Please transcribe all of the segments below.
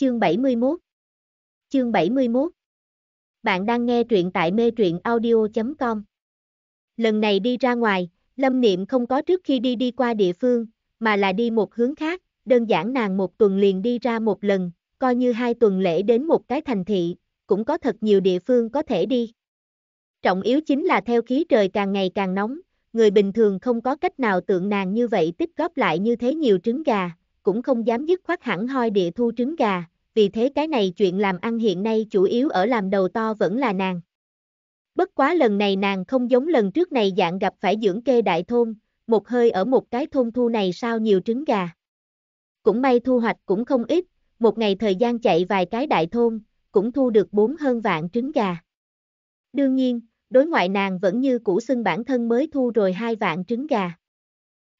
Chương 71 Chương 71 Bạn đang nghe truyện tại mê truyện audio.com Lần này đi ra ngoài, Lâm Niệm không có trước khi đi đi qua địa phương, mà là đi một hướng khác, đơn giản nàng một tuần liền đi ra một lần, coi như hai tuần lễ đến một cái thành thị, cũng có thật nhiều địa phương có thể đi. Trọng yếu chính là theo khí trời càng ngày càng nóng, người bình thường không có cách nào tượng nàng như vậy tích góp lại như thế nhiều trứng gà, cũng không dám dứt khoát hẳn hoi địa thu trứng gà, vì thế cái này chuyện làm ăn hiện nay chủ yếu ở làm đầu to vẫn là nàng. Bất quá lần này nàng không giống lần trước này dạng gặp phải dưỡng kê đại thôn, một hơi ở một cái thôn thu này sao nhiều trứng gà. Cũng may thu hoạch cũng không ít, một ngày thời gian chạy vài cái đại thôn, cũng thu được bốn hơn vạn trứng gà. Đương nhiên, đối ngoại nàng vẫn như cũ xưng bản thân mới thu rồi hai vạn trứng gà.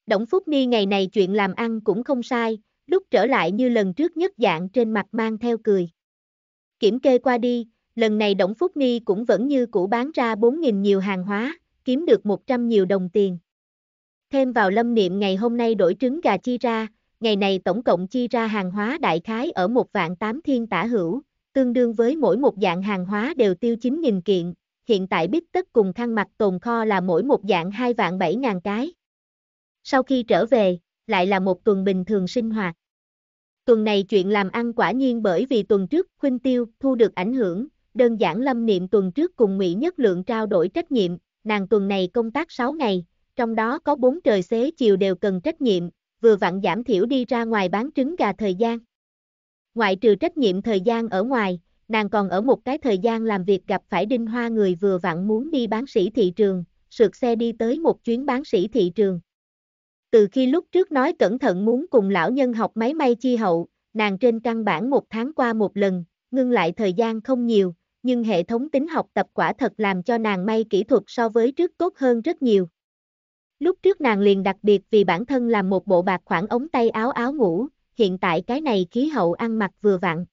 Đổng Phúc Ni ngày này chuyện làm ăn cũng không sai, lúc trở lại như lần trước nhất dạng trên mặt mang theo cười. Kiểm kê qua đi, lần này Đổng Phúc Ni cũng vẫn như cũ bán ra 4.000 nhiều hàng hóa, kiếm được 100 nhiều đồng tiền. Thêm vào lâm niệm ngày hôm nay đổi trứng gà chi ra, ngày này tổng cộng chi ra hàng hóa đại khái ở một vạn tám thiên tả hữu, tương đương với mỗi một dạng hàng hóa đều tiêu 9.000 kiện, hiện tại biết tất cùng thăng mặt tồn kho là mỗi một dạng 2 vạn 7 ngàn cái sau khi trở về, lại là một tuần bình thường sinh hoạt. Tuần này chuyện làm ăn quả nhiên bởi vì tuần trước Khuynh Tiêu thu được ảnh hưởng, đơn giản lâm niệm tuần trước cùng mỹ Nhất Lượng trao đổi trách nhiệm, nàng tuần này công tác 6 ngày, trong đó có 4 trời xế chiều đều cần trách nhiệm, vừa vặn giảm thiểu đi ra ngoài bán trứng gà thời gian. Ngoại trừ trách nhiệm thời gian ở ngoài, nàng còn ở một cái thời gian làm việc gặp phải đinh hoa người vừa vặn muốn đi bán sĩ thị trường, sượt xe đi tới một chuyến bán sĩ thị trường. Từ khi lúc trước nói cẩn thận muốn cùng lão nhân học máy may chi hậu, nàng trên căn bản một tháng qua một lần, ngưng lại thời gian không nhiều, nhưng hệ thống tính học tập quả thật làm cho nàng may kỹ thuật so với trước tốt hơn rất nhiều. Lúc trước nàng liền đặc biệt vì bản thân làm một bộ bạc khoảng ống tay áo áo ngủ, hiện tại cái này khí hậu ăn mặc vừa vặn.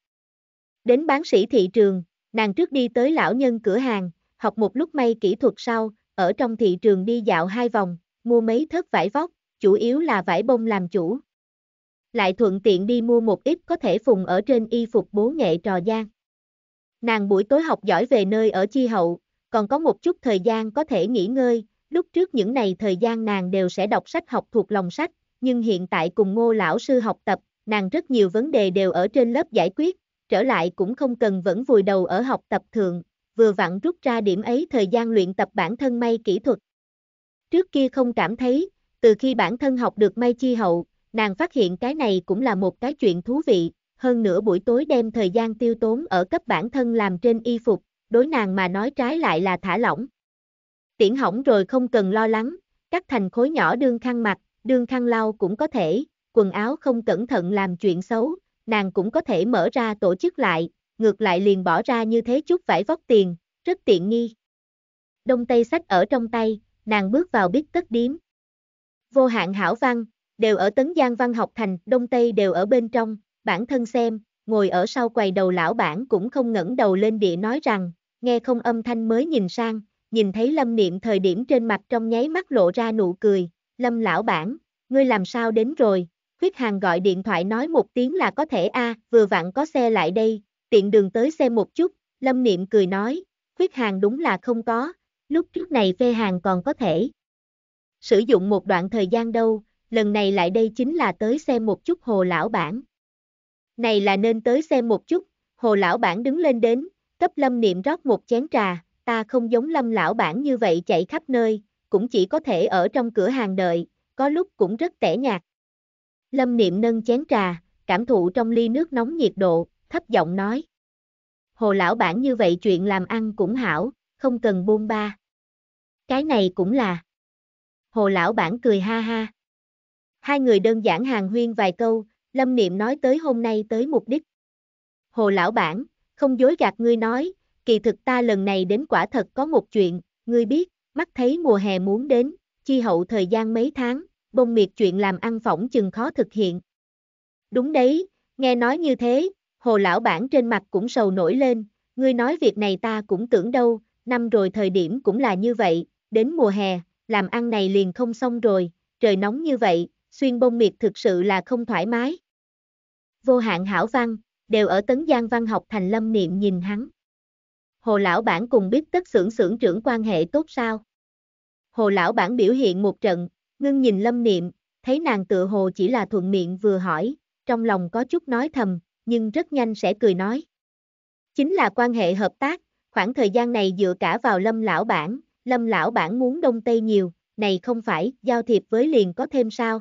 Đến bán sĩ thị trường, nàng trước đi tới lão nhân cửa hàng, học một lúc may kỹ thuật sau, ở trong thị trường đi dạo hai vòng, mua mấy thớt vải vóc, chủ yếu là vải bông làm chủ. Lại thuận tiện đi mua một ít có thể phùng ở trên y phục bố nghệ trò gian. Nàng buổi tối học giỏi về nơi ở chi hậu, còn có một chút thời gian có thể nghỉ ngơi, lúc trước những này thời gian nàng đều sẽ đọc sách học thuộc lòng sách, nhưng hiện tại cùng ngô lão sư học tập, nàng rất nhiều vấn đề đều ở trên lớp giải quyết, trở lại cũng không cần vẫn vùi đầu ở học tập thường, vừa vặn rút ra điểm ấy thời gian luyện tập bản thân may kỹ thuật. Trước kia không cảm thấy, từ khi bản thân học được may chi hậu, nàng phát hiện cái này cũng là một cái chuyện thú vị, hơn nữa buổi tối đem thời gian tiêu tốn ở cấp bản thân làm trên y phục, đối nàng mà nói trái lại là thả lỏng. Tiễn hỏng rồi không cần lo lắng, cắt thành khối nhỏ đương khăn mặt, đương khăn lau cũng có thể, quần áo không cẩn thận làm chuyện xấu, nàng cũng có thể mở ra tổ chức lại, ngược lại liền bỏ ra như thế chút vải vóc tiền, rất tiện nghi. Đông Tây sách ở trong tay, nàng bước vào biết tất điếm, vô hạn hảo văn, đều ở Tấn Giang Văn học thành, Đông Tây đều ở bên trong, bản thân xem, ngồi ở sau quầy đầu lão bản cũng không ngẩng đầu lên địa nói rằng, nghe không âm thanh mới nhìn sang, nhìn thấy Lâm Niệm thời điểm trên mặt trong nháy mắt lộ ra nụ cười, Lâm lão bản, ngươi làm sao đến rồi, Khuyết Hàng gọi điện thoại nói một tiếng là có thể a, à, vừa vặn có xe lại đây, tiện đường tới xem một chút, Lâm Niệm cười nói, Khuyết Hàng đúng là không có, lúc trước này phê hàng còn có thể, sử dụng một đoạn thời gian đâu, lần này lại đây chính là tới xem một chút hồ lão bản. Này là nên tới xem một chút, hồ lão bản đứng lên đến, cấp lâm niệm rót một chén trà, ta không giống lâm lão bản như vậy chạy khắp nơi, cũng chỉ có thể ở trong cửa hàng đợi, có lúc cũng rất tẻ nhạt. Lâm niệm nâng chén trà, cảm thụ trong ly nước nóng nhiệt độ, thấp giọng nói. Hồ lão bản như vậy chuyện làm ăn cũng hảo, không cần buôn ba. Cái này cũng là hồ lão bản cười ha ha. Hai người đơn giản hàng huyên vài câu, lâm niệm nói tới hôm nay tới mục đích. Hồ lão bản, không dối gạt ngươi nói, kỳ thực ta lần này đến quả thật có một chuyện, ngươi biết, mắt thấy mùa hè muốn đến, chi hậu thời gian mấy tháng, bông miệt chuyện làm ăn phỏng chừng khó thực hiện. Đúng đấy, nghe nói như thế, hồ lão bản trên mặt cũng sầu nổi lên, ngươi nói việc này ta cũng tưởng đâu, năm rồi thời điểm cũng là như vậy, đến mùa hè, làm ăn này liền không xong rồi, trời nóng như vậy, xuyên bông miệt thực sự là không thoải mái. Vô hạn hảo văn, đều ở Tấn Giang Văn học thành lâm niệm nhìn hắn. Hồ lão bản cùng biết tất xưởng xưởng trưởng quan hệ tốt sao? Hồ lão bản biểu hiện một trận, ngưng nhìn lâm niệm, thấy nàng tựa hồ chỉ là thuận miệng vừa hỏi, trong lòng có chút nói thầm, nhưng rất nhanh sẽ cười nói. Chính là quan hệ hợp tác, khoảng thời gian này dựa cả vào lâm lão bản, lâm lão bản muốn đông tây nhiều, này không phải, giao thiệp với liền có thêm sao.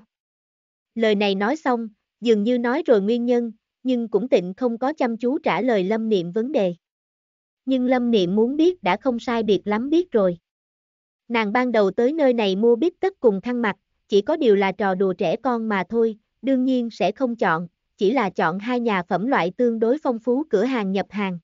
Lời này nói xong, dường như nói rồi nguyên nhân, nhưng cũng tịnh không có chăm chú trả lời lâm niệm vấn đề. Nhưng lâm niệm muốn biết đã không sai biệt lắm biết rồi. Nàng ban đầu tới nơi này mua biết tất cùng thăng mặt, chỉ có điều là trò đùa trẻ con mà thôi, đương nhiên sẽ không chọn, chỉ là chọn hai nhà phẩm loại tương đối phong phú cửa hàng nhập hàng.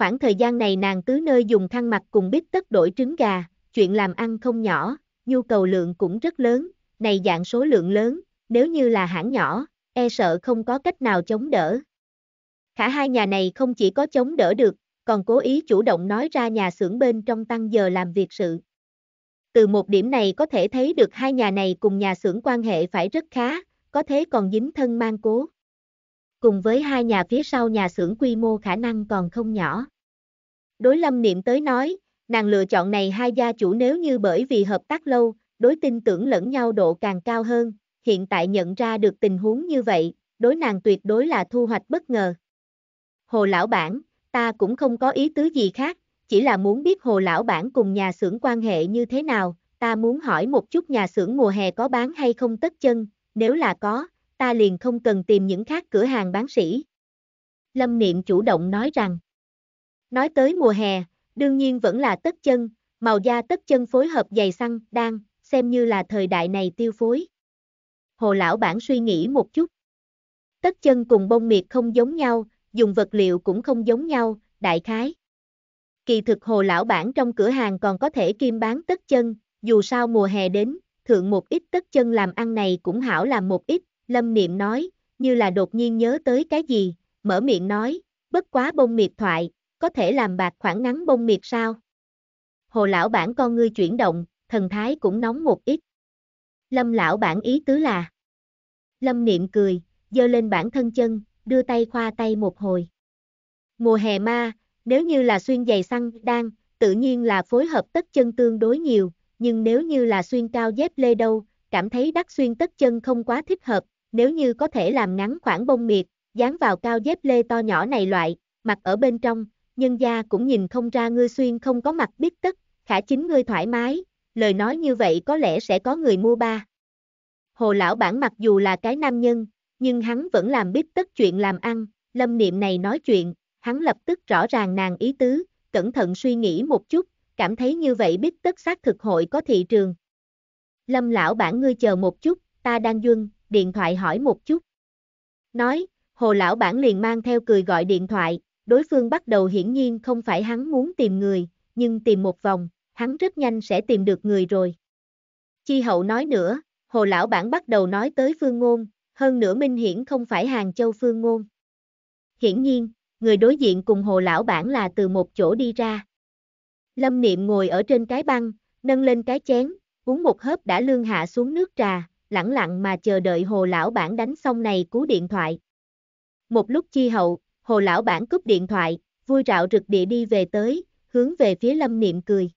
Khoảng thời gian này nàng tứ nơi dùng khăn mặt cùng bít tất đổi trứng gà, chuyện làm ăn không nhỏ, nhu cầu lượng cũng rất lớn, này dạng số lượng lớn, nếu như là hãng nhỏ, e sợ không có cách nào chống đỡ. Khả hai nhà này không chỉ có chống đỡ được, còn cố ý chủ động nói ra nhà xưởng bên trong tăng giờ làm việc sự. Từ một điểm này có thể thấy được hai nhà này cùng nhà xưởng quan hệ phải rất khá, có thế còn dính thân mang cố cùng với hai nhà phía sau nhà xưởng quy mô khả năng còn không nhỏ. Đối lâm niệm tới nói, nàng lựa chọn này hai gia chủ nếu như bởi vì hợp tác lâu, đối tin tưởng lẫn nhau độ càng cao hơn, hiện tại nhận ra được tình huống như vậy, đối nàng tuyệt đối là thu hoạch bất ngờ. Hồ lão bản, ta cũng không có ý tứ gì khác, chỉ là muốn biết hồ lão bản cùng nhà xưởng quan hệ như thế nào, ta muốn hỏi một chút nhà xưởng mùa hè có bán hay không tất chân, nếu là có, ta liền không cần tìm những khác cửa hàng bán sỉ. Lâm Niệm chủ động nói rằng, nói tới mùa hè, đương nhiên vẫn là tất chân, màu da tất chân phối hợp giày xăng đang, xem như là thời đại này tiêu phối. Hồ lão bản suy nghĩ một chút. Tất chân cùng bông miệt không giống nhau, dùng vật liệu cũng không giống nhau, đại khái. Kỳ thực hồ lão bản trong cửa hàng còn có thể kim bán tất chân, dù sao mùa hè đến, thượng một ít tất chân làm ăn này cũng hảo làm một ít, Lâm Niệm nói, như là đột nhiên nhớ tới cái gì, mở miệng nói, bất quá bông miệt thoại, có thể làm bạc khoảng ngắn bông miệt sao? Hồ lão bản con ngươi chuyển động, thần thái cũng nóng một ít. Lâm lão bản ý tứ là. Lâm niệm cười, giơ lên bản thân chân, đưa tay khoa tay một hồi. Mùa hè ma, nếu như là xuyên giày xăng đan, tự nhiên là phối hợp tất chân tương đối nhiều, nhưng nếu như là xuyên cao dép lê đâu, cảm thấy đắt xuyên tất chân không quá thích hợp, nếu như có thể làm ngắn khoảng bông miệt, dán vào cao dép lê to nhỏ này loại, mặc ở bên trong, nhân gia cũng nhìn không ra ngươi xuyên không có mặt biết tất, khả chính ngươi thoải mái, lời nói như vậy có lẽ sẽ có người mua ba. Hồ lão bản mặc dù là cái nam nhân, nhưng hắn vẫn làm biết tất chuyện làm ăn, lâm niệm này nói chuyện, hắn lập tức rõ ràng nàng ý tứ, cẩn thận suy nghĩ một chút, cảm thấy như vậy biết tất xác thực hội có thị trường. Lâm lão bản ngươi chờ một chút, ta đang duân, điện thoại hỏi một chút. Nói, hồ lão bản liền mang theo cười gọi điện thoại, đối phương bắt đầu hiển nhiên không phải hắn muốn tìm người, nhưng tìm một vòng, hắn rất nhanh sẽ tìm được người rồi. Chi hậu nói nữa, hồ lão bản bắt đầu nói tới phương ngôn, hơn nữa minh hiển không phải hàng châu phương ngôn. Hiển nhiên, người đối diện cùng hồ lão bản là từ một chỗ đi ra. Lâm Niệm ngồi ở trên cái băng, nâng lên cái chén, uống một hớp đã lương hạ xuống nước trà, lẳng lặng mà chờ đợi hồ lão bản đánh xong này cú điện thoại. Một lúc chi hậu, hồ lão bản cúp điện thoại, vui rạo rực địa đi về tới, hướng về phía lâm niệm cười.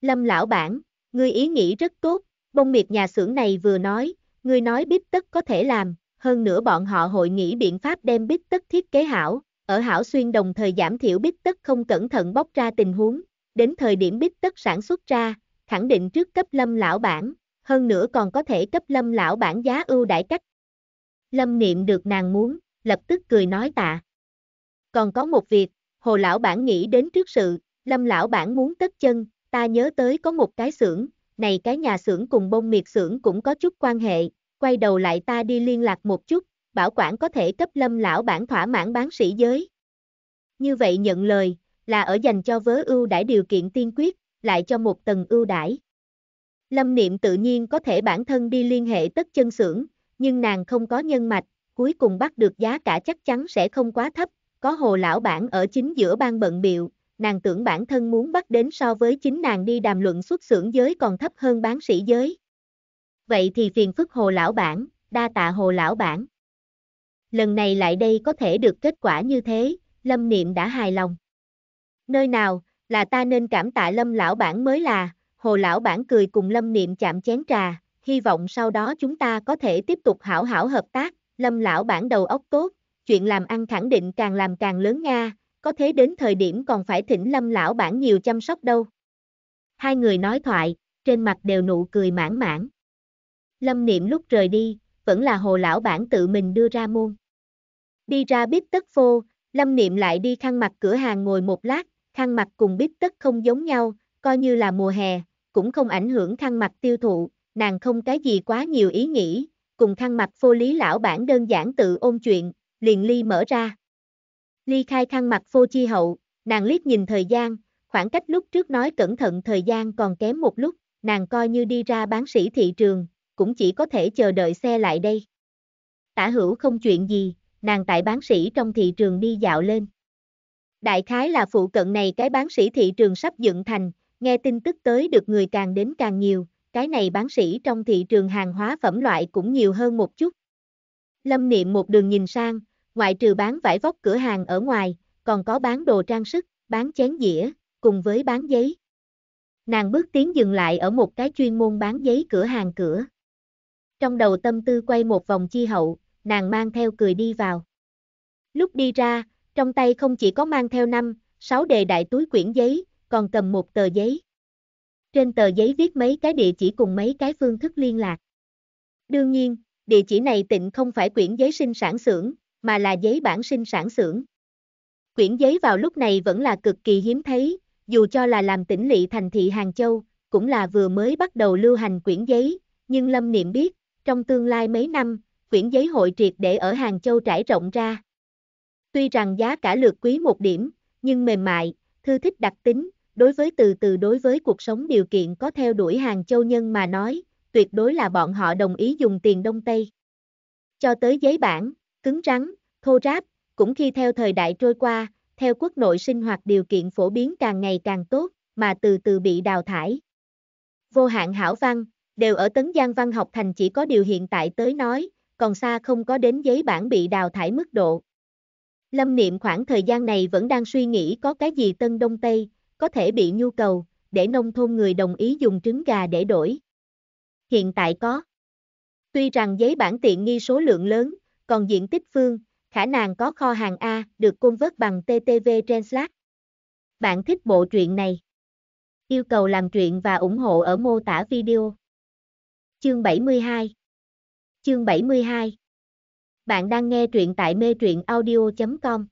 Lâm lão bản, ngươi ý nghĩ rất tốt, bông miệt nhà xưởng này vừa nói, ngươi nói bít tất có thể làm, hơn nữa bọn họ hội nghĩ biện pháp đem bít tất thiết kế hảo, ở hảo xuyên đồng thời giảm thiểu bít tất không cẩn thận bóc ra tình huống, đến thời điểm bít tất sản xuất ra, khẳng định trước cấp lâm lão bản, hơn nữa còn có thể cấp lâm lão bản giá ưu đãi cách. Lâm niệm được nàng muốn, lập tức cười nói tạ. Còn có một việc, hồ lão bản nghĩ đến trước sự, lâm lão bản muốn tất chân, ta nhớ tới có một cái xưởng, này cái nhà xưởng cùng bông miệt xưởng cũng có chút quan hệ, quay đầu lại ta đi liên lạc một chút, bảo quản có thể cấp lâm lão bản thỏa mãn bán sĩ giới. Như vậy nhận lời, là ở dành cho vớ ưu đãi điều kiện tiên quyết, lại cho một tầng ưu đãi. Lâm Niệm tự nhiên có thể bản thân đi liên hệ tất chân xưởng, nhưng nàng không có nhân mạch, cuối cùng bắt được giá cả chắc chắn sẽ không quá thấp, có hồ lão bản ở chính giữa ban bận biệu, nàng tưởng bản thân muốn bắt đến so với chính nàng đi đàm luận xuất xưởng giới còn thấp hơn bán sĩ giới. Vậy thì phiền phức hồ lão bản, đa tạ hồ lão bản. Lần này lại đây có thể được kết quả như thế, Lâm Niệm đã hài lòng. Nơi nào, là ta nên cảm tạ Lâm lão bản mới là, hồ lão bản cười cùng lâm niệm chạm chén trà, hy vọng sau đó chúng ta có thể tiếp tục hảo hảo hợp tác, lâm lão bản đầu óc tốt, chuyện làm ăn khẳng định càng làm càng lớn nha, có thế đến thời điểm còn phải thỉnh lâm lão bản nhiều chăm sóc đâu. Hai người nói thoại, trên mặt đều nụ cười mãn mãn. Lâm niệm lúc rời đi, vẫn là hồ lão bản tự mình đưa ra môn. Đi ra bếp tất phô, lâm niệm lại đi khăn mặt cửa hàng ngồi một lát, khăn mặt cùng bếp tất không giống nhau, coi như là mùa hè, cũng không ảnh hưởng khăn mặt tiêu thụ, nàng không cái gì quá nhiều ý nghĩ, cùng khăn mặt phô lý lão bản đơn giản tự ôn chuyện, liền ly mở ra. Ly khai khăn mặt phô chi hậu, nàng liếc nhìn thời gian, khoảng cách lúc trước nói cẩn thận thời gian còn kém một lúc, nàng coi như đi ra bán sĩ thị trường, cũng chỉ có thể chờ đợi xe lại đây. Tả hữu không chuyện gì, nàng tại bán sĩ trong thị trường đi dạo lên. Đại khái là phụ cận này cái bán sĩ thị trường sắp dựng thành, Nghe tin tức tới được người càng đến càng nhiều, cái này bán sĩ trong thị trường hàng hóa phẩm loại cũng nhiều hơn một chút. Lâm Niệm một đường nhìn sang, ngoại trừ bán vải vóc cửa hàng ở ngoài, còn có bán đồ trang sức, bán chén dĩa, cùng với bán giấy. Nàng bước tiến dừng lại ở một cái chuyên môn bán giấy cửa hàng cửa. Trong đầu tâm tư quay một vòng chi hậu, nàng mang theo cười đi vào. Lúc đi ra, trong tay không chỉ có mang theo năm, sáu đề đại túi quyển giấy, còn cầm một tờ giấy. Trên tờ giấy viết mấy cái địa chỉ cùng mấy cái phương thức liên lạc. Đương nhiên, địa chỉ này tịnh không phải quyển giấy sinh sản xưởng, mà là giấy bản sinh sản xưởng. Quyển giấy vào lúc này vẫn là cực kỳ hiếm thấy, dù cho là làm tỉnh lỵ thành thị Hàng Châu, cũng là vừa mới bắt đầu lưu hành quyển giấy, nhưng Lâm Niệm biết, trong tương lai mấy năm, quyển giấy hội triệt để ở Hàng Châu trải rộng ra. Tuy rằng giá cả lượt quý một điểm, nhưng mềm mại, thư thích đặc tính, đối với từ từ đối với cuộc sống điều kiện có theo đuổi hàng châu nhân mà nói, tuyệt đối là bọn họ đồng ý dùng tiền Đông Tây. Cho tới giấy bản, cứng rắn, thô ráp, cũng khi theo thời đại trôi qua, theo quốc nội sinh hoạt điều kiện phổ biến càng ngày càng tốt, mà từ từ bị đào thải. Vô hạn hảo văn, đều ở Tấn Giang Văn học thành chỉ có điều hiện tại tới nói, còn xa không có đến giấy bản bị đào thải mức độ. Lâm Niệm khoảng thời gian này vẫn đang suy nghĩ có cái gì tân đông tây, có thể bị nhu cầu, để nông thôn người đồng ý dùng trứng gà để đổi. Hiện tại có. Tuy rằng giấy bản tiện nghi số lượng lớn, còn diện tích phương, khả năng có kho hàng A được cung vớt bằng TTV Translate. Bạn thích bộ truyện này? Yêu cầu làm truyện và ủng hộ ở mô tả video. Chương 72 Chương 72 Bạn đang nghe truyện tại mê truyện audio.com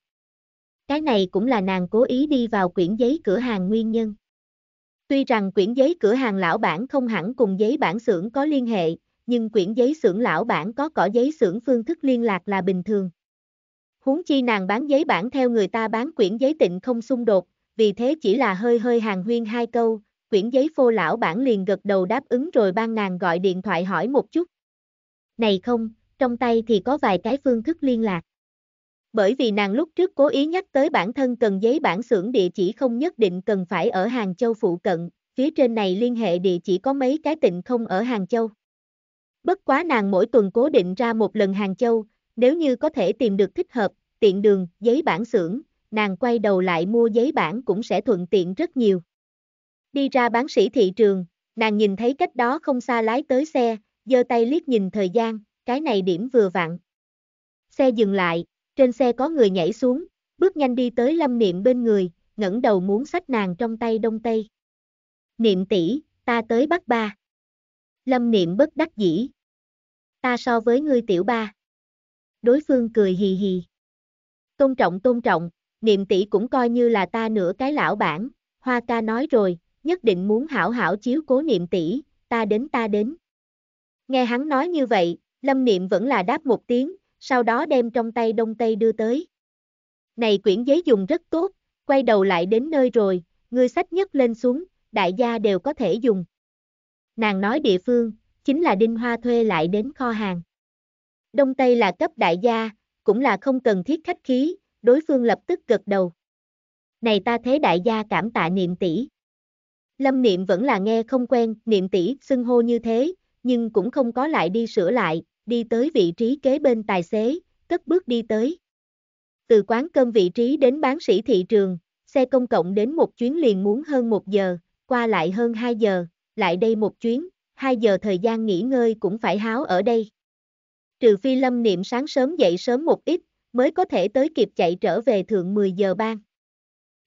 cái này cũng là nàng cố ý đi vào quyển giấy cửa hàng nguyên nhân. Tuy rằng quyển giấy cửa hàng lão bản không hẳn cùng giấy bản xưởng có liên hệ, nhưng quyển giấy xưởng lão bản có cỏ giấy xưởng phương thức liên lạc là bình thường. Huống chi nàng bán giấy bản theo người ta bán quyển giấy tịnh không xung đột, vì thế chỉ là hơi hơi hàng huyên hai câu, quyển giấy phô lão bản liền gật đầu đáp ứng rồi ban nàng gọi điện thoại hỏi một chút. Này không, trong tay thì có vài cái phương thức liên lạc bởi vì nàng lúc trước cố ý nhắc tới bản thân cần giấy bản xưởng địa chỉ không nhất định cần phải ở Hàng Châu phụ cận, phía trên này liên hệ địa chỉ có mấy cái tịnh không ở Hàng Châu. Bất quá nàng mỗi tuần cố định ra một lần Hàng Châu, nếu như có thể tìm được thích hợp, tiện đường, giấy bản xưởng, nàng quay đầu lại mua giấy bản cũng sẽ thuận tiện rất nhiều. Đi ra bán sĩ thị trường, nàng nhìn thấy cách đó không xa lái tới xe, giơ tay liếc nhìn thời gian, cái này điểm vừa vặn. Xe dừng lại, trên xe có người nhảy xuống, bước nhanh đi tới Lâm Niệm bên người, ngẩng đầu muốn sách nàng trong tay đông tây. Niệm tỷ, ta tới bắt ba. Lâm Niệm bất đắc dĩ. Ta so với ngươi tiểu ba. Đối phương cười hì hì. Tôn trọng tôn trọng, Niệm tỷ cũng coi như là ta nửa cái lão bản, Hoa ca nói rồi, nhất định muốn hảo hảo chiếu cố Niệm tỷ, ta đến ta đến. Nghe hắn nói như vậy, Lâm Niệm vẫn là đáp một tiếng, sau đó đem trong tay đông tây đưa tới. Này quyển giấy dùng rất tốt, quay đầu lại đến nơi rồi, ngươi sách nhất lên xuống, đại gia đều có thể dùng. Nàng nói địa phương, chính là Đinh Hoa thuê lại đến kho hàng. Đông Tây là cấp đại gia, cũng là không cần thiết khách khí, đối phương lập tức gật đầu. Này ta thế đại gia cảm tạ niệm tỷ. Lâm niệm vẫn là nghe không quen, niệm tỷ xưng hô như thế, nhưng cũng không có lại đi sửa lại, đi tới vị trí kế bên tài xế, cất bước đi tới. Từ quán cơm vị trí đến bán sĩ thị trường, xe công cộng đến một chuyến liền muốn hơn một giờ, qua lại hơn 2 giờ, lại đây một chuyến, 2 giờ thời gian nghỉ ngơi cũng phải háo ở đây. Trừ phi lâm niệm sáng sớm dậy sớm một ít, mới có thể tới kịp chạy trở về thượng 10 giờ ban.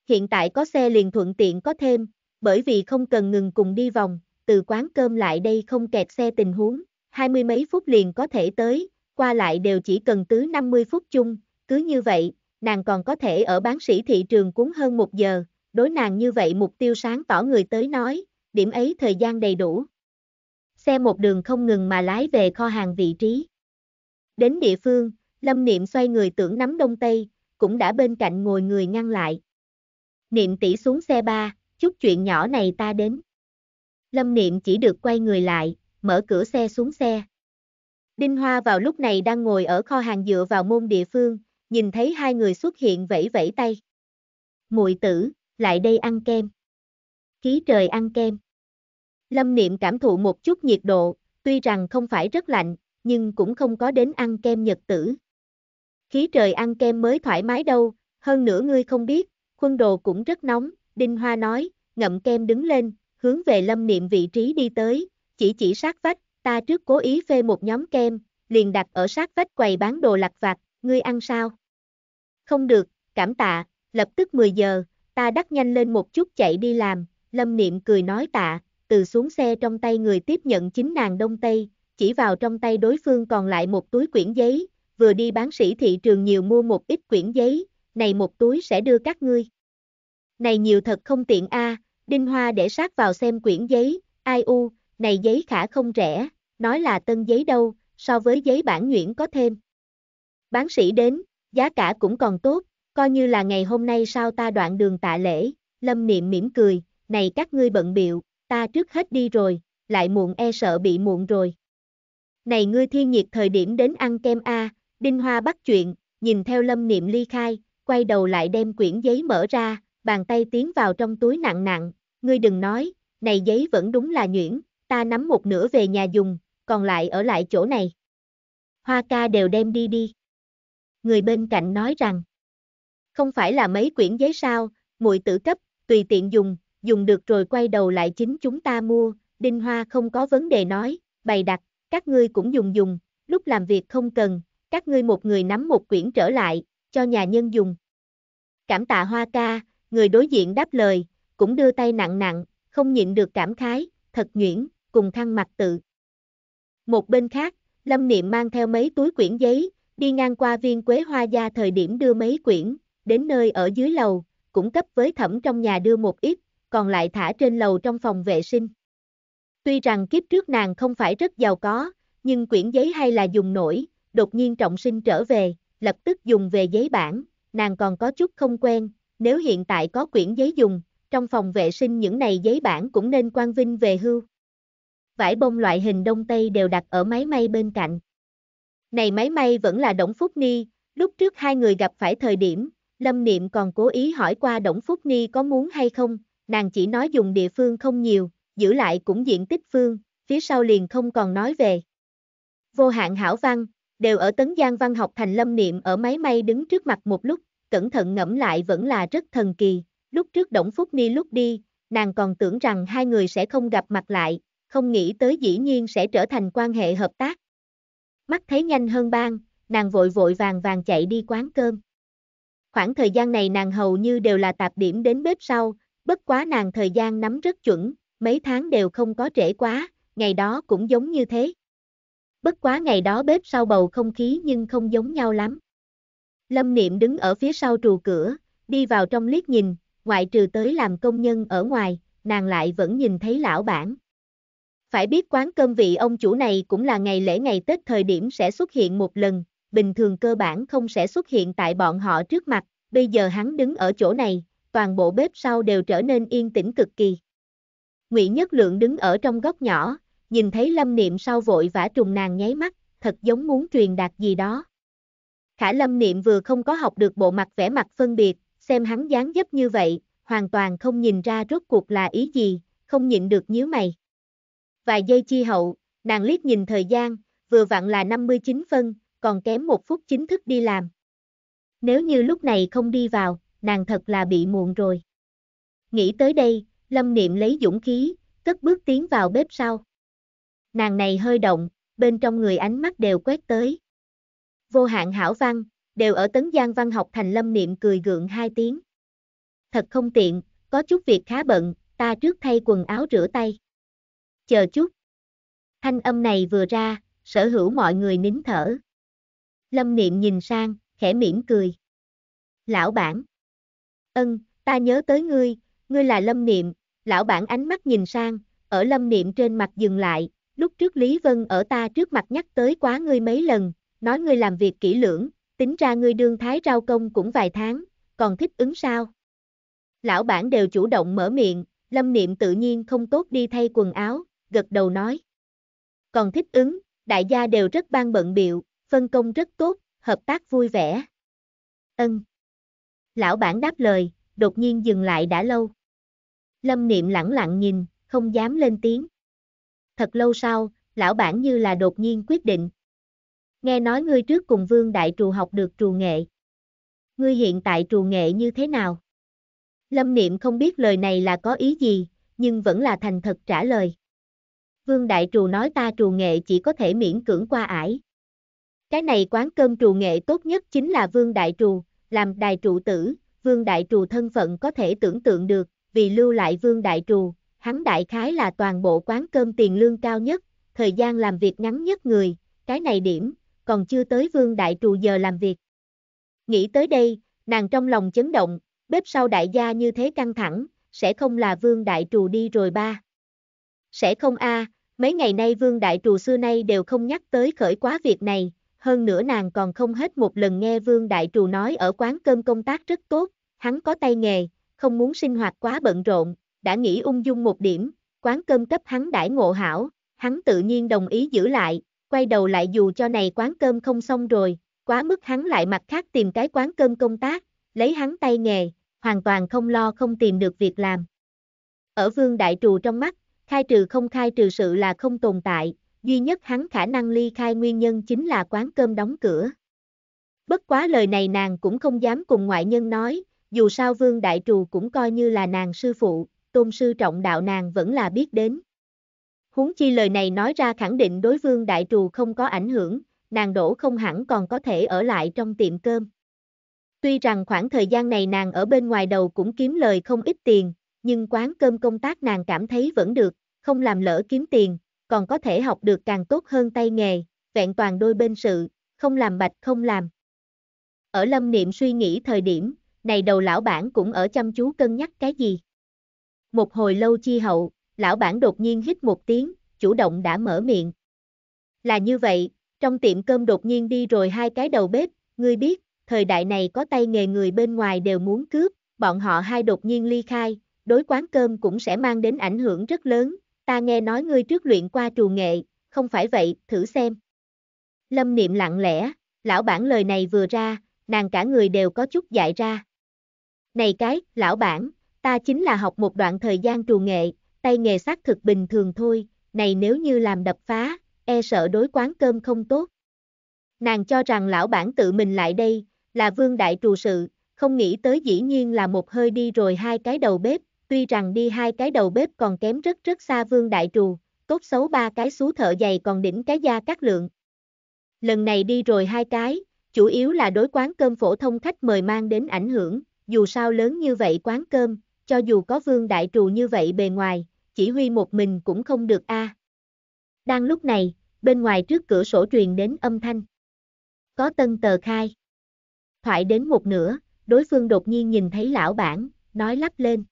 Hiện tại có xe liền thuận tiện có thêm, bởi vì không cần ngừng cùng đi vòng, từ quán cơm lại đây không kẹt xe tình huống, hai mươi mấy phút liền có thể tới, qua lại đều chỉ cần tứ 50 phút chung, cứ như vậy, nàng còn có thể ở bán sĩ thị trường cúng hơn một giờ, đối nàng như vậy mục tiêu sáng tỏ người tới nói, điểm ấy thời gian đầy đủ. Xe một đường không ngừng mà lái về kho hàng vị trí. Đến địa phương, Lâm Niệm xoay người tưởng nắm đông tây, cũng đã bên cạnh ngồi người ngăn lại. Niệm tỷ xuống xe ba, chút chuyện nhỏ này ta đến. Lâm Niệm chỉ được quay người lại, mở cửa xe xuống xe. Đinh Hoa vào lúc này đang ngồi ở kho hàng dựa vào môn địa phương, nhìn thấy hai người xuất hiện vẫy vẫy tay. Muội tử, lại đây ăn kem. Khí trời ăn kem. Lâm Niệm cảm thụ một chút nhiệt độ, tuy rằng không phải rất lạnh, nhưng cũng không có đến ăn kem nhật tử. Khí trời ăn kem mới thoải mái đâu, hơn nữa ngươi không biết, khuôn đồ cũng rất nóng, Đinh Hoa nói, ngậm kem đứng lên, hướng về Lâm Niệm vị trí đi tới, chỉ chỉ sát vách, ta trước cố ý phê một nhóm kem, liền đặt ở sát vách quầy bán đồ lặt vặt, ngươi ăn sao? Không được, cảm tạ, lập tức 10 giờ, ta đắt nhanh lên một chút chạy đi làm, Lâm Niệm cười nói tạ, từ xuống xe trong tay người tiếp nhận chính nàng Đông Tây, chỉ vào trong tay đối phương còn lại một túi quyển giấy, vừa đi bán sĩ thị trường nhiều mua một ít quyển giấy, này một túi sẽ đưa các ngươi. Này nhiều thật không tiện a, à, Đinh Hoa để sát vào xem quyển giấy, ai u, này giấy khả không rẻ, nói là tân giấy đâu, so với giấy bản nhuyễn có thêm. Bán sĩ đến, giá cả cũng còn tốt, coi như là ngày hôm nay sao ta đoạn đường tạ lễ, lâm niệm mỉm cười, này các ngươi bận biệu, ta trước hết đi rồi, lại muộn e sợ bị muộn rồi. Này ngươi thiên nhiệt thời điểm đến ăn kem A, Đinh Hoa bắt chuyện, nhìn theo lâm niệm ly khai, quay đầu lại đem quyển giấy mở ra, bàn tay tiến vào trong túi nặng nặng, ngươi đừng nói, này giấy vẫn đúng là nhuyễn, ta nắm một nửa về nhà dùng, còn lại ở lại chỗ này. Hoa ca đều đem đi đi. Người bên cạnh nói rằng, không phải là mấy quyển giấy sao, muội tử cấp, tùy tiện dùng, dùng được rồi quay đầu lại chính chúng ta mua, Đinh Hoa không có vấn đề nói, bày đặt, các ngươi cũng dùng dùng, lúc làm việc không cần, các ngươi một người nắm một quyển trở lại, cho nhà nhân dùng. Cảm tạ Hoa ca, người đối diện đáp lời, cũng đưa tay nặng nặng, không nhịn được cảm khái, thật nhuyễn, cùng khăn mặt tự. Một bên khác, Lâm Niệm mang theo mấy túi quyển giấy, đi ngang qua viên quế hoa gia thời điểm đưa mấy quyển, đến nơi ở dưới lầu, cũng cấp với thẩm trong nhà đưa một ít, còn lại thả trên lầu trong phòng vệ sinh. Tuy rằng kiếp trước nàng không phải rất giàu có, nhưng quyển giấy hay là dùng nổi, đột nhiên trọng sinh trở về, lập tức dùng về giấy bản, nàng còn có chút không quen, nếu hiện tại có quyển giấy dùng, trong phòng vệ sinh những này giấy bản cũng nên quan vinh về hưu vải bông loại hình đông tây đều đặt ở máy may bên cạnh. Này máy may vẫn là Đổng Phúc Ni, lúc trước hai người gặp phải thời điểm, Lâm Niệm còn cố ý hỏi qua Đổng Phúc Ni có muốn hay không, nàng chỉ nói dùng địa phương không nhiều, giữ lại cũng diện tích phương, phía sau liền không còn nói về. Vô hạn hảo văn, đều ở Tấn Giang Văn học thành Lâm Niệm ở máy may đứng trước mặt một lúc, cẩn thận ngẫm lại vẫn là rất thần kỳ, lúc trước Đổng Phúc Ni lúc đi, nàng còn tưởng rằng hai người sẽ không gặp mặt lại, không nghĩ tới dĩ nhiên sẽ trở thành quan hệ hợp tác. Mắt thấy nhanh hơn Bang, nàng vội vội vàng vàng chạy đi quán cơm. Khoảng thời gian này nàng hầu như đều là tạp điểm đến bếp sau, bất quá nàng thời gian nắm rất chuẩn, mấy tháng đều không có trễ quá, ngày đó cũng giống như thế. Bất quá ngày đó bếp sau bầu không khí nhưng không giống nhau lắm. Lâm Niệm đứng ở phía sau trù cửa, đi vào trong liếc nhìn, ngoại trừ tới làm công nhân ở ngoài, nàng lại vẫn nhìn thấy lão bản, phải biết quán cơm vị ông chủ này cũng là ngày lễ ngày Tết thời điểm sẽ xuất hiện một lần, bình thường cơ bản không sẽ xuất hiện tại bọn họ trước mặt, bây giờ hắn đứng ở chỗ này, toàn bộ bếp sau đều trở nên yên tĩnh cực kỳ. Ngụy Nhất Lượng đứng ở trong góc nhỏ, nhìn thấy Lâm Niệm sau vội vã trùng nàng nháy mắt, thật giống muốn truyền đạt gì đó. Khả Lâm Niệm vừa không có học được bộ mặt vẽ mặt phân biệt, xem hắn dáng dấp như vậy, hoàn toàn không nhìn ra rốt cuộc là ý gì, không nhịn được nhíu mày vài giây chi hậu, nàng liếc nhìn thời gian, vừa vặn là 59 phân, còn kém một phút chính thức đi làm. Nếu như lúc này không đi vào, nàng thật là bị muộn rồi. Nghĩ tới đây, Lâm Niệm lấy dũng khí, cất bước tiến vào bếp sau. Nàng này hơi động, bên trong người ánh mắt đều quét tới. Vô hạn hảo văn, đều ở tấn giang văn học thành Lâm Niệm cười gượng hai tiếng. Thật không tiện, có chút việc khá bận, ta trước thay quần áo rửa tay chờ chút. Thanh âm này vừa ra, sở hữu mọi người nín thở. Lâm Niệm nhìn sang, khẽ mỉm cười. Lão bản. Ân, ta nhớ tới ngươi, ngươi là Lâm Niệm, lão bản ánh mắt nhìn sang, ở Lâm Niệm trên mặt dừng lại, lúc trước Lý Vân ở ta trước mặt nhắc tới quá ngươi mấy lần, nói ngươi làm việc kỹ lưỡng, tính ra ngươi đương thái rau công cũng vài tháng, còn thích ứng sao? Lão bản đều chủ động mở miệng, Lâm Niệm tự nhiên không tốt đi thay quần áo, gật đầu nói. Còn thích ứng, đại gia đều rất ban bận biệu, phân công rất tốt, hợp tác vui vẻ. Ân. Lão bản đáp lời, đột nhiên dừng lại đã lâu. Lâm niệm lẳng lặng nhìn, không dám lên tiếng. Thật lâu sau, lão bản như là đột nhiên quyết định. Nghe nói ngươi trước cùng vương đại trù học được trù nghệ. Ngươi hiện tại trù nghệ như thế nào? Lâm niệm không biết lời này là có ý gì, nhưng vẫn là thành thật trả lời. Vương Đại Trù nói ta trù nghệ chỉ có thể miễn cưỡng qua ải. Cái này quán cơm trù nghệ tốt nhất chính là Vương Đại Trù, làm đại trụ tử, Vương Đại Trù thân phận có thể tưởng tượng được, vì lưu lại Vương Đại Trù, hắn đại khái là toàn bộ quán cơm tiền lương cao nhất, thời gian làm việc ngắn nhất người, cái này điểm, còn chưa tới Vương Đại Trù giờ làm việc. Nghĩ tới đây, nàng trong lòng chấn động, bếp sau đại gia như thế căng thẳng, sẽ không là Vương Đại Trù đi rồi ba. Sẽ không a à, Mấy ngày nay vương đại trù xưa nay đều không nhắc tới khởi quá việc này, hơn nữa nàng còn không hết một lần nghe vương đại trù nói ở quán cơm công tác rất tốt, hắn có tay nghề, không muốn sinh hoạt quá bận rộn, đã nghĩ ung dung một điểm, quán cơm cấp hắn đãi ngộ hảo, hắn tự nhiên đồng ý giữ lại, quay đầu lại dù cho này quán cơm không xong rồi, quá mức hắn lại mặt khác tìm cái quán cơm công tác, lấy hắn tay nghề, hoàn toàn không lo không tìm được việc làm. Ở vương đại trù trong mắt, khai trừ không khai trừ sự là không tồn tại, duy nhất hắn khả năng ly khai nguyên nhân chính là quán cơm đóng cửa. Bất quá lời này nàng cũng không dám cùng ngoại nhân nói, dù sao vương đại trù cũng coi như là nàng sư phụ, tôn sư trọng đạo nàng vẫn là biết đến. Huống chi lời này nói ra khẳng định đối vương đại trù không có ảnh hưởng, nàng đổ không hẳn còn có thể ở lại trong tiệm cơm. Tuy rằng khoảng thời gian này nàng ở bên ngoài đầu cũng kiếm lời không ít tiền, nhưng quán cơm công tác nàng cảm thấy vẫn được, không làm lỡ kiếm tiền, còn có thể học được càng tốt hơn tay nghề, vẹn toàn đôi bên sự, không làm bạch không làm. Ở lâm niệm suy nghĩ thời điểm, này đầu lão bản cũng ở chăm chú cân nhắc cái gì. Một hồi lâu chi hậu, lão bản đột nhiên hít một tiếng, chủ động đã mở miệng. Là như vậy, trong tiệm cơm đột nhiên đi rồi hai cái đầu bếp, ngươi biết, thời đại này có tay nghề người bên ngoài đều muốn cướp, bọn họ hai đột nhiên ly khai, đối quán cơm cũng sẽ mang đến ảnh hưởng rất lớn, ta nghe nói ngươi trước luyện qua trù nghệ, không phải vậy, thử xem. Lâm niệm lặng lẽ, lão bản lời này vừa ra, nàng cả người đều có chút dại ra. Này cái, lão bản, ta chính là học một đoạn thời gian trù nghệ, tay nghề xác thực bình thường thôi, này nếu như làm đập phá, e sợ đối quán cơm không tốt. Nàng cho rằng lão bản tự mình lại đây, là vương đại trù sự, không nghĩ tới dĩ nhiên là một hơi đi rồi hai cái đầu bếp, tuy rằng đi hai cái đầu bếp còn kém rất rất xa vương đại trù, tốt xấu ba cái xú thợ dày còn đỉnh cái da cắt lượng. Lần này đi rồi hai cái, chủ yếu là đối quán cơm phổ thông khách mời mang đến ảnh hưởng, dù sao lớn như vậy quán cơm, cho dù có vương đại trù như vậy bề ngoài, chỉ huy một mình cũng không được a. À. Đang lúc này, bên ngoài trước cửa sổ truyền đến âm thanh. Có tân tờ khai. Thoại đến một nửa, đối phương đột nhiên nhìn thấy lão bản, nói lắp lên.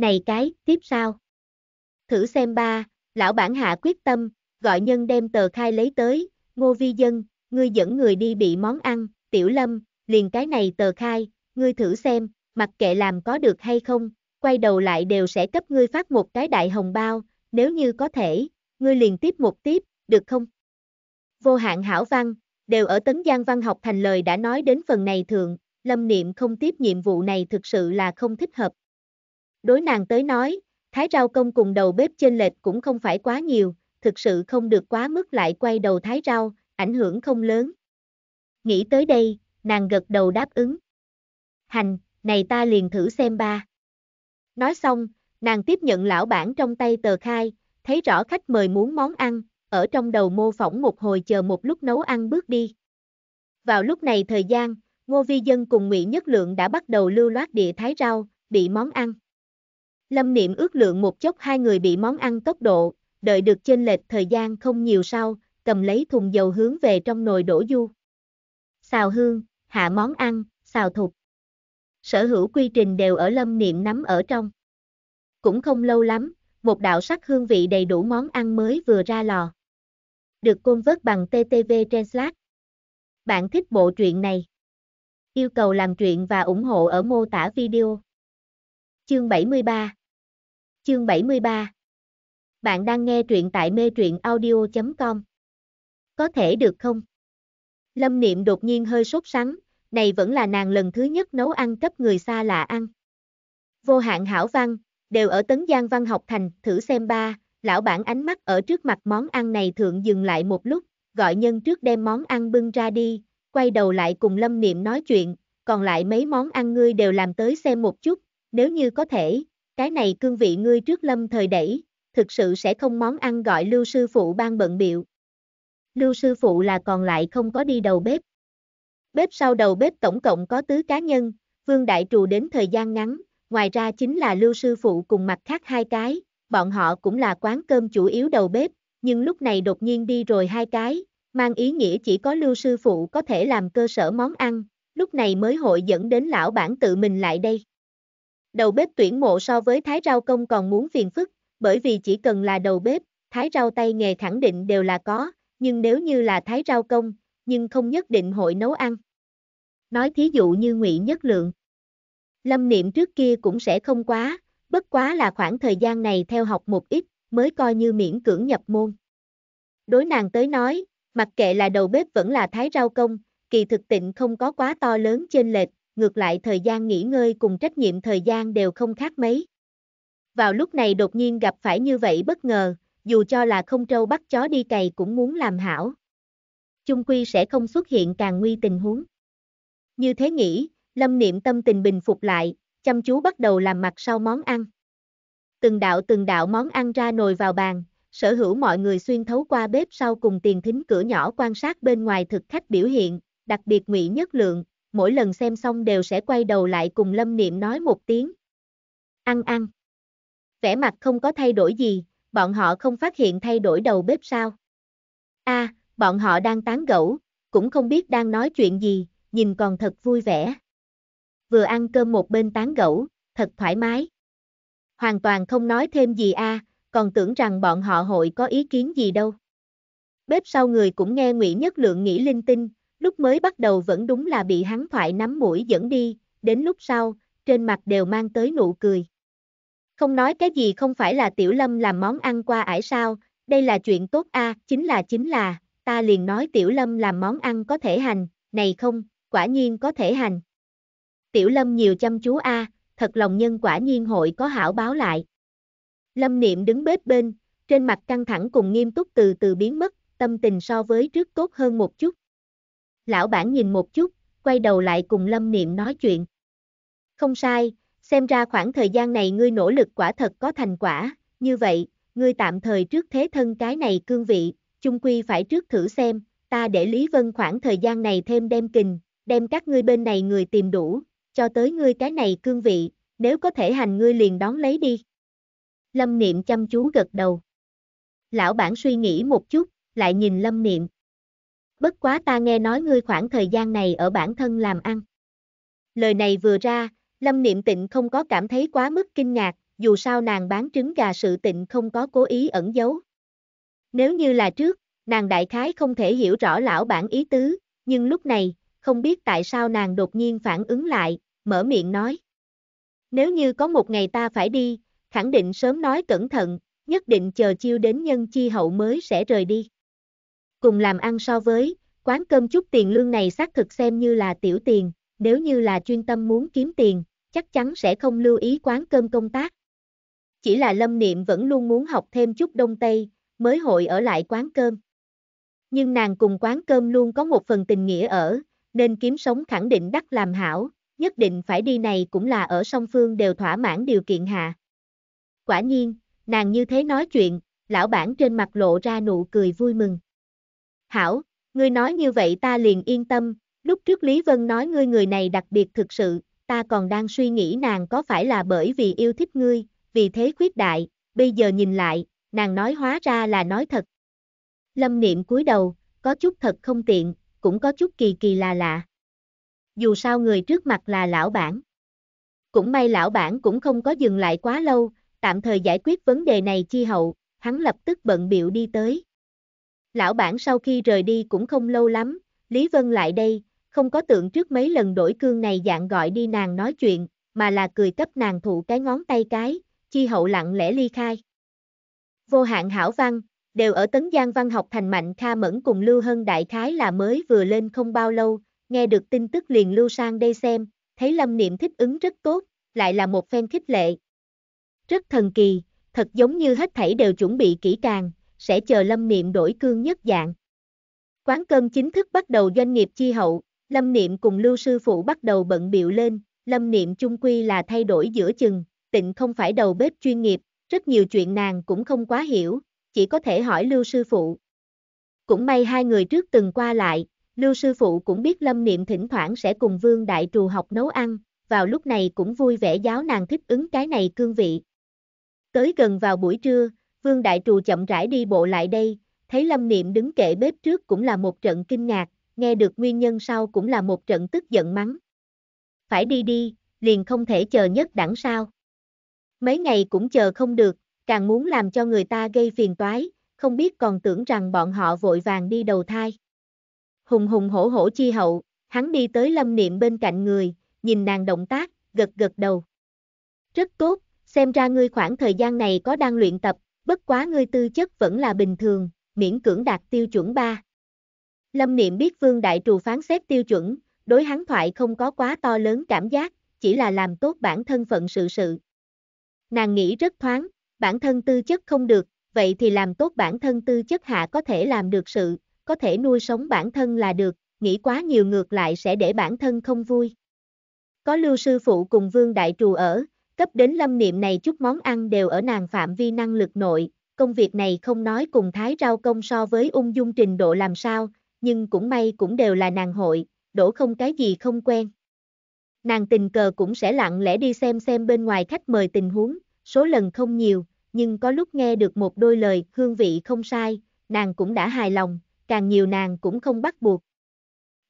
Này cái, tiếp sao? Thử xem ba, lão bản hạ quyết tâm, gọi nhân đem tờ khai lấy tới, ngô vi dân, ngươi dẫn người đi bị món ăn, tiểu lâm, liền cái này tờ khai, ngươi thử xem, mặc kệ làm có được hay không, quay đầu lại đều sẽ cấp ngươi phát một cái đại hồng bao, nếu như có thể, ngươi liền tiếp một tiếp, được không? Vô hạn hảo văn, đều ở Tấn Giang Văn học thành lời đã nói đến phần này thường, Lâm Niệm không tiếp nhiệm vụ này thực sự là không thích hợp. Đối nàng tới nói, thái rau công cùng đầu bếp trên lệch cũng không phải quá nhiều, thực sự không được quá mức lại quay đầu thái rau, ảnh hưởng không lớn. Nghĩ tới đây, nàng gật đầu đáp ứng. Hành, này ta liền thử xem ba. Nói xong, nàng tiếp nhận lão bản trong tay tờ khai, thấy rõ khách mời muốn món ăn, ở trong đầu mô phỏng một hồi chờ một lúc nấu ăn bước đi. Vào lúc này thời gian, Ngô Vi Dân cùng Ngụy Nhất Lượng đã bắt đầu lưu loát địa thái rau, bị món ăn. Lâm Niệm ước lượng một chốc hai người bị món ăn tốc độ, đợi được trên lệch thời gian không nhiều sau, cầm lấy thùng dầu hướng về trong nồi đổ du. Xào hương, hạ món ăn, xào thục. Sở hữu quy trình đều ở Lâm Niệm nắm ở trong. Cũng không lâu lắm, một đạo sắc hương vị đầy đủ món ăn mới vừa ra lò. Được côn vớt bằng TTV Translate. Bạn thích bộ truyện này? Yêu cầu làm truyện và ủng hộ ở mô tả video. Chương 73 chương 73. Bạn đang nghe truyện tại mê truyện audio.com. Có thể được không? Lâm Niệm đột nhiên hơi sốt sắng, này vẫn là nàng lần thứ nhất nấu ăn cấp người xa lạ ăn. Vô hạn hảo văn, đều ở Tấn Giang Văn học thành, thử xem ba, lão bản ánh mắt ở trước mặt món ăn này thượng dừng lại một lúc, gọi nhân trước đem món ăn bưng ra đi, quay đầu lại cùng Lâm Niệm nói chuyện, còn lại mấy món ăn ngươi đều làm tới xem một chút, nếu như có thể, cái này cương vị ngươi trước lâm thời đẩy, thực sự sẽ không món ăn gọi lưu sư phụ ban bận biệu. Lưu sư phụ là còn lại không có đi đầu bếp. Bếp sau đầu bếp tổng cộng có tứ cá nhân, vương đại trù đến thời gian ngắn, ngoài ra chính là lưu sư phụ cùng mặt khác hai cái, bọn họ cũng là quán cơm chủ yếu đầu bếp, nhưng lúc này đột nhiên đi rồi hai cái, mang ý nghĩa chỉ có lưu sư phụ có thể làm cơ sở món ăn, lúc này mới hội dẫn đến lão bản tự mình lại đây. Đầu bếp tuyển mộ so với thái rau công còn muốn phiền phức, bởi vì chỉ cần là đầu bếp, thái rau tay nghề khẳng định đều là có, nhưng nếu như là thái rau công, nhưng không nhất định hội nấu ăn. Nói thí dụ như ngụy Nhất Lượng. Lâm niệm trước kia cũng sẽ không quá, bất quá là khoảng thời gian này theo học một ít, mới coi như miễn cưỡng nhập môn. Đối nàng tới nói, mặc kệ là đầu bếp vẫn là thái rau công, kỳ thực tịnh không có quá to lớn trên lệch, ngược lại thời gian nghỉ ngơi cùng trách nhiệm thời gian đều không khác mấy. Vào lúc này đột nhiên gặp phải như vậy bất ngờ, dù cho là không trâu bắt chó đi cày cũng muốn làm hảo. Trung quy sẽ không xuất hiện càng nguy tình huống. Như thế nghĩ, lâm niệm tâm tình bình phục lại, chăm chú bắt đầu làm mặt sau món ăn. Từng đạo từng đạo món ăn ra nồi vào bàn, sở hữu mọi người xuyên thấu qua bếp sau cùng tiền thính cửa nhỏ quan sát bên ngoài thực khách biểu hiện, đặc biệt ngụy nhất lượng, mỗi lần xem xong đều sẽ quay đầu lại cùng Lâm Niệm nói một tiếng. Ăn ăn. Vẻ mặt không có thay đổi gì, bọn họ không phát hiện thay đổi đầu bếp sao. a à, bọn họ đang tán gẫu, cũng không biết đang nói chuyện gì, nhìn còn thật vui vẻ. Vừa ăn cơm một bên tán gẫu, thật thoải mái. Hoàn toàn không nói thêm gì a, à, còn tưởng rằng bọn họ hội có ý kiến gì đâu. Bếp sau người cũng nghe Ngụy Nhất Lượng nghĩ linh tinh, lúc mới bắt đầu vẫn đúng là bị hắn thoại nắm mũi dẫn đi, đến lúc sau, trên mặt đều mang tới nụ cười. Không nói cái gì không phải là tiểu lâm làm món ăn qua ải sao, đây là chuyện tốt a chính là chính là, ta liền nói tiểu lâm làm món ăn có thể hành, này không, quả nhiên có thể hành. Tiểu lâm nhiều chăm chú a thật lòng nhân quả nhiên hội có hảo báo lại. Lâm niệm đứng bếp bên, trên mặt căng thẳng cùng nghiêm túc từ từ biến mất, tâm tình so với trước tốt hơn một chút lão bản nhìn một chút, quay đầu lại cùng Lâm Niệm nói chuyện. Không sai, xem ra khoảng thời gian này ngươi nỗ lực quả thật có thành quả, như vậy, ngươi tạm thời trước thế thân cái này cương vị, chung quy phải trước thử xem, ta để Lý Vân khoảng thời gian này thêm đem kình, đem các ngươi bên này người tìm đủ, cho tới ngươi cái này cương vị, nếu có thể hành ngươi liền đón lấy đi. Lâm Niệm chăm chú gật đầu. Lão bản suy nghĩ một chút, lại nhìn Lâm Niệm bất quá ta nghe nói ngươi khoảng thời gian này ở bản thân làm ăn. Lời này vừa ra, Lâm Niệm Tịnh không có cảm thấy quá mức kinh ngạc, dù sao nàng bán trứng gà sự tịnh không có cố ý ẩn giấu. Nếu như là trước, nàng đại khái không thể hiểu rõ lão bản ý tứ, nhưng lúc này, không biết tại sao nàng đột nhiên phản ứng lại, mở miệng nói. Nếu như có một ngày ta phải đi, khẳng định sớm nói cẩn thận, nhất định chờ chiêu đến nhân chi hậu mới sẽ rời đi cùng làm ăn so với, quán cơm chút tiền lương này xác thực xem như là tiểu tiền, nếu như là chuyên tâm muốn kiếm tiền, chắc chắn sẽ không lưu ý quán cơm công tác. Chỉ là Lâm Niệm vẫn luôn muốn học thêm chút Đông Tây, mới hội ở lại quán cơm. Nhưng nàng cùng quán cơm luôn có một phần tình nghĩa ở, nên kiếm sống khẳng định đắc làm hảo, nhất định phải đi này cũng là ở song phương đều thỏa mãn điều kiện hạ. Quả nhiên, nàng như thế nói chuyện, lão bản trên mặt lộ ra nụ cười vui mừng. Hảo, ngươi nói như vậy ta liền yên tâm, lúc trước Lý Vân nói ngươi người này đặc biệt thực sự, ta còn đang suy nghĩ nàng có phải là bởi vì yêu thích ngươi, vì thế khuyết đại, bây giờ nhìn lại, nàng nói hóa ra là nói thật. Lâm niệm cúi đầu, có chút thật không tiện, cũng có chút kỳ kỳ là lạ. Dù sao người trước mặt là lão bản. Cũng may lão bản cũng không có dừng lại quá lâu, tạm thời giải quyết vấn đề này chi hậu, hắn lập tức bận biểu đi tới. Lão bản sau khi rời đi cũng không lâu lắm, Lý Vân lại đây, không có tượng trước mấy lần đổi cương này dạng gọi đi nàng nói chuyện, mà là cười cấp nàng thụ cái ngón tay cái, chi hậu lặng lẽ ly khai. Vô hạn hảo văn, đều ở Tấn Giang Văn học thành Mạnh Kha Mẫn cùng Lưu Hân Đại Khái là mới vừa lên không bao lâu, nghe được tin tức liền lưu sang đây xem, thấy Lâm Niệm thích ứng rất tốt, lại là một phen khích lệ. Rất thần kỳ, thật giống như hết thảy đều chuẩn bị kỹ càng, sẽ chờ Lâm Niệm đổi cương nhất dạng. Quán cơm chính thức bắt đầu doanh nghiệp chi hậu, Lâm Niệm cùng Lưu Sư Phụ bắt đầu bận biểu lên, Lâm Niệm chung quy là thay đổi giữa chừng, tịnh không phải đầu bếp chuyên nghiệp, rất nhiều chuyện nàng cũng không quá hiểu, chỉ có thể hỏi Lưu Sư Phụ. Cũng may hai người trước từng qua lại, Lưu Sư Phụ cũng biết Lâm Niệm thỉnh thoảng sẽ cùng Vương Đại Trù học nấu ăn, vào lúc này cũng vui vẻ giáo nàng thích ứng cái này cương vị. Tới gần vào buổi trưa, Vương Đại Trù chậm rãi đi bộ lại đây, thấy Lâm Niệm đứng kệ bếp trước cũng là một trận kinh ngạc, nghe được nguyên nhân sau cũng là một trận tức giận mắng. Phải đi đi, liền không thể chờ nhất đẳng sao. Mấy ngày cũng chờ không được, càng muốn làm cho người ta gây phiền toái, không biết còn tưởng rằng bọn họ vội vàng đi đầu thai. Hùng hùng hổ hổ chi hậu, hắn đi tới lâm niệm bên cạnh người, nhìn nàng động tác, gật gật đầu. Rất tốt, xem ra ngươi khoảng thời gian này có đang luyện tập, bất quá ngươi tư chất vẫn là bình thường, miễn cưỡng đạt tiêu chuẩn 3. Lâm Niệm biết Vương Đại Trù phán xét tiêu chuẩn, đối hắn thoại không có quá to lớn cảm giác, chỉ là làm tốt bản thân phận sự sự. Nàng nghĩ rất thoáng, bản thân tư chất không được, vậy thì làm tốt bản thân tư chất hạ có thể làm được sự, có thể nuôi sống bản thân là được, nghĩ quá nhiều ngược lại sẽ để bản thân không vui. Có lưu sư phụ cùng Vương Đại Trù ở, cấp đến lâm niệm này chút món ăn đều ở nàng phạm vi năng lực nội, công việc này không nói cùng thái rau công so với ung dung trình độ làm sao, nhưng cũng may cũng đều là nàng hội, đổ không cái gì không quen. Nàng tình cờ cũng sẽ lặng lẽ đi xem xem bên ngoài khách mời tình huống, số lần không nhiều, nhưng có lúc nghe được một đôi lời hương vị không sai, nàng cũng đã hài lòng, càng nhiều nàng cũng không bắt buộc.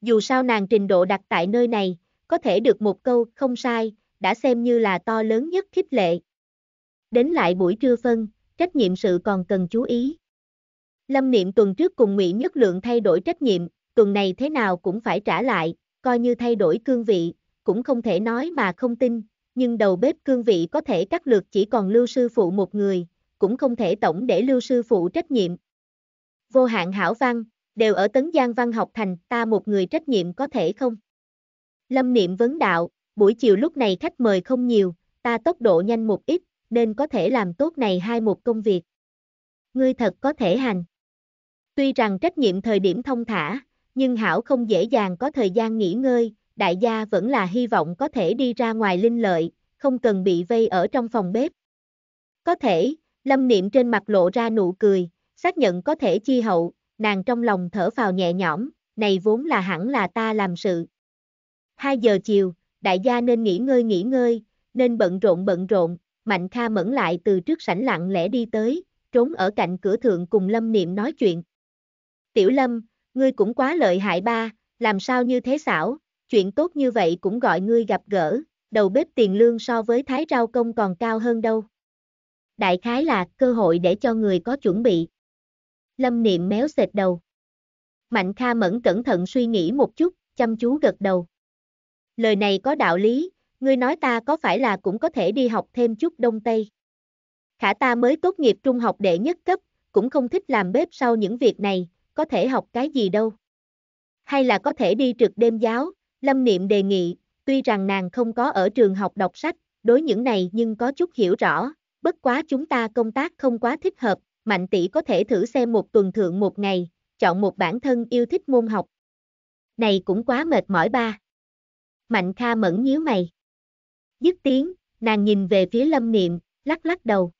Dù sao nàng trình độ đặt tại nơi này, có thể được một câu không sai, đã xem như là to lớn nhất khích lệ. Đến lại buổi trưa phân, trách nhiệm sự còn cần chú ý. Lâm Niệm tuần trước cùng Ngụy Nhất Lượng thay đổi trách nhiệm, tuần này thế nào cũng phải trả lại, coi như thay đổi cương vị, cũng không thể nói mà không tin, nhưng đầu bếp cương vị có thể cắt lược chỉ còn lưu sư phụ một người, cũng không thể tổng để lưu sư phụ trách nhiệm. Vô hạn hảo văn, đều ở Tấn Giang Văn học thành, ta một người trách nhiệm có thể không? Lâm Niệm vấn đạo, buổi chiều lúc này khách mời không nhiều, ta tốc độ nhanh một ít, nên có thể làm tốt này hai một công việc. Ngươi thật có thể hành. Tuy rằng trách nhiệm thời điểm thông thả, nhưng Hảo không dễ dàng có thời gian nghỉ ngơi, đại gia vẫn là hy vọng có thể đi ra ngoài linh lợi, không cần bị vây ở trong phòng bếp. Có thể, lâm niệm trên mặt lộ ra nụ cười, xác nhận có thể chi hậu, nàng trong lòng thở vào nhẹ nhõm, này vốn là hẳn là ta làm sự. 2 giờ chiều, đại gia nên nghỉ ngơi nghỉ ngơi, nên bận rộn bận rộn, Mạnh Kha mẫn lại từ trước sảnh lặng lẽ đi tới, trốn ở cạnh cửa thượng cùng Lâm Niệm nói chuyện. Tiểu Lâm, ngươi cũng quá lợi hại ba, làm sao như thế xảo, chuyện tốt như vậy cũng gọi ngươi gặp gỡ, đầu bếp tiền lương so với thái rau công còn cao hơn đâu. Đại khái là cơ hội để cho người có chuẩn bị. Lâm Niệm méo xệt đầu. Mạnh Kha mẫn cẩn thận suy nghĩ một chút, chăm chú gật đầu lời này có đạo lý, ngươi nói ta có phải là cũng có thể đi học thêm chút đông tây. Khả ta mới tốt nghiệp trung học đệ nhất cấp, cũng không thích làm bếp sau những việc này, có thể học cái gì đâu. Hay là có thể đi trực đêm giáo, Lâm Niệm đề nghị, tuy rằng nàng không có ở trường học đọc sách, đối những này nhưng có chút hiểu rõ, bất quá chúng ta công tác không quá thích hợp, Mạnh tỷ có thể thử xem một tuần thượng một ngày, chọn một bản thân yêu thích môn học. Này cũng quá mệt mỏi ba. Mạnh Kha mẫn nhíu mày. Dứt tiếng, nàng nhìn về phía lâm niệm, lắc lắc đầu.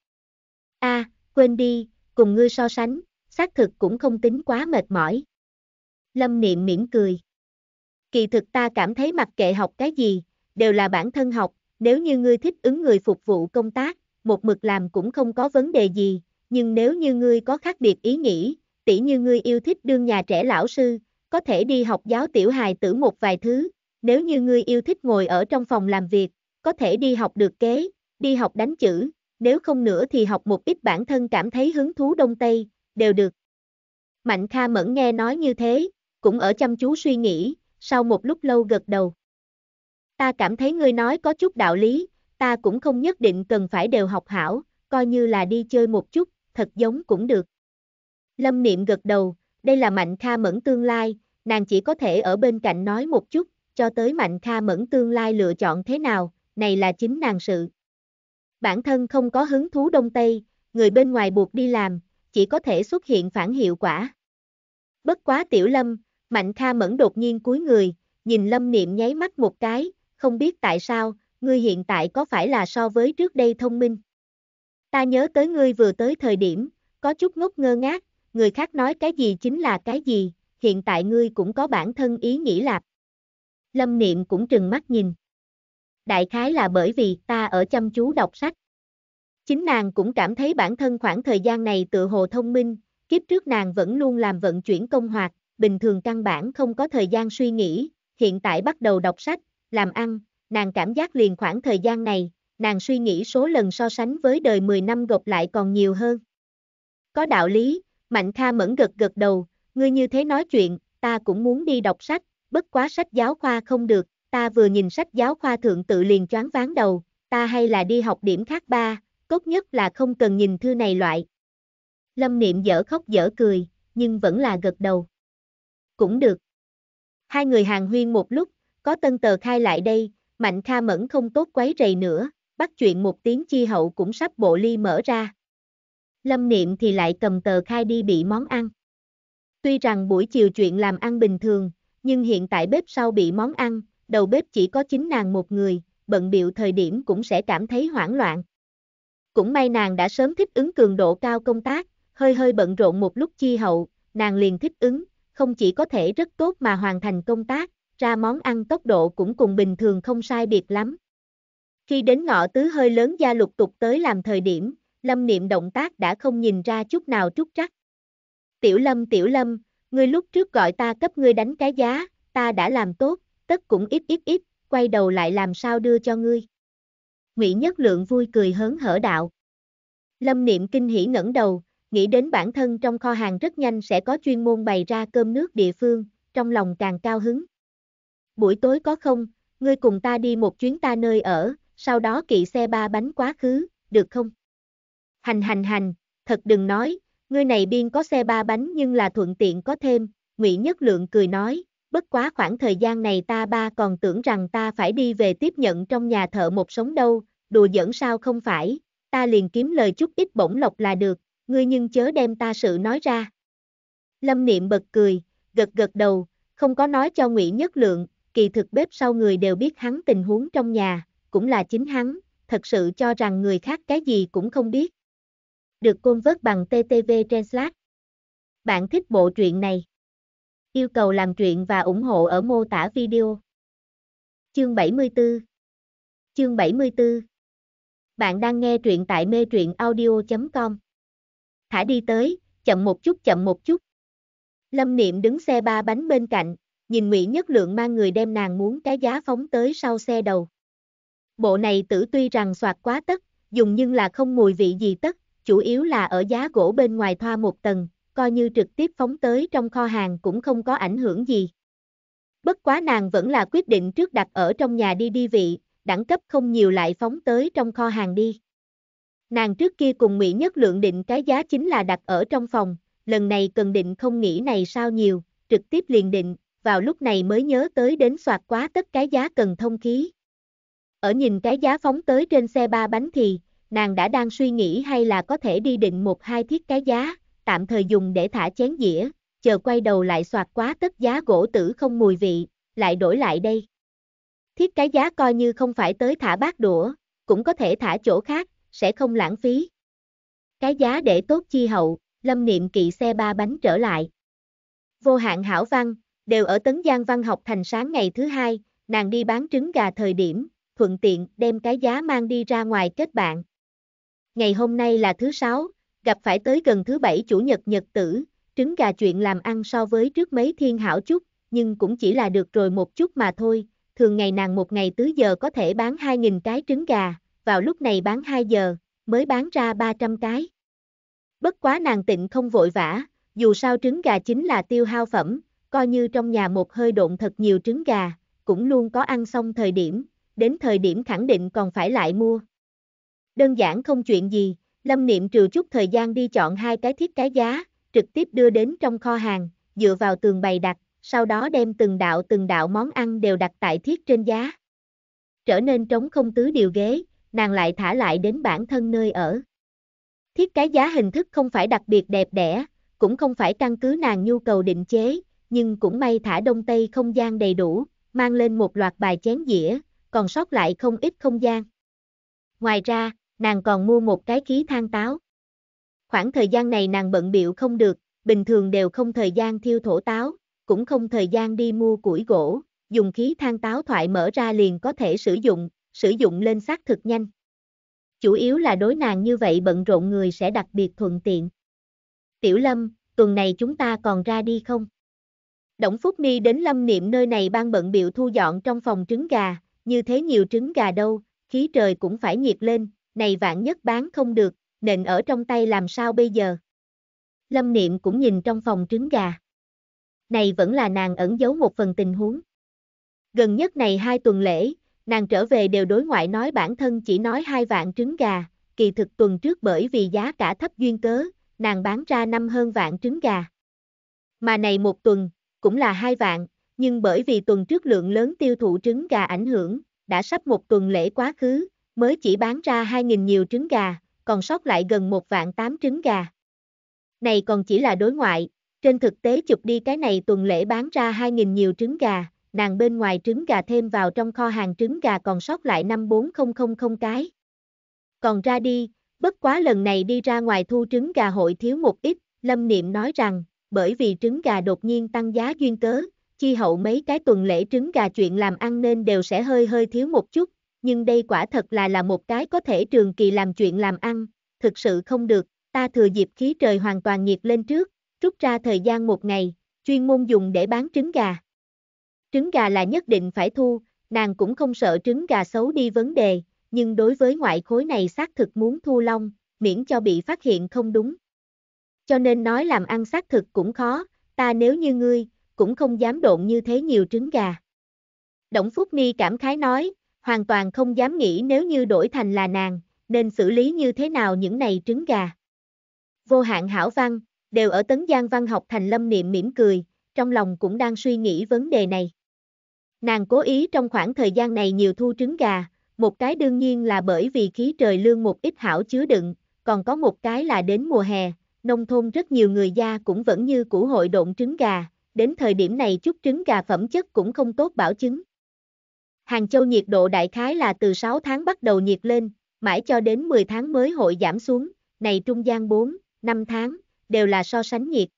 a quên đi, cùng ngươi so sánh, xác thực cũng không tính quá mệt mỏi. Lâm niệm mỉm cười. Kỳ thực ta cảm thấy mặc kệ học cái gì, đều là bản thân học, nếu như ngươi thích ứng người phục vụ công tác, một mực làm cũng không có vấn đề gì, nhưng nếu như ngươi có khác biệt ý nghĩ, tỉ như ngươi yêu thích đương nhà trẻ lão sư, có thể đi học giáo tiểu hài tử một vài thứ, nếu như ngươi yêu thích ngồi ở trong phòng làm việc, có thể đi học được kế, đi học đánh chữ, nếu không nữa thì học một ít bản thân cảm thấy hứng thú đông tây, đều được. Mạnh Kha Mẫn nghe nói như thế, cũng ở chăm chú suy nghĩ, sau một lúc lâu gật đầu. Ta cảm thấy ngươi nói có chút đạo lý, ta cũng không nhất định cần phải đều học hảo, coi như là đi chơi một chút, thật giống cũng được. Lâm Niệm gật đầu, đây là Mạnh Kha Mẫn tương lai, nàng chỉ có thể ở bên cạnh nói một chút, cho tới Mạnh Kha Mẫn tương lai lựa chọn thế nào, này là chính nàng sự. Bản thân không có hứng thú Đông Tây, người bên ngoài buộc đi làm, chỉ có thể xuất hiện phản hiệu quả. Bất quá tiểu lâm, Mạnh Kha Mẫn đột nhiên cúi người, nhìn lâm niệm nháy mắt một cái, không biết tại sao, ngươi hiện tại có phải là so với trước đây thông minh. Ta nhớ tới ngươi vừa tới thời điểm, có chút ngốc ngơ ngác, người khác nói cái gì chính là cái gì, hiện tại ngươi cũng có bản thân ý nghĩ lạp. Lâm Niệm cũng trừng mắt nhìn. Đại khái là bởi vì ta ở chăm chú đọc sách. Chính nàng cũng cảm thấy bản thân khoảng thời gian này tự hồ thông minh, kiếp trước nàng vẫn luôn làm vận chuyển công hoạt, bình thường căn bản không có thời gian suy nghĩ, hiện tại bắt đầu đọc sách, làm ăn, nàng cảm giác liền khoảng thời gian này, nàng suy nghĩ số lần so sánh với đời 10 năm gộp lại còn nhiều hơn. Có đạo lý, Mạnh Kha mẫn gật gật đầu, ngươi như thế nói chuyện, ta cũng muốn đi đọc sách, bất quá sách giáo khoa không được, ta vừa nhìn sách giáo khoa thượng tự liền choáng ván đầu, ta hay là đi học điểm khác ba, cốt nhất là không cần nhìn thư này loại. Lâm Niệm dở khóc dở cười, nhưng vẫn là gật đầu. Cũng được. Hai người hàng huyên một lúc, có tân tờ khai lại đây, Mạnh Kha Mẫn không tốt quấy rầy nữa, bắt chuyện một tiếng chi hậu cũng sắp bộ ly mở ra. Lâm Niệm thì lại cầm tờ khai đi bị món ăn. Tuy rằng buổi chiều chuyện làm ăn bình thường, nhưng hiện tại bếp sau bị món ăn, đầu bếp chỉ có chính nàng một người, bận biệu thời điểm cũng sẽ cảm thấy hoảng loạn. Cũng may nàng đã sớm thích ứng cường độ cao công tác, hơi hơi bận rộn một lúc chi hậu, nàng liền thích ứng, không chỉ có thể rất tốt mà hoàn thành công tác, ra món ăn tốc độ cũng cùng bình thường không sai biệt lắm. Khi đến ngọ tứ hơi lớn gia lục tục tới làm thời điểm, lâm niệm động tác đã không nhìn ra chút nào trúc trắc. Tiểu lâm tiểu lâm, ngươi lúc trước gọi ta cấp ngươi đánh cái giá, ta đã làm tốt, tất cũng ít ít ít, quay đầu lại làm sao đưa cho ngươi. Ngụy Nhất Lượng vui cười hớn hở đạo. Lâm Niệm kinh hỉ ngẩng đầu, nghĩ đến bản thân trong kho hàng rất nhanh sẽ có chuyên môn bày ra cơm nước địa phương, trong lòng càng cao hứng. Buổi tối có không, ngươi cùng ta đi một chuyến ta nơi ở, sau đó kỵ xe ba bánh quá khứ, được không? Hành hành hành, thật đừng nói, ngươi này biên có xe ba bánh nhưng là thuận tiện có thêm, Ngụy Nhất Lượng cười nói, bất quá khoảng thời gian này ta ba còn tưởng rằng ta phải đi về tiếp nhận trong nhà thợ một sống đâu, đùa dẫn sao không phải, ta liền kiếm lời chút ít bổng lộc là được, ngươi nhưng chớ đem ta sự nói ra. Lâm Niệm bật cười, gật gật đầu, không có nói cho Ngụy Nhất Lượng, kỳ thực bếp sau người đều biết hắn tình huống trong nhà, cũng là chính hắn, thật sự cho rằng người khác cái gì cũng không biết được côn vớt bằng TTV Translate. Bạn thích bộ truyện này? Yêu cầu làm truyện và ủng hộ ở mô tả video. Chương 74 Chương 74 Bạn đang nghe truyện tại mê truyện audio.com Thả đi tới, chậm một chút chậm một chút. Lâm Niệm đứng xe ba bánh bên cạnh, nhìn Nguyễn Nhất Lượng mang người đem nàng muốn cái giá phóng tới sau xe đầu. Bộ này tử tuy rằng soạt quá tất, dùng nhưng là không mùi vị gì tất, chủ yếu là ở giá gỗ bên ngoài thoa một tầng, coi như trực tiếp phóng tới trong kho hàng cũng không có ảnh hưởng gì. Bất quá nàng vẫn là quyết định trước đặt ở trong nhà đi đi vị, đẳng cấp không nhiều lại phóng tới trong kho hàng đi. Nàng trước kia cùng Mỹ Nhất lượng định cái giá chính là đặt ở trong phòng, lần này cần định không nghĩ này sao nhiều, trực tiếp liền định, vào lúc này mới nhớ tới đến soạt quá tất cái giá cần thông khí. Ở nhìn cái giá phóng tới trên xe ba bánh thì, nàng đã đang suy nghĩ hay là có thể đi định một hai thiết cái giá, tạm thời dùng để thả chén dĩa, chờ quay đầu lại soạt quá tất giá gỗ tử không mùi vị, lại đổi lại đây. Thiết cái giá coi như không phải tới thả bát đũa, cũng có thể thả chỗ khác, sẽ không lãng phí. Cái giá để tốt chi hậu, lâm niệm kỵ xe ba bánh trở lại. Vô hạn hảo văn, đều ở Tấn Giang Văn học thành sáng ngày thứ hai, nàng đi bán trứng gà thời điểm, thuận tiện đem cái giá mang đi ra ngoài kết bạn ngày hôm nay là thứ sáu, gặp phải tới gần thứ bảy chủ nhật nhật tử, trứng gà chuyện làm ăn so với trước mấy thiên hảo chút, nhưng cũng chỉ là được rồi một chút mà thôi, thường ngày nàng một ngày tứ giờ có thể bán 2.000 cái trứng gà, vào lúc này bán 2 giờ, mới bán ra 300 cái. Bất quá nàng tịnh không vội vã, dù sao trứng gà chính là tiêu hao phẩm, coi như trong nhà một hơi độn thật nhiều trứng gà, cũng luôn có ăn xong thời điểm, đến thời điểm khẳng định còn phải lại mua. Đơn giản không chuyện gì, Lâm Niệm trừ chút thời gian đi chọn hai cái thiết cái giá, trực tiếp đưa đến trong kho hàng, dựa vào tường bày đặt, sau đó đem từng đạo từng đạo món ăn đều đặt tại thiết trên giá. Trở nên trống không tứ điều ghế, nàng lại thả lại đến bản thân nơi ở. Thiết cái giá hình thức không phải đặc biệt đẹp đẽ, cũng không phải căn cứ nàng nhu cầu định chế, nhưng cũng may thả đông tây không gian đầy đủ, mang lên một loạt bài chén dĩa, còn sót lại không ít không gian. Ngoài ra, nàng còn mua một cái khí than táo. Khoảng thời gian này nàng bận biệu không được, bình thường đều không thời gian thiêu thổ táo, cũng không thời gian đi mua củi gỗ, dùng khí than táo thoại mở ra liền có thể sử dụng, sử dụng lên xác thực nhanh. Chủ yếu là đối nàng như vậy bận rộn người sẽ đặc biệt thuận tiện. Tiểu Lâm, tuần này chúng ta còn ra đi không? Đổng Phúc Ni đến Lâm Niệm nơi này ban bận biệu thu dọn trong phòng trứng gà, như thế nhiều trứng gà đâu, khí trời cũng phải nhiệt lên, này vạn nhất bán không được, nện ở trong tay làm sao bây giờ? Lâm Niệm cũng nhìn trong phòng trứng gà. Này vẫn là nàng ẩn giấu một phần tình huống. Gần nhất này hai tuần lễ, nàng trở về đều đối ngoại nói bản thân chỉ nói hai vạn trứng gà, kỳ thực tuần trước bởi vì giá cả thấp duyên cớ, nàng bán ra năm hơn vạn trứng gà. Mà này một tuần, cũng là hai vạn, nhưng bởi vì tuần trước lượng lớn tiêu thụ trứng gà ảnh hưởng, đã sắp một tuần lễ quá khứ, mới chỉ bán ra 2.000 nhiều trứng gà, còn sót lại gần 1 vạn 8 trứng gà. Này còn chỉ là đối ngoại, trên thực tế chụp đi cái này tuần lễ bán ra 2.000 nhiều trứng gà, nàng bên ngoài trứng gà thêm vào trong kho hàng trứng gà còn sót lại 54000 cái. Còn ra đi, bất quá lần này đi ra ngoài thu trứng gà hội thiếu một ít, Lâm Niệm nói rằng, bởi vì trứng gà đột nhiên tăng giá duyên cớ, chi hậu mấy cái tuần lễ trứng gà chuyện làm ăn nên đều sẽ hơi hơi thiếu một chút, nhưng đây quả thật là là một cái có thể trường kỳ làm chuyện làm ăn, thực sự không được, ta thừa dịp khí trời hoàn toàn nhiệt lên trước, rút ra thời gian một ngày, chuyên môn dùng để bán trứng gà. Trứng gà là nhất định phải thu, nàng cũng không sợ trứng gà xấu đi vấn đề, nhưng đối với ngoại khối này xác thực muốn thu long, miễn cho bị phát hiện không đúng. Cho nên nói làm ăn xác thực cũng khó, ta nếu như ngươi, cũng không dám độn như thế nhiều trứng gà. Đổng Phúc Ni cảm khái nói, hoàn toàn không dám nghĩ nếu như đổi thành là nàng, nên xử lý như thế nào những này trứng gà. Vô hạn hảo văn, đều ở tấn giang văn học thành lâm niệm mỉm cười, trong lòng cũng đang suy nghĩ vấn đề này. Nàng cố ý trong khoảng thời gian này nhiều thu trứng gà, một cái đương nhiên là bởi vì khí trời lương một ít hảo chứa đựng, còn có một cái là đến mùa hè, nông thôn rất nhiều người gia cũng vẫn như củ hội độn trứng gà, đến thời điểm này chút trứng gà phẩm chất cũng không tốt bảo chứng. Hàng Châu nhiệt độ đại khái là từ 6 tháng bắt đầu nhiệt lên, mãi cho đến 10 tháng mới hội giảm xuống, này trung gian 4, 5 tháng, đều là so sánh nhiệt.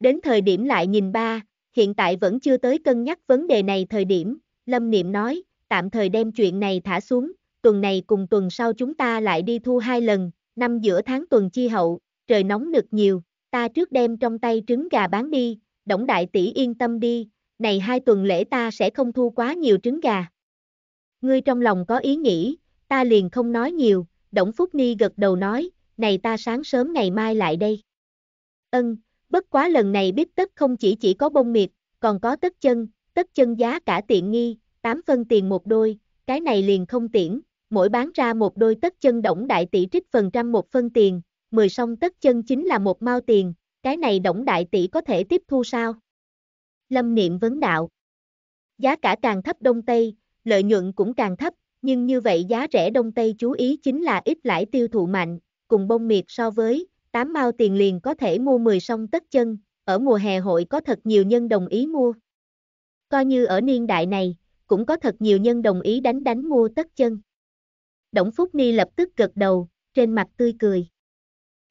Đến thời điểm lại nhìn ba, hiện tại vẫn chưa tới cân nhắc vấn đề này thời điểm, Lâm Niệm nói, tạm thời đem chuyện này thả xuống, tuần này cùng tuần sau chúng ta lại đi thu hai lần, năm giữa tháng tuần chi hậu, trời nóng nực nhiều, ta trước đem trong tay trứng gà bán đi, Đổng Đại Tỷ yên tâm đi, này hai tuần lễ ta sẽ không thu quá nhiều trứng gà. Ngươi trong lòng có ý nghĩ, ta liền không nói nhiều, Đổng Phúc Ni gật đầu nói, này ta sáng sớm ngày mai lại đây. Ân, bất quá lần này biết tất không chỉ chỉ có bông miệt, còn có tất chân, tất chân giá cả tiện nghi, 8 phân tiền một đôi, cái này liền không tiễn, mỗi bán ra một đôi tất chân đổng đại tỷ trích phần trăm một phân tiền, 10 song tất chân chính là một mao tiền, cái này đổng đại tỷ có thể tiếp thu sao? Lâm Niệm vấn đạo. Giá cả càng thấp Đông Tây, lợi nhuận cũng càng thấp, nhưng như vậy giá rẻ Đông Tây chú ý chính là ít lãi tiêu thụ mạnh, cùng bông miệt so với, 8 mao tiền liền có thể mua 10 song tất chân, ở mùa hè hội có thật nhiều nhân đồng ý mua. Coi như ở niên đại này, cũng có thật nhiều nhân đồng ý đánh đánh mua tất chân. Đổng Phúc Ni lập tức gật đầu, trên mặt tươi cười.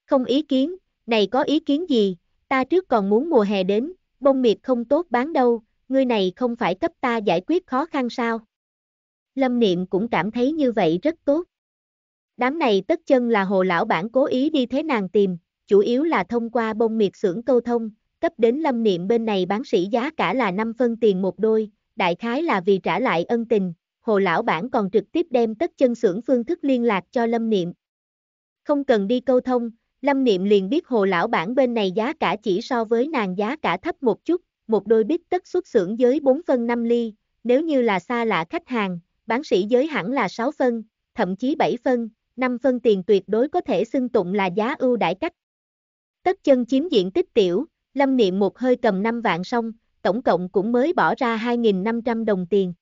Không ý kiến, này có ý kiến gì, ta trước còn muốn mùa hè đến, bông miệt không tốt bán đâu, người này không phải cấp ta giải quyết khó khăn sao. Lâm Niệm cũng cảm thấy như vậy rất tốt. Đám này tất chân là hồ lão bản cố ý đi thế nàng tìm, chủ yếu là thông qua bông miệt xưởng câu thông, cấp đến Lâm Niệm bên này bán sĩ giá cả là 5 phân tiền một đôi, đại khái là vì trả lại ân tình, hồ lão bản còn trực tiếp đem tất chân xưởng phương thức liên lạc cho Lâm Niệm. Không cần đi câu thông, Lâm Niệm liền biết hồ lão bản bên này giá cả chỉ so với nàng giá cả thấp một chút, một đôi bít tất xuất xưởng giới 4 phân 5 ly, nếu như là xa lạ khách hàng, bán sĩ giới hẳn là 6 phân, thậm chí 7 phân, 5 phân tiền tuyệt đối có thể xưng tụng là giá ưu đãi cách. Tất chân chiếm diện tích tiểu, Lâm Niệm một hơi cầm 5 vạn xong, tổng cộng cũng mới bỏ ra 2.500 đồng tiền.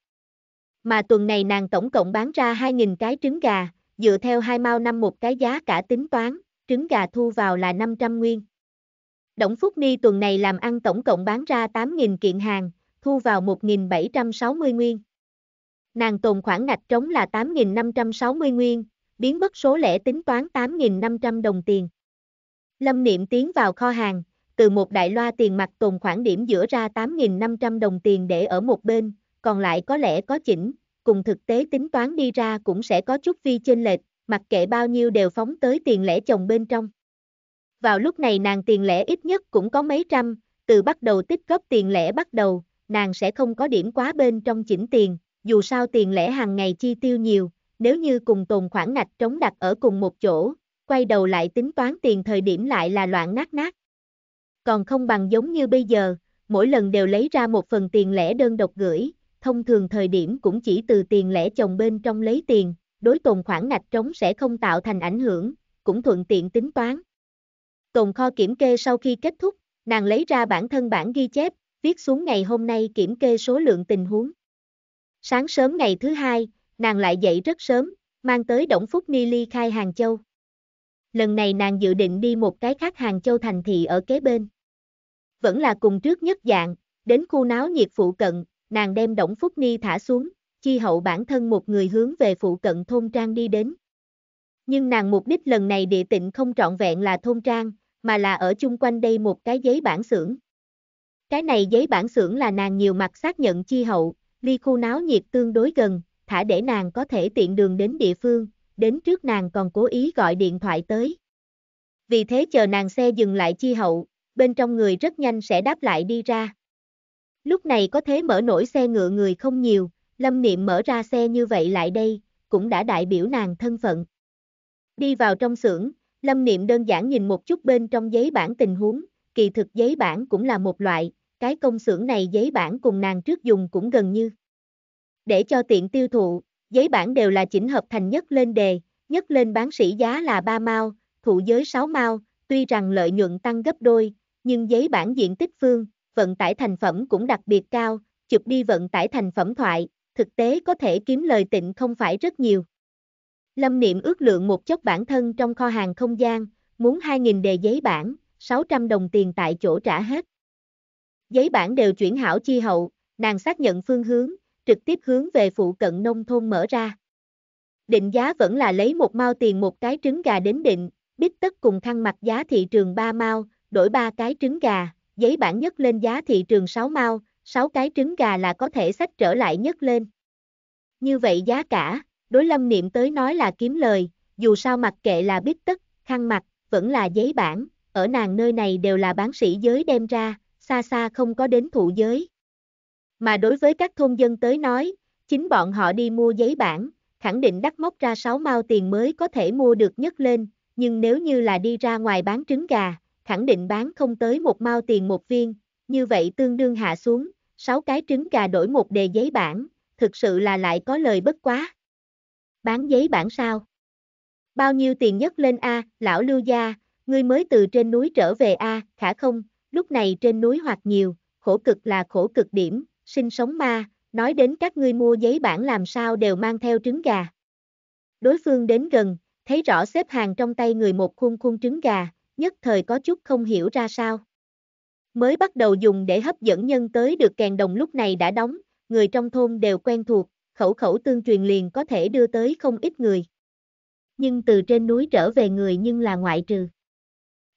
Mà tuần này nàng tổng cộng bán ra 2.000 cái trứng gà, dựa theo hai mao năm một cái giá cả tính toán, trứng gà thu vào là 500 nguyên. Đổng Phúc Ni tuần này làm ăn tổng cộng bán ra 8.000 kiện hàng, thu vào 1.760 nguyên. Nàng tồn khoản ngạch trống là 8.560 nguyên, biến mất số lẻ tính toán 8.500 đồng tiền. Lâm Niệm tiến vào kho hàng, từ một đại loa tiền mặt tồn khoản điểm giữa ra 8.500 đồng tiền để ở một bên, còn lại có lẽ có chỉnh, cùng thực tế tính toán đi ra cũng sẽ có chút vi chênh lệch, mặc kệ bao nhiêu đều phóng tới tiền lẻ chồng bên trong. Vào lúc này nàng tiền lẻ ít nhất cũng có mấy trăm, từ bắt đầu tích góp tiền lẻ bắt đầu, nàng sẽ không có điểm quá bên trong chỉnh tiền, dù sao tiền lẻ hàng ngày chi tiêu nhiều, nếu như cùng tồn khoản ngạch trống đặt ở cùng một chỗ, quay đầu lại tính toán tiền thời điểm lại là loạn nát nát. Còn không bằng giống như bây giờ, mỗi lần đều lấy ra một phần tiền lẻ đơn độc gửi, thông thường thời điểm cũng chỉ từ tiền lẻ chồng bên trong lấy tiền, đối tồn khoản ngạch trống sẽ không tạo thành ảnh hưởng, cũng thuận tiện tính toán. Tồn kho kiểm kê sau khi kết thúc, nàng lấy ra bản thân bản ghi chép, viết xuống ngày hôm nay kiểm kê số lượng tình huống. Sáng sớm ngày thứ hai, nàng lại dậy rất sớm, mang tới Đổng Phúc Ni ly khai Hàng Châu. Lần này nàng dự định đi một cái khác Hàng Châu thành thị ở kế bên. Vẫn là cùng trước nhất dạng, đến khu náo nhiệt phụ cận, nàng đem Đổng Phúc Ni thả xuống, Chi hậu bản thân một người hướng về phụ cận thôn trang đi đến. Nhưng nàng mục đích lần này địa tịnh không trọn vẹn là thôn trang, mà là ở chung quanh đây một cái giấy bản xưởng. Cái này giấy bản xưởng là nàng nhiều mặt xác nhận chi hậu, ly khu náo nhiệt tương đối gần, thả để nàng có thể tiện đường đến địa phương, đến trước nàng còn cố ý gọi điện thoại tới. Vì thế chờ nàng xe dừng lại chi hậu, bên trong người rất nhanh sẽ đáp lại đi ra. Lúc này có thế mở nổi xe ngựa người không nhiều, Lâm Niệm mở ra xe như vậy lại đây, cũng đã đại biểu nàng thân phận. Đi vào trong xưởng, Lâm Niệm đơn giản nhìn một chút bên trong giấy bản tình huống, kỳ thực giấy bản cũng là một loại, cái công xưởng này giấy bản cùng nàng trước dùng cũng gần như. Để cho tiện tiêu thụ, giấy bản đều là chỉnh hợp thành nhất lên đề, nhất lên bán sĩ giá là 3 mao, thụ giới 6 mao, tuy rằng lợi nhuận tăng gấp đôi, nhưng giấy bản diện tích phương, vận tải thành phẩm cũng đặc biệt cao, chụp đi vận tải thành phẩm thoại, thực tế có thể kiếm lời tịnh không phải rất nhiều. Lâm Niệm ước lượng một chốc bản thân trong kho hàng không gian, muốn 2.000 đề giấy bản, 600 đồng tiền tại chỗ trả hết. Giấy bản đều chuyển hảo chi hậu, nàng xác nhận phương hướng, trực tiếp hướng về phụ cận nông thôn mở ra. Định giá vẫn là lấy một mao tiền một cái trứng gà đến định, bít tất cùng thăng mặt giá thị trường 3 mao, đổi ba cái trứng gà, giấy bản nhất lên giá thị trường 6 mao, sáu cái trứng gà là có thể sách trở lại nhất lên. Như vậy giá cả, đối lâm niệm tới nói là kiếm lời, dù sao mặc kệ là biết tất, khăn mặt, vẫn là giấy bản, ở nàng nơi này đều là bán sĩ giới đem ra, xa xa không có đến thụ giới. Mà đối với các thôn dân tới nói, chính bọn họ đi mua giấy bản, khẳng định đắt móc ra 6 mao tiền mới có thể mua được nhất lên, nhưng nếu như là đi ra ngoài bán trứng gà, khẳng định bán không tới một mao tiền một viên, như vậy tương đương hạ xuống, sáu cái trứng gà đổi một đề giấy bản, thực sự là lại có lời bất quá. Bán giấy bản sao? Bao nhiêu tiền nhất lên A, lão lưu gia, ngươi mới từ trên núi trở về A, khả không, lúc này trên núi hoặc nhiều, khổ cực là khổ cực điểm, sinh sống ma, nói đến các ngươi mua giấy bản làm sao đều mang theo trứng gà. Đối phương đến gần, thấy rõ xếp hàng trong tay người một khuôn khuôn trứng gà, nhất thời có chút không hiểu ra sao mới bắt đầu dùng để hấp dẫn nhân tới được kèn đồng lúc này đã đóng, người trong thôn đều quen thuộc, khẩu khẩu tương truyền liền có thể đưa tới không ít người. Nhưng từ trên núi trở về người nhưng là ngoại trừ.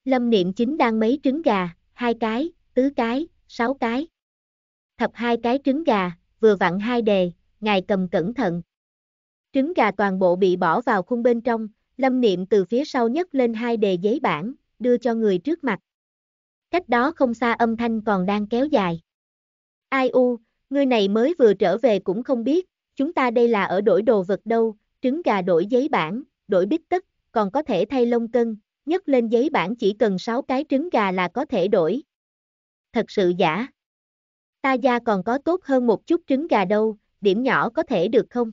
Lâm niệm chính đang mấy trứng gà, hai cái, tứ cái, sáu cái. Thập hai cái trứng gà, vừa vặn hai đề, ngài cầm cẩn thận. Trứng gà toàn bộ bị bỏ vào khung bên trong, lâm niệm từ phía sau nhấc lên hai đề giấy bản, đưa cho người trước mặt cách đó không xa âm thanh còn đang kéo dài. Ai u, ngươi này mới vừa trở về cũng không biết, chúng ta đây là ở đổi đồ vật đâu, trứng gà đổi giấy bản, đổi bít tất, còn có thể thay lông cân, nhấc lên giấy bản chỉ cần 6 cái trứng gà là có thể đổi. Thật sự giả. Ta gia còn có tốt hơn một chút trứng gà đâu, điểm nhỏ có thể được không?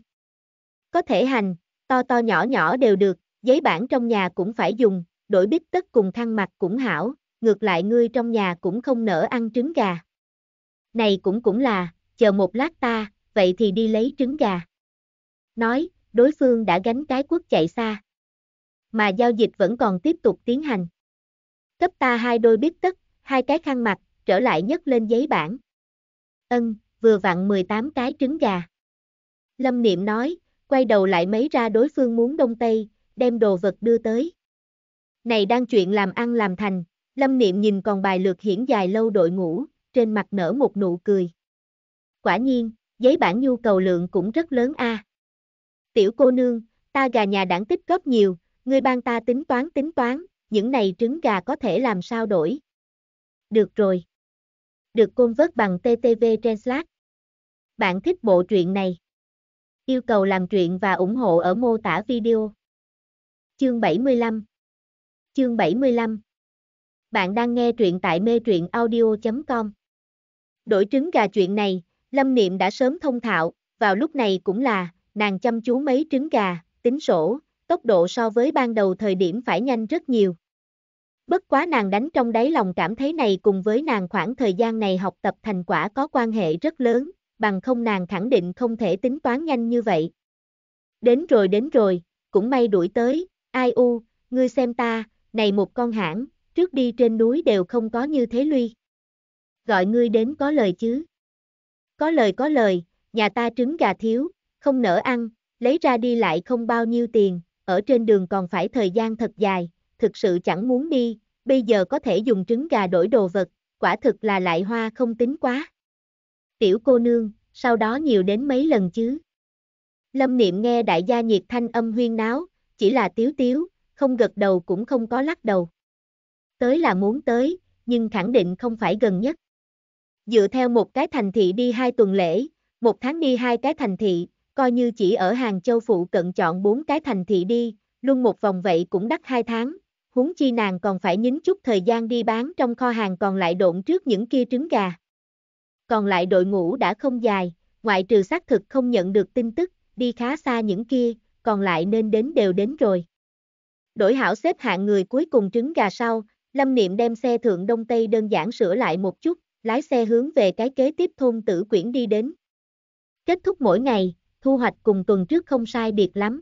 Có thể hành, to to nhỏ nhỏ đều được, giấy bản trong nhà cũng phải dùng, đổi bít tất cùng thăng mặt cũng hảo, ngược lại ngươi trong nhà cũng không nỡ ăn trứng gà. Này cũng cũng là, chờ một lát ta, vậy thì đi lấy trứng gà. Nói, đối phương đã gánh cái quốc chạy xa. Mà giao dịch vẫn còn tiếp tục tiến hành. Cấp ta hai đôi biết tất, hai cái khăn mặt, trở lại nhấc lên giấy bản. Ân, vừa vặn 18 cái trứng gà. Lâm Niệm nói, quay đầu lại mấy ra đối phương muốn đông tây, đem đồ vật đưa tới. Này đang chuyện làm ăn làm thành, Lâm Niệm nhìn còn bài lược hiển dài lâu đội ngũ, trên mặt nở một nụ cười. Quả nhiên, giấy bản nhu cầu lượng cũng rất lớn a. À. Tiểu cô nương, ta gà nhà đảng tích góp nhiều, ngươi ban ta tính toán tính toán, những này trứng gà có thể làm sao đổi. Được rồi. Được côn vớt bằng TTV Translate. Bạn thích bộ truyện này? Yêu cầu làm truyện và ủng hộ ở mô tả video. Chương 75 Chương 75 bạn đang nghe truyện tại mê truyện audio.com. Đổi trứng gà chuyện này, Lâm Niệm đã sớm thông thạo, vào lúc này cũng là, nàng chăm chú mấy trứng gà, tính sổ, tốc độ so với ban đầu thời điểm phải nhanh rất nhiều. Bất quá nàng đánh trong đáy lòng cảm thấy này cùng với nàng khoảng thời gian này học tập thành quả có quan hệ rất lớn, bằng không nàng khẳng định không thể tính toán nhanh như vậy. Đến rồi đến rồi, cũng may đuổi tới, ai u, ngươi xem ta, này một con hãng, trước đi trên núi đều không có như thế luy. Gọi ngươi đến có lời chứ. Có lời có lời, nhà ta trứng gà thiếu, không nỡ ăn, lấy ra đi lại không bao nhiêu tiền, ở trên đường còn phải thời gian thật dài, thực sự chẳng muốn đi, bây giờ có thể dùng trứng gà đổi đồ vật, quả thực là lại hoa không tính quá. Tiểu cô nương, sau đó nhiều đến mấy lần chứ. Lâm Niệm nghe đại gia nhiệt thanh âm huyên náo, chỉ là tiếu tiếu, không gật đầu cũng không có lắc đầu tới là muốn tới, nhưng khẳng định không phải gần nhất. Dựa theo một cái thành thị đi hai tuần lễ, một tháng đi hai cái thành thị, coi như chỉ ở Hàng Châu phụ cận chọn bốn cái thành thị đi, luôn một vòng vậy cũng đắt hai tháng, huống chi nàng còn phải nhín chút thời gian đi bán trong kho hàng còn lại độn trước những kia trứng gà. Còn lại đội ngũ đã không dài, ngoại trừ xác thực không nhận được tin tức, đi khá xa những kia, còn lại nên đến đều đến rồi. Đổi hảo xếp hạng người cuối cùng trứng gà sau, Lâm Niệm đem xe thượng Đông Tây đơn giản sửa lại một chút, lái xe hướng về cái kế tiếp thôn tử quyển đi đến. Kết thúc mỗi ngày, thu hoạch cùng tuần trước không sai biệt lắm.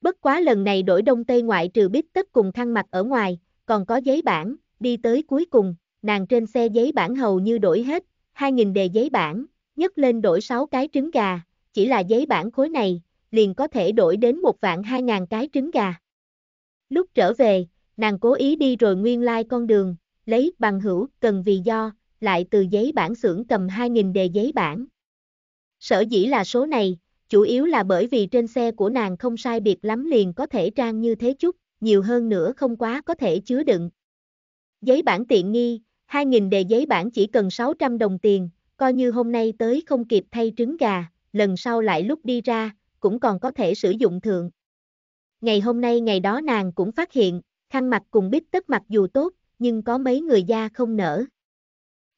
Bất quá lần này đổi Đông Tây ngoại trừ bít tất cùng khăn mặt ở ngoài, còn có giấy bản, đi tới cuối cùng, nàng trên xe giấy bản hầu như đổi hết, 2.000 đề giấy bản, nhất lên đổi 6 cái trứng gà, chỉ là giấy bản khối này, liền có thể đổi đến một vạn 2.000 cái trứng gà. Lúc trở về, Nàng cố ý đi rồi nguyên lai like con đường, lấy bằng hữu, cần vì do, lại từ giấy bản xưởng cầm 2.000 đề giấy bản. Sở dĩ là số này, chủ yếu là bởi vì trên xe của nàng không sai biệt lắm liền có thể trang như thế chút, nhiều hơn nữa không quá có thể chứa đựng. Giấy bản tiện nghi, 2.000 đề giấy bản chỉ cần 600 đồng tiền, coi như hôm nay tới không kịp thay trứng gà, lần sau lại lúc đi ra, cũng còn có thể sử dụng thượng. Ngày hôm nay ngày đó nàng cũng phát hiện, khăn mặt cùng bít tất mặc dù tốt, nhưng có mấy người da không nở.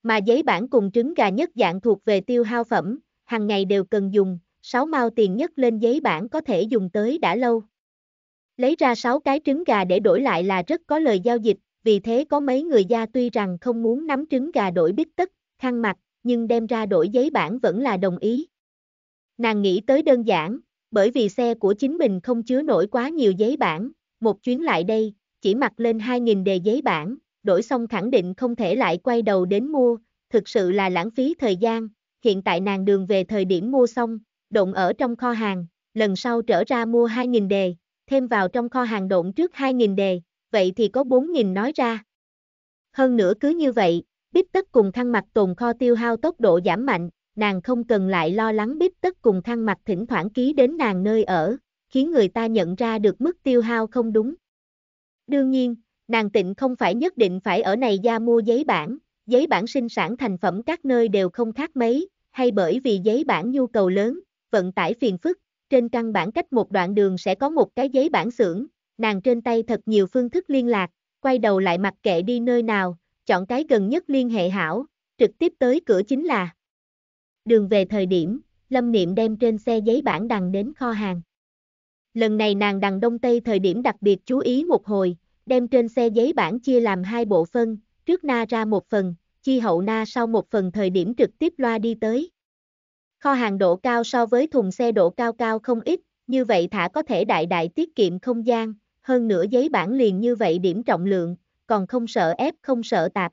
Mà giấy bản cùng trứng gà nhất dạng thuộc về tiêu hao phẩm, hàng ngày đều cần dùng, 6 mao tiền nhất lên giấy bản có thể dùng tới đã lâu. Lấy ra 6 cái trứng gà để đổi lại là rất có lời giao dịch, vì thế có mấy người da tuy rằng không muốn nắm trứng gà đổi bít tất, khăn mặt, nhưng đem ra đổi giấy bản vẫn là đồng ý. Nàng nghĩ tới đơn giản, bởi vì xe của chính mình không chứa nổi quá nhiều giấy bản, một chuyến lại đây, chỉ mặc lên 2.000 đề giấy bản, đổi xong khẳng định không thể lại quay đầu đến mua, thực sự là lãng phí thời gian, hiện tại nàng đường về thời điểm mua xong, đụng ở trong kho hàng, lần sau trở ra mua 2.000 đề, thêm vào trong kho hàng độn trước 2.000 đề, vậy thì có 4.000 nói ra. Hơn nữa cứ như vậy, bít tất cùng thăng mặt tồn kho tiêu hao tốc độ giảm mạnh, nàng không cần lại lo lắng bít tất cùng thăng mặt thỉnh thoảng ký đến nàng nơi ở, khiến người ta nhận ra được mức tiêu hao không đúng. Đương nhiên, nàng tịnh không phải nhất định phải ở này gia mua giấy bản, giấy bản sinh sản thành phẩm các nơi đều không khác mấy, hay bởi vì giấy bản nhu cầu lớn, vận tải phiền phức, trên căn bản cách một đoạn đường sẽ có một cái giấy bản xưởng, nàng trên tay thật nhiều phương thức liên lạc, quay đầu lại mặc kệ đi nơi nào, chọn cái gần nhất liên hệ hảo, trực tiếp tới cửa chính là. Đường về thời điểm, Lâm Niệm đem trên xe giấy bản đằng đến kho hàng lần này nàng đằng đông tây thời điểm đặc biệt chú ý một hồi, đem trên xe giấy bản chia làm hai bộ phân, trước na ra một phần, chi hậu na sau một phần thời điểm trực tiếp loa đi tới. Kho hàng độ cao so với thùng xe độ cao cao không ít, như vậy thả có thể đại đại tiết kiệm không gian, hơn nữa giấy bản liền như vậy điểm trọng lượng, còn không sợ ép không sợ tạp.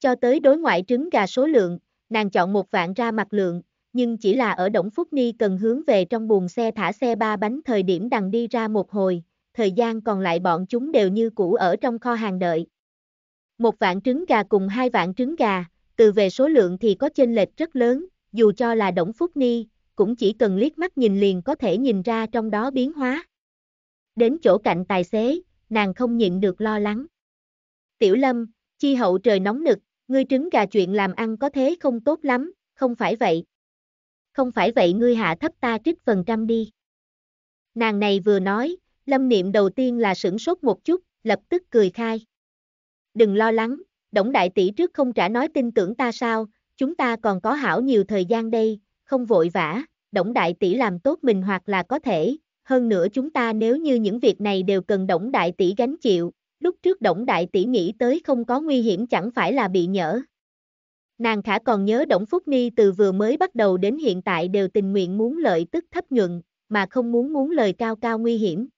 Cho tới đối ngoại trứng gà số lượng, nàng chọn một vạn ra mặt lượng, nhưng chỉ là ở Đổng Phúc Ni cần hướng về trong buồng xe thả xe ba bánh thời điểm đằng đi ra một hồi, thời gian còn lại bọn chúng đều như cũ ở trong kho hàng đợi. Một vạn trứng gà cùng hai vạn trứng gà, từ về số lượng thì có chênh lệch rất lớn, dù cho là Đổng Phúc Ni, cũng chỉ cần liếc mắt nhìn liền có thể nhìn ra trong đó biến hóa. Đến chỗ cạnh tài xế, nàng không nhịn được lo lắng. Tiểu Lâm, chi hậu trời nóng nực, ngươi trứng gà chuyện làm ăn có thế không tốt lắm, không phải vậy, không phải vậy ngươi hạ thấp ta trích phần trăm đi. Nàng này vừa nói, lâm niệm đầu tiên là sửng sốt một chút, lập tức cười khai. Đừng lo lắng, Đổng Đại Tỷ trước không trả nói tin tưởng ta sao, chúng ta còn có hảo nhiều thời gian đây, không vội vã, Đổng Đại Tỷ làm tốt mình hoặc là có thể, hơn nữa chúng ta nếu như những việc này đều cần Đổng Đại Tỷ gánh chịu, lúc trước Đổng Đại Tỷ nghĩ tới không có nguy hiểm chẳng phải là bị nhỡ. Nàng khả còn nhớ Đổng Phúc Ni từ vừa mới bắt đầu đến hiện tại đều tình nguyện muốn lợi tức thấp nhuận, mà không muốn muốn lời cao cao nguy hiểm.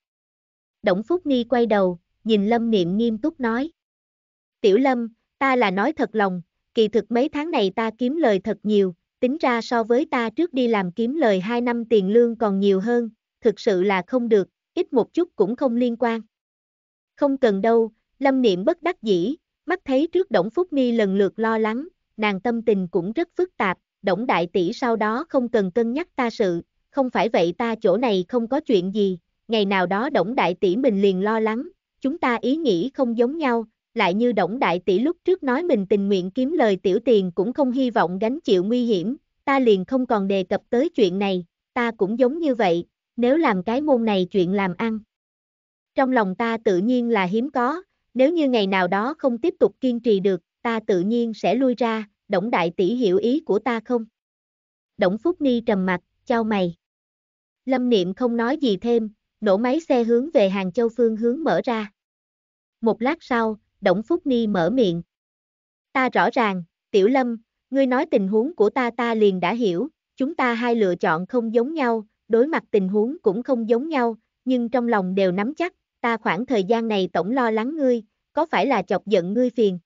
Đổng Phúc Ni quay đầu, nhìn Lâm Niệm nghiêm túc nói. Tiểu Lâm, ta là nói thật lòng, kỳ thực mấy tháng này ta kiếm lời thật nhiều, tính ra so với ta trước đi làm kiếm lời 2 năm tiền lương còn nhiều hơn, thực sự là không được, ít một chút cũng không liên quan. Không cần đâu, Lâm Niệm bất đắc dĩ, mắt thấy trước Đổng Phúc Ni lần lượt lo lắng, nàng tâm tình cũng rất phức tạp, đổng đại tỷ sau đó không cần cân nhắc ta sự, không phải vậy ta chỗ này không có chuyện gì, ngày nào đó đổng đại tỷ mình liền lo lắng, chúng ta ý nghĩ không giống nhau, lại như đổng đại tỷ lúc trước nói mình tình nguyện kiếm lời tiểu tiền cũng không hy vọng gánh chịu nguy hiểm, ta liền không còn đề cập tới chuyện này, ta cũng giống như vậy, nếu làm cái môn này chuyện làm ăn. Trong lòng ta tự nhiên là hiếm có, nếu như ngày nào đó không tiếp tục kiên trì được, ta tự nhiên sẽ lui ra, Đổng đại tỷ hiểu ý của ta không? Đổng Phúc Ni trầm mặt, chào mày. Lâm Niệm không nói gì thêm, nổ máy xe hướng về Hàng Châu phương hướng mở ra. Một lát sau, Đổng Phúc Ni mở miệng. Ta rõ ràng, Tiểu Lâm, ngươi nói tình huống của ta ta liền đã hiểu, chúng ta hai lựa chọn không giống nhau, đối mặt tình huống cũng không giống nhau, nhưng trong lòng đều nắm chắc, ta khoảng thời gian này tổng lo lắng ngươi, có phải là chọc giận ngươi phiền.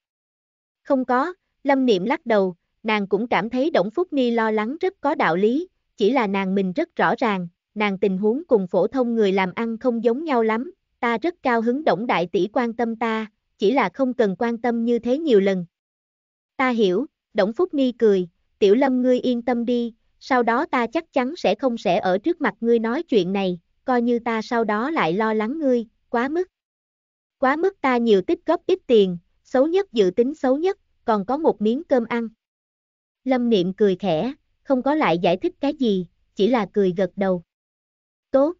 Không có, Lâm Niệm lắc đầu, nàng cũng cảm thấy Đổng Phúc Ni lo lắng rất có đạo lý, chỉ là nàng mình rất rõ ràng, nàng tình huống cùng phổ thông người làm ăn không giống nhau lắm, ta rất cao hứng Đổng Đại Tỷ quan tâm ta, chỉ là không cần quan tâm như thế nhiều lần. Ta hiểu, Đổng Phúc Ni cười, Tiểu Lâm ngươi yên tâm đi, sau đó ta chắc chắn sẽ không sẽ ở trước mặt ngươi nói chuyện này, coi như ta sau đó lại lo lắng ngươi, quá mức. Quá mức ta nhiều tích góp ít tiền, xấu nhất dự tính xấu nhất, còn có một miếng cơm ăn. Lâm Niệm cười khẽ, không có lại giải thích cái gì, chỉ là cười gật đầu. Tốt.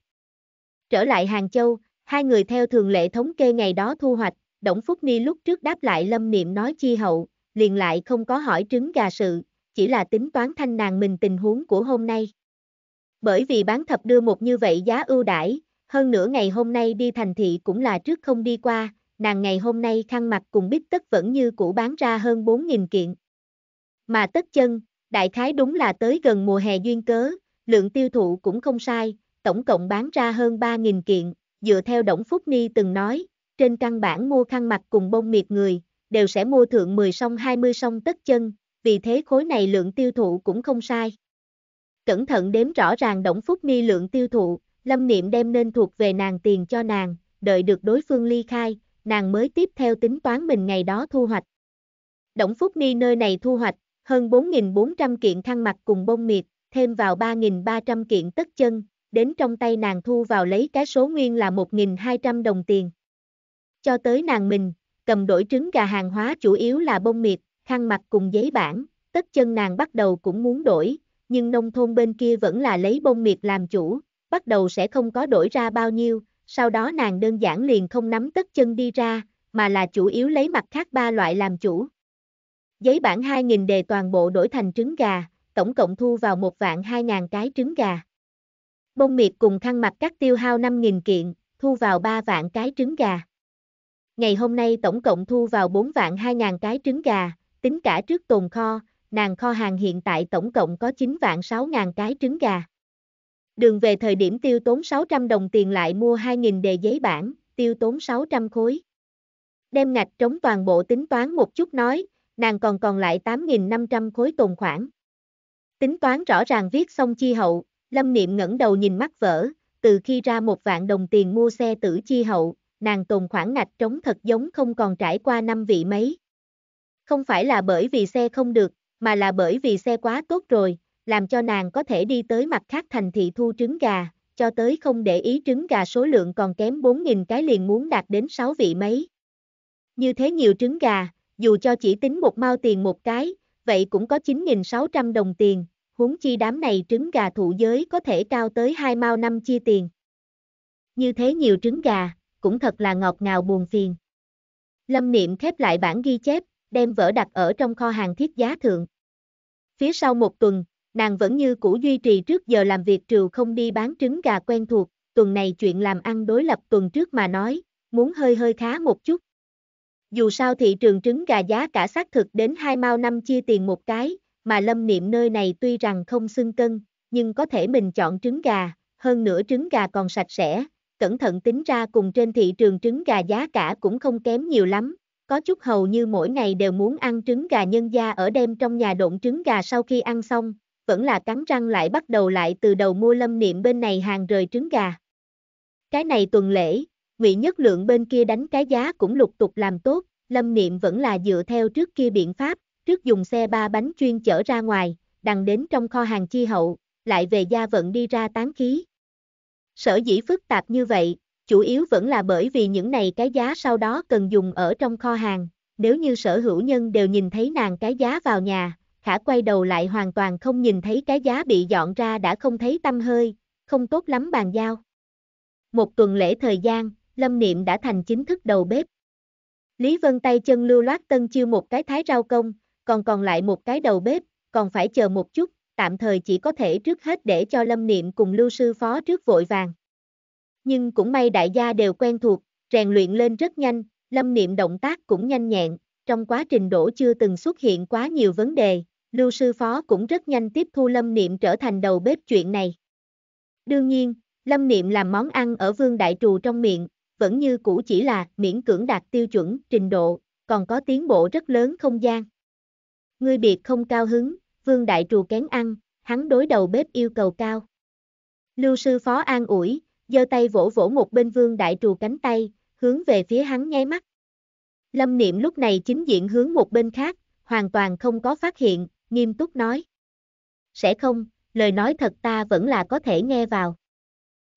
Trở lại Hàng Châu, hai người theo thường lệ thống kê ngày đó thu hoạch, Đổng Phúc Ni lúc trước đáp lại Lâm Niệm nói chi hậu, liền lại không có hỏi trứng gà sự, chỉ là tính toán thanh nàng mình tình huống của hôm nay. Bởi vì bán thập đưa một như vậy giá ưu đãi, hơn nửa ngày hôm nay đi thành thị cũng là trước không đi qua, nàng ngày hôm nay khăn mặt cùng bít tất vẫn như cũ bán ra hơn 4.000 kiện. Mà tất chân, đại khái đúng là tới gần mùa hè duyên cớ, lượng tiêu thụ cũng không sai, tổng cộng bán ra hơn 3.000 kiện, dựa theo Đổng Phúc Ni từng nói, trên căn bản mua khăn mặt cùng bông miệt người, đều sẽ mua thượng 10 song 20 song tất chân, vì thế khối này lượng tiêu thụ cũng không sai. Cẩn thận đếm rõ ràng Đổng Phúc Ni lượng tiêu thụ, Lâm Niệm đem nên thuộc về nàng tiền cho nàng, đợi được đối phương ly khai, nàng mới tiếp theo tính toán mình ngày đó thu hoạch. Động Phúc Ni nơi này thu hoạch, hơn 4.400 kiện khăn mặt cùng bông miệt, thêm vào 3.300 kiện tất chân, đến trong tay nàng thu vào lấy cái số nguyên là 1.200 đồng tiền. Cho tới nàng mình, cầm đổi trứng gà hàng hóa chủ yếu là bông miệt, khăn mặt cùng giấy bản, tất chân nàng bắt đầu cũng muốn đổi, nhưng nông thôn bên kia vẫn là lấy bông miệt làm chủ, bắt đầu sẽ không có đổi ra bao nhiêu, sau đó nàng đơn giản liền không nắm tất chân đi ra, mà là chủ yếu lấy mặt khác ba loại làm chủ. Giấy bản 2.000 đề toàn bộ đổi thành trứng gà, tổng cộng thu vào một vạn 2.000 cái trứng gà. Bông miệt cùng khăn mặt các tiêu hao 5.000 kiện, thu vào 3 vạn cái trứng gà. Ngày hôm nay tổng cộng thu vào 4 vạn 2.000 cái trứng gà, tính cả trước tồn kho, nàng kho hàng hiện tại tổng cộng có 9 vạn 6.000 cái trứng gà. Đường về thời điểm tiêu tốn 600 đồng tiền lại mua 2.000 đề giấy bản, tiêu tốn 600 khối. Đem ngạch trống toàn bộ tính toán một chút nói, nàng còn còn lại 8.500 khối tồn khoản. Tính toán rõ ràng viết xong chi hậu, Lâm Niệm ngẩng đầu nhìn mắt vỡ, từ khi ra một vạn đồng tiền mua xe tử chi hậu, nàng tồn khoản ngạch trống thật giống không còn trải qua năm vị mấy. Không phải là bởi vì xe không được, mà là bởi vì xe quá tốt rồi, làm cho nàng có thể đi tới mặt khác thành thị thu trứng gà, cho tới không để ý trứng gà số lượng còn kém 4.000 cái liền muốn đạt đến 6 vị mấy. Như thế nhiều trứng gà, dù cho chỉ tính một mao tiền một cái, vậy cũng có 9.600 đồng tiền, huống chi đám này trứng gà thụ giới có thể cao tới 2 mao năm chia tiền. Như thế nhiều trứng gà, cũng thật là ngọt ngào buồn phiền. Lâm Niệm khép lại bản ghi chép, đem vỡ đặt ở trong kho hàng thiết giá thượng. Phía sau một tuần, nàng vẫn như cũ duy trì trước giờ làm việc trừ không đi bán trứng gà quen thuộc, tuần này chuyện làm ăn đối lập tuần trước mà nói, muốn hơi hơi khá một chút. Dù sao thị trường trứng gà giá cả xác thực đến hai mao năm chia tiền một cái, mà lâm niệm nơi này tuy rằng không xưng cân, nhưng có thể mình chọn trứng gà, hơn nữa trứng gà còn sạch sẽ, cẩn thận tính ra cùng trên thị trường trứng gà giá cả cũng không kém nhiều lắm, có chút hầu như mỗi ngày đều muốn ăn trứng gà nhân gia ở đem trong nhà độn trứng gà sau khi ăn xong, vẫn là cắn răng lại bắt đầu lại từ đầu mua lâm niệm bên này hàng rời trứng gà. Cái này tuần lễ, Ngụy Nhất Lượng bên kia đánh cái giá cũng lục tục làm tốt, lâm niệm vẫn là dựa theo trước kia biện pháp, trước dùng xe ba bánh chuyên chở ra ngoài, đằng đến trong kho hàng chi hậu, lại về gia vận đi ra tán khí. Sở dĩ phức tạp như vậy, chủ yếu vẫn là bởi vì những này cái giá sau đó cần dùng ở trong kho hàng, nếu như sở hữu nhân đều nhìn thấy nàng cái giá vào nhà, khả quay đầu lại hoàn toàn không nhìn thấy cái giá bị dọn ra đã không thấy tâm hơi, không tốt lắm bàn giao. Một tuần lễ thời gian, Lâm Niệm đã thành chính thức đầu bếp. Lý Vân tay chân lưu loát tân chiêu một cái thái rau công, còn còn lại một cái đầu bếp, còn phải chờ một chút, tạm thời chỉ có thể trước hết để cho Lâm Niệm cùng lưu sư phó trước vội vàng. Nhưng cũng may đại gia đều quen thuộc, rèn luyện lên rất nhanh, Lâm Niệm động tác cũng nhanh nhẹn, trong quá trình đổ chưa từng xuất hiện quá nhiều vấn đề, Lưu sư phó cũng rất nhanh tiếp thu Lâm Niệm trở thành đầu bếp chuyện này. Đương nhiên, Lâm Niệm làm món ăn ở vương đại trù trong miệng, vẫn như cũ chỉ là miễn cưỡng đạt tiêu chuẩn, trình độ, còn có tiến bộ rất lớn không gian. Ngươi biệt không cao hứng, vương đại trù kén ăn, hắn đối đầu bếp yêu cầu cao. Lưu sư phó an ủi, giơ tay vỗ vỗ một bên vương đại trù cánh tay, hướng về phía hắn nháy mắt. Lâm niệm lúc này chính diện hướng một bên khác, hoàn toàn không có phát hiện, nghiêm túc nói. Sẽ không, lời nói thật ta vẫn là có thể nghe vào.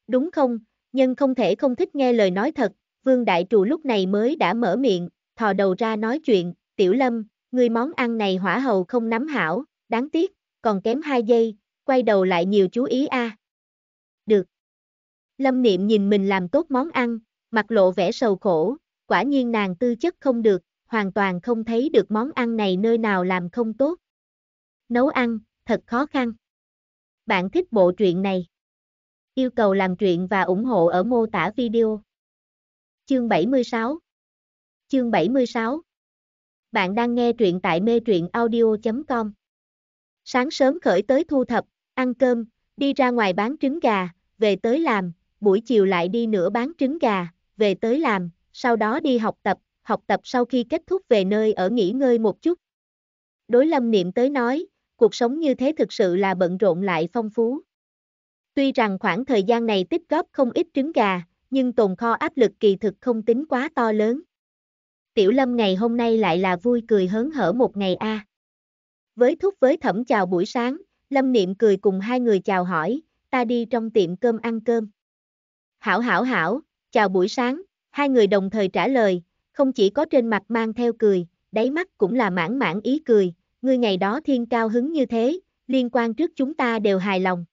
Đúng không, nhưng không thể không thích nghe lời nói thật, vương đại trụ lúc này mới đã mở miệng, thò đầu ra nói chuyện, tiểu lâm, người món ăn này hỏa hầu không nắm hảo, đáng tiếc, còn kém 2 giây, quay đầu lại nhiều chú ý a. Được. Lâm niệm nhìn mình làm tốt món ăn, mặt lộ vẻ sầu khổ, quả nhiên nàng tư chất không được, hoàn toàn không thấy được món ăn này nơi nào làm không tốt. Nấu ăn, thật khó khăn. Bạn thích bộ truyện này? Yêu cầu làm truyện và ủng hộ ở mô tả video. Chương 76 Chương 76 Bạn đang nghe truyện tại mê truyện audio.com Sáng sớm khởi tới thu thập, ăn cơm, đi ra ngoài bán trứng gà, về tới làm, buổi chiều lại đi nữa bán trứng gà, về tới làm, sau đó đi học tập, học tập sau khi kết thúc về nơi ở nghỉ ngơi một chút. Đối lâm niệm tới nói, cuộc sống như thế thực sự là bận rộn lại phong phú. Tuy rằng khoảng thời gian này tích góp không ít trứng gà, nhưng tồn kho áp lực kỳ thực không tính quá to lớn. Tiểu Lâm ngày hôm nay lại là vui cười hớn hở một ngày a. À. Với thúc với thẩm chào buổi sáng, Lâm Niệm cười cùng hai người chào hỏi, ta đi trong tiệm cơm ăn cơm. Hảo hảo hảo, chào buổi sáng, hai người đồng thời trả lời, không chỉ có trên mặt mang theo cười, đáy mắt cũng là mãn mãn ý cười, ngươi ngày đó thiên cao hứng như thế, liên quan trước chúng ta đều hài lòng.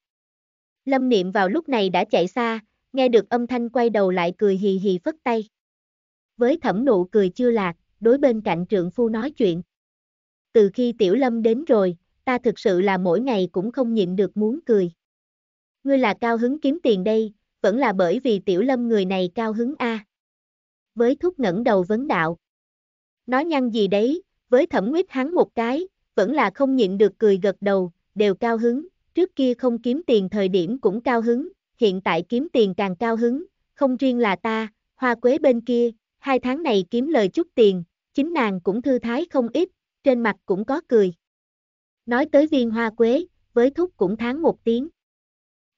Lâm Niệm vào lúc này đã chạy xa, nghe được âm thanh quay đầu lại cười hì hì phất tay. Với thẩm nụ cười chưa lạc, đối bên cạnh trượng phu nói chuyện. Từ khi Tiểu Lâm đến rồi, ta thực sự là mỗi ngày cũng không nhịn được muốn cười. Ngươi là cao hứng kiếm tiền đây, vẫn là bởi vì Tiểu Lâm người này cao hứng A. Với thúc ngẩng đầu vấn đạo. Nói nhăn gì đấy, với thẩm nguyết hắn một cái, vẫn là không nhịn được cười gật đầu, đều cao hứng, trước kia không kiếm tiền thời điểm cũng cao hứng, hiện tại kiếm tiền càng cao hứng, không riêng là ta, hoa quế bên kia, hai tháng này kiếm lời chút tiền, chính nàng cũng thư thái không ít, trên mặt cũng có cười. Nói tới viên hoa quế, với thúc cũng tháng một tiếng.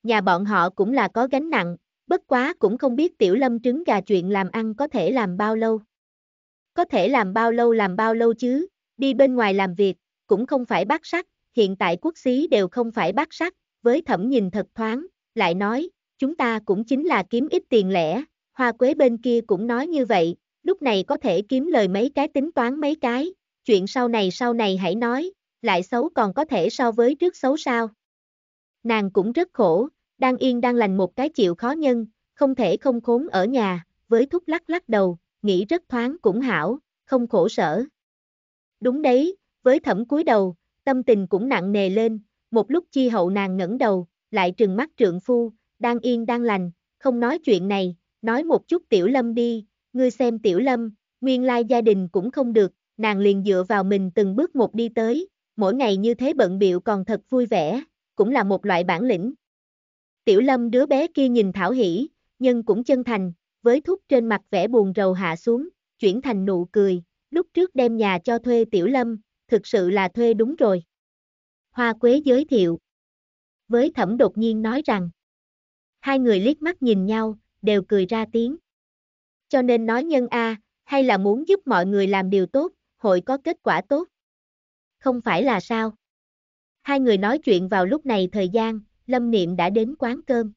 Nhà bọn họ cũng là có gánh nặng, bất quá cũng không biết tiểu lâm trứng gà chuyện làm ăn có thể làm bao lâu. Có thể làm bao lâu làm bao lâu chứ, đi bên ngoài làm việc, cũng không phải bát sắc, hiện tại quốc xí đều không phải bát sắc, với thẩm nhìn thật thoáng, lại nói, chúng ta cũng chính là kiếm ít tiền lẻ, hoa quế bên kia cũng nói như vậy, lúc này có thể kiếm lời mấy cái tính toán mấy cái, chuyện sau này sau này hãy nói, lại xấu còn có thể so với trước xấu sao. Nàng cũng rất khổ, đang yên đang lành một cái chịu khó nhân, không thể không khốn ở nhà, với thúc lắc lắc đầu, nghĩ rất thoáng cũng hảo, không khổ sở. Đúng đấy, với thẩm cúi đầu, tâm tình cũng nặng nề lên, một lúc chi hậu nàng ngẩng đầu, lại trừng mắt trượng phu, đang yên đang lành, không nói chuyện này, nói một chút tiểu lâm đi, ngươi xem tiểu lâm, nguyên lai gia đình cũng không được, nàng liền dựa vào mình từng bước một đi tới, mỗi ngày như thế bận biệu còn thật vui vẻ, cũng là một loại bản lĩnh. Tiểu lâm đứa bé kia nhìn Thảo hỉ nhưng cũng chân thành, với thúc trên mặt vẻ buồn rầu hạ xuống, chuyển thành nụ cười, lúc trước đem nhà cho thuê Tiểu Lâm, thực sự là thuê đúng rồi. Hoa Quế giới thiệu. Với thẩm đột nhiên nói rằng, hai người liếc mắt nhìn nhau, đều cười ra tiếng. Cho nên nói nhân A, hay là muốn giúp mọi người làm điều tốt, hội có kết quả tốt. Không phải là sao? Hai người nói chuyện vào lúc này thời gian, Lâm Niệm đã đến quán cơm.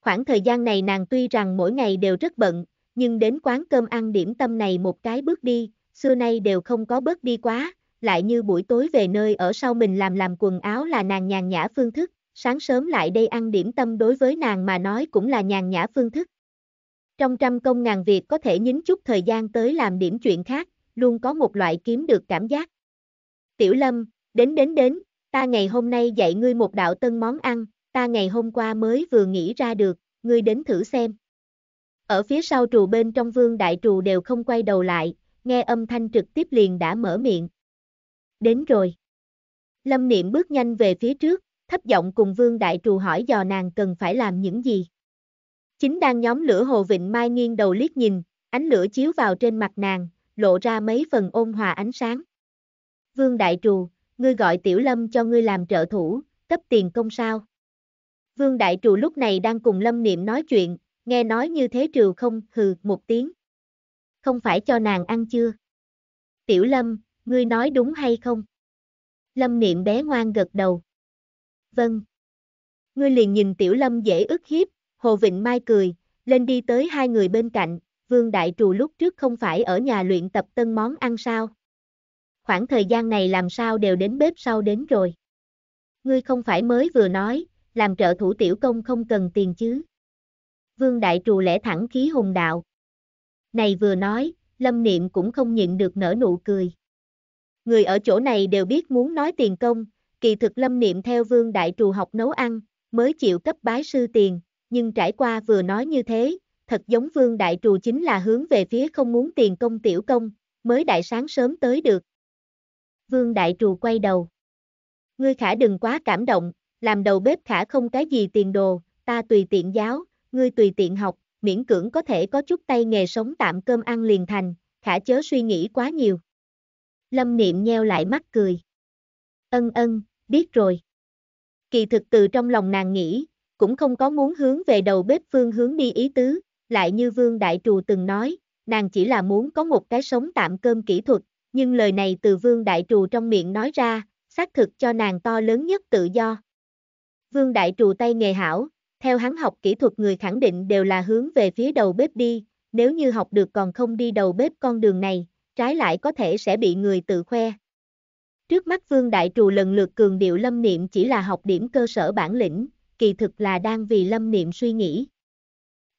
Khoảng thời gian này nàng tuy rằng mỗi ngày đều rất bận, nhưng đến quán cơm ăn điểm tâm này một cái bước đi, xưa nay đều không có bước đi quá, lại như buổi tối về nơi ở sau mình làm làm quần áo là nàng nhàn nhã phương thức, sáng sớm lại đây ăn điểm tâm đối với nàng mà nói cũng là nhàn nhã phương thức. Trong trăm công ngàn việc có thể nhín chút thời gian tới làm điểm chuyện khác, luôn có một loại kiếm được cảm giác. Tiểu Lâm, đến đến đến, ta ngày hôm nay dạy ngươi một đạo tân món ăn, ta ngày hôm qua mới vừa nghĩ ra được, ngươi đến thử xem. Ở phía sau trù bên trong vương đại trù đều không quay đầu lại, nghe âm thanh trực tiếp liền đã mở miệng, đến rồi. Lâm Niệm bước nhanh về phía trước, thấp giọng cùng Vương Đại Trù hỏi dò nàng cần phải làm những gì. Chính đang nhóm lửa Hồ Vịnh Mai nghiêng đầu liếc nhìn, ánh lửa chiếu vào trên mặt nàng, lộ ra mấy phần ôn hòa ánh sáng. Vương Đại Trù, ngươi gọi Tiểu Lâm cho ngươi làm trợ thủ, cấp tiền công sao. Vương Đại Trù lúc này đang cùng Lâm Niệm nói chuyện, nghe nói như thế trừ không, hừ, một tiếng. Không phải cho nàng ăn chưa? Tiểu Lâm, ngươi nói đúng hay không? Lâm niệm bé ngoan gật đầu. Vâng. Ngươi liền nhìn tiểu lâm dễ ức hiếp, Hồ Vịnh Mai cười, lên đi tới hai người bên cạnh, Vương Đại Trù lúc trước không phải ở nhà luyện tập tân món ăn sao? Khoảng thời gian này làm sao đều đến bếp sau đến rồi. Ngươi không phải mới vừa nói, làm trợ thủ tiểu công không cần tiền chứ. Vương Đại Trù lẽ thẳng khí hùng đạo. Này vừa nói, Lâm Niệm cũng không nhịn được nở nụ cười. Người ở chỗ này đều biết muốn nói tiền công, kỳ thực lâm niệm theo vương đại trù học nấu ăn, mới chịu cấp bái sư tiền, nhưng trải qua vừa nói như thế, thật giống vương đại trù chính là hướng về phía không muốn tiền công tiểu công, mới đại sáng sớm tới được. Vương đại trù quay đầu. Ngươi khả đừng quá cảm động, làm đầu bếp khả không cái gì tiền đồ, ta tùy tiện giáo, ngươi tùy tiện học, miễn cưỡng có thể có chút tay nghề sống tạm cơm ăn liền thành, khả chớ suy nghĩ quá nhiều. Lâm Niệm nheo lại mắt cười. Ân ân, biết rồi. Kỳ thực từ trong lòng nàng nghĩ, cũng không có muốn hướng về đầu bếp phương hướng đi ý tứ, lại như Vương Đại Trù từng nói, nàng chỉ là muốn có một cái sống tạm cơm kỹ thuật, nhưng lời này từ Vương Đại Trù trong miệng nói ra, xác thực cho nàng to lớn nhất tự do. Vương Đại Trù tay nghề hảo, theo hắn học kỹ thuật người khẳng định đều là hướng về phía đầu bếp đi, nếu như học được còn không đi đầu bếp con đường này, trái lại có thể sẽ bị người tự khoe. Trước mắt Vương Đại Trù lần lượt cường điệu Lâm Niệm chỉ là học điểm cơ sở bản lĩnh, kỳ thực là đang vì Lâm Niệm suy nghĩ.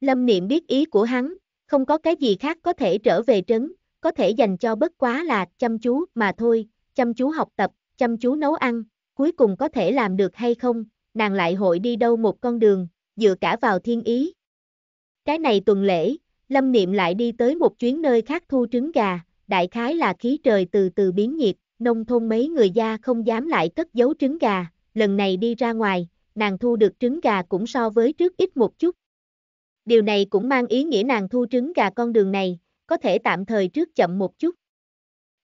Lâm Niệm biết ý của hắn, không có cái gì khác có thể trở về trấn, có thể dành cho bất quá là chăm chú mà thôi, chăm chú học tập, chăm chú nấu ăn, cuối cùng có thể làm được hay không, nàng lại hội đi đâu một con đường, dựa cả vào thiên ý. Cái này tuần lễ, Lâm Niệm lại đi tới một chuyến nơi khác thu trứng gà, đại khái là khí trời từ từ biến nhiệt, nông thôn mấy người gia không dám lại cất giấu trứng gà, lần này đi ra ngoài, nàng thu được trứng gà cũng so với trước ít một chút. Điều này cũng mang ý nghĩa nàng thu trứng gà con đường này, có thể tạm thời trước chậm một chút.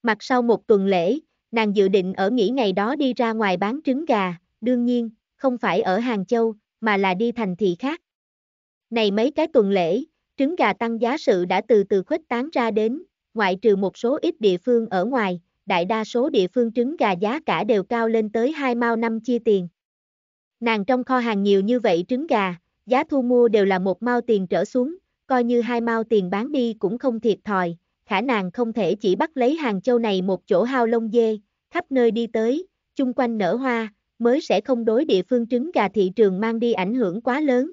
Mặt sau một tuần lễ, nàng dự định ở nghỉ ngày đó đi ra ngoài bán trứng gà, đương nhiên, không phải ở Hàng Châu, mà là đi thành thị khác. Này mấy cái tuần lễ, trứng gà tăng giá sự đã từ từ khuếch tán ra đến, ngoại trừ một số ít địa phương ở ngoài, đại đa số địa phương trứng gà giá cả đều cao lên tới hai mao năm chia tiền. Nàng trong kho hàng nhiều như vậy trứng gà, giá thu mua đều là một mao tiền trở xuống, coi như hai mao tiền bán đi cũng không thiệt thòi, khả nàng không thể chỉ bắt lấy hàng châu này một chỗ hao lông dê, khắp nơi đi tới, chung quanh nở hoa, mới sẽ không đối địa phương trứng gà thị trường mang đi ảnh hưởng quá lớn.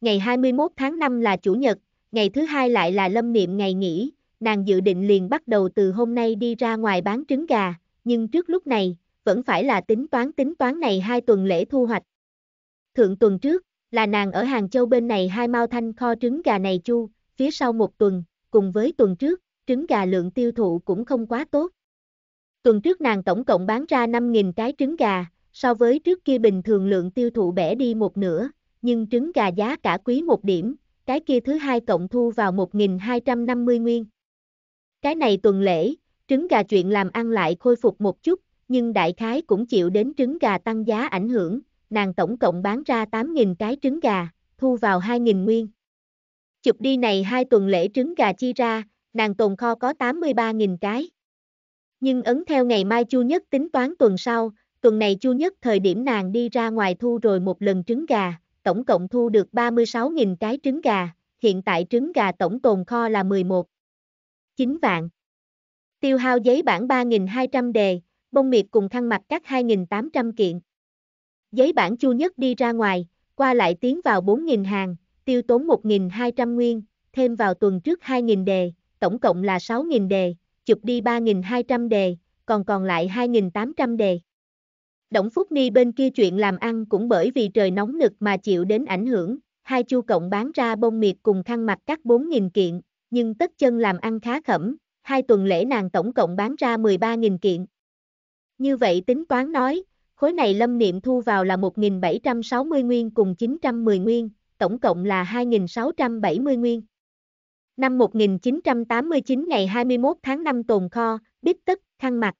Ngày 21 tháng 5 là chủ nhật, ngày thứ hai lại là lâm niệm ngày nghỉ, nàng dự định liền bắt đầu từ hôm nay đi ra ngoài bán trứng gà, nhưng trước lúc này, vẫn phải là tính toán tính toán này hai tuần lễ thu hoạch. Thượng tuần trước, là nàng ở Hàng Châu bên này hai mao thanh kho trứng gà này chu, phía sau một tuần, cùng với tuần trước, trứng gà lượng tiêu thụ cũng không quá tốt. Tuần trước nàng tổng cộng bán ra 5.000 cái trứng gà, so với trước kia bình thường lượng tiêu thụ bẻ đi một nửa, nhưng trứng gà giá cả quý một điểm, cái kia thứ hai cộng thu vào 1.250 nguyên. Cái này tuần lễ, trứng gà chuyện làm ăn lại khôi phục một chút, nhưng đại khái cũng chịu đến trứng gà tăng giá ảnh hưởng, nàng tổng cộng bán ra 8.000 cái trứng gà, thu vào 2.000 nguyên. Chụp đi này hai tuần lễ trứng gà chi ra, nàng tồn kho có 83.000 cái. Nhưng ấn theo ngày mai chu nhất tính toán tuần sau, tuần này chu nhất thời điểm nàng đi ra ngoài thu rồi một lần trứng gà, tổng cộng thu được 36.000 cái trứng gà, hiện tại trứng gà tổng tồn kho là 11. 9 vạn. Tiêu hao giấy bản 3.200 đề, bông miệt cùng khăn mặt các 2.800 kiện. Giấy bản chu nhất đi ra ngoài, qua lại tiến vào 4.000 hàng, tiêu tốn 1.200 nguyên, thêm vào tuần trước 2.000 đề, tổng cộng là 6.000 đề, chụp đi 3.200 đề, còn còn lại 2.800 đề. Động Phúc Ni bên kia chuyện làm ăn cũng bởi vì trời nóng nực mà chịu đến ảnh hưởng, hai chu cộng bán ra bông miệt cùng khăn mặt cắt 4.000 kiện, nhưng tất chân làm ăn khá khẩm, hai tuần lễ nàng tổng cộng bán ra 13.000 kiện. Như vậy tính toán nói, khối này lâm niệm thu vào là 1.760 nguyên cùng 910 nguyên, tổng cộng là 2.670 nguyên. Năm 1989 ngày 21 tháng 5 tồn kho, bít tất, khăn mặt.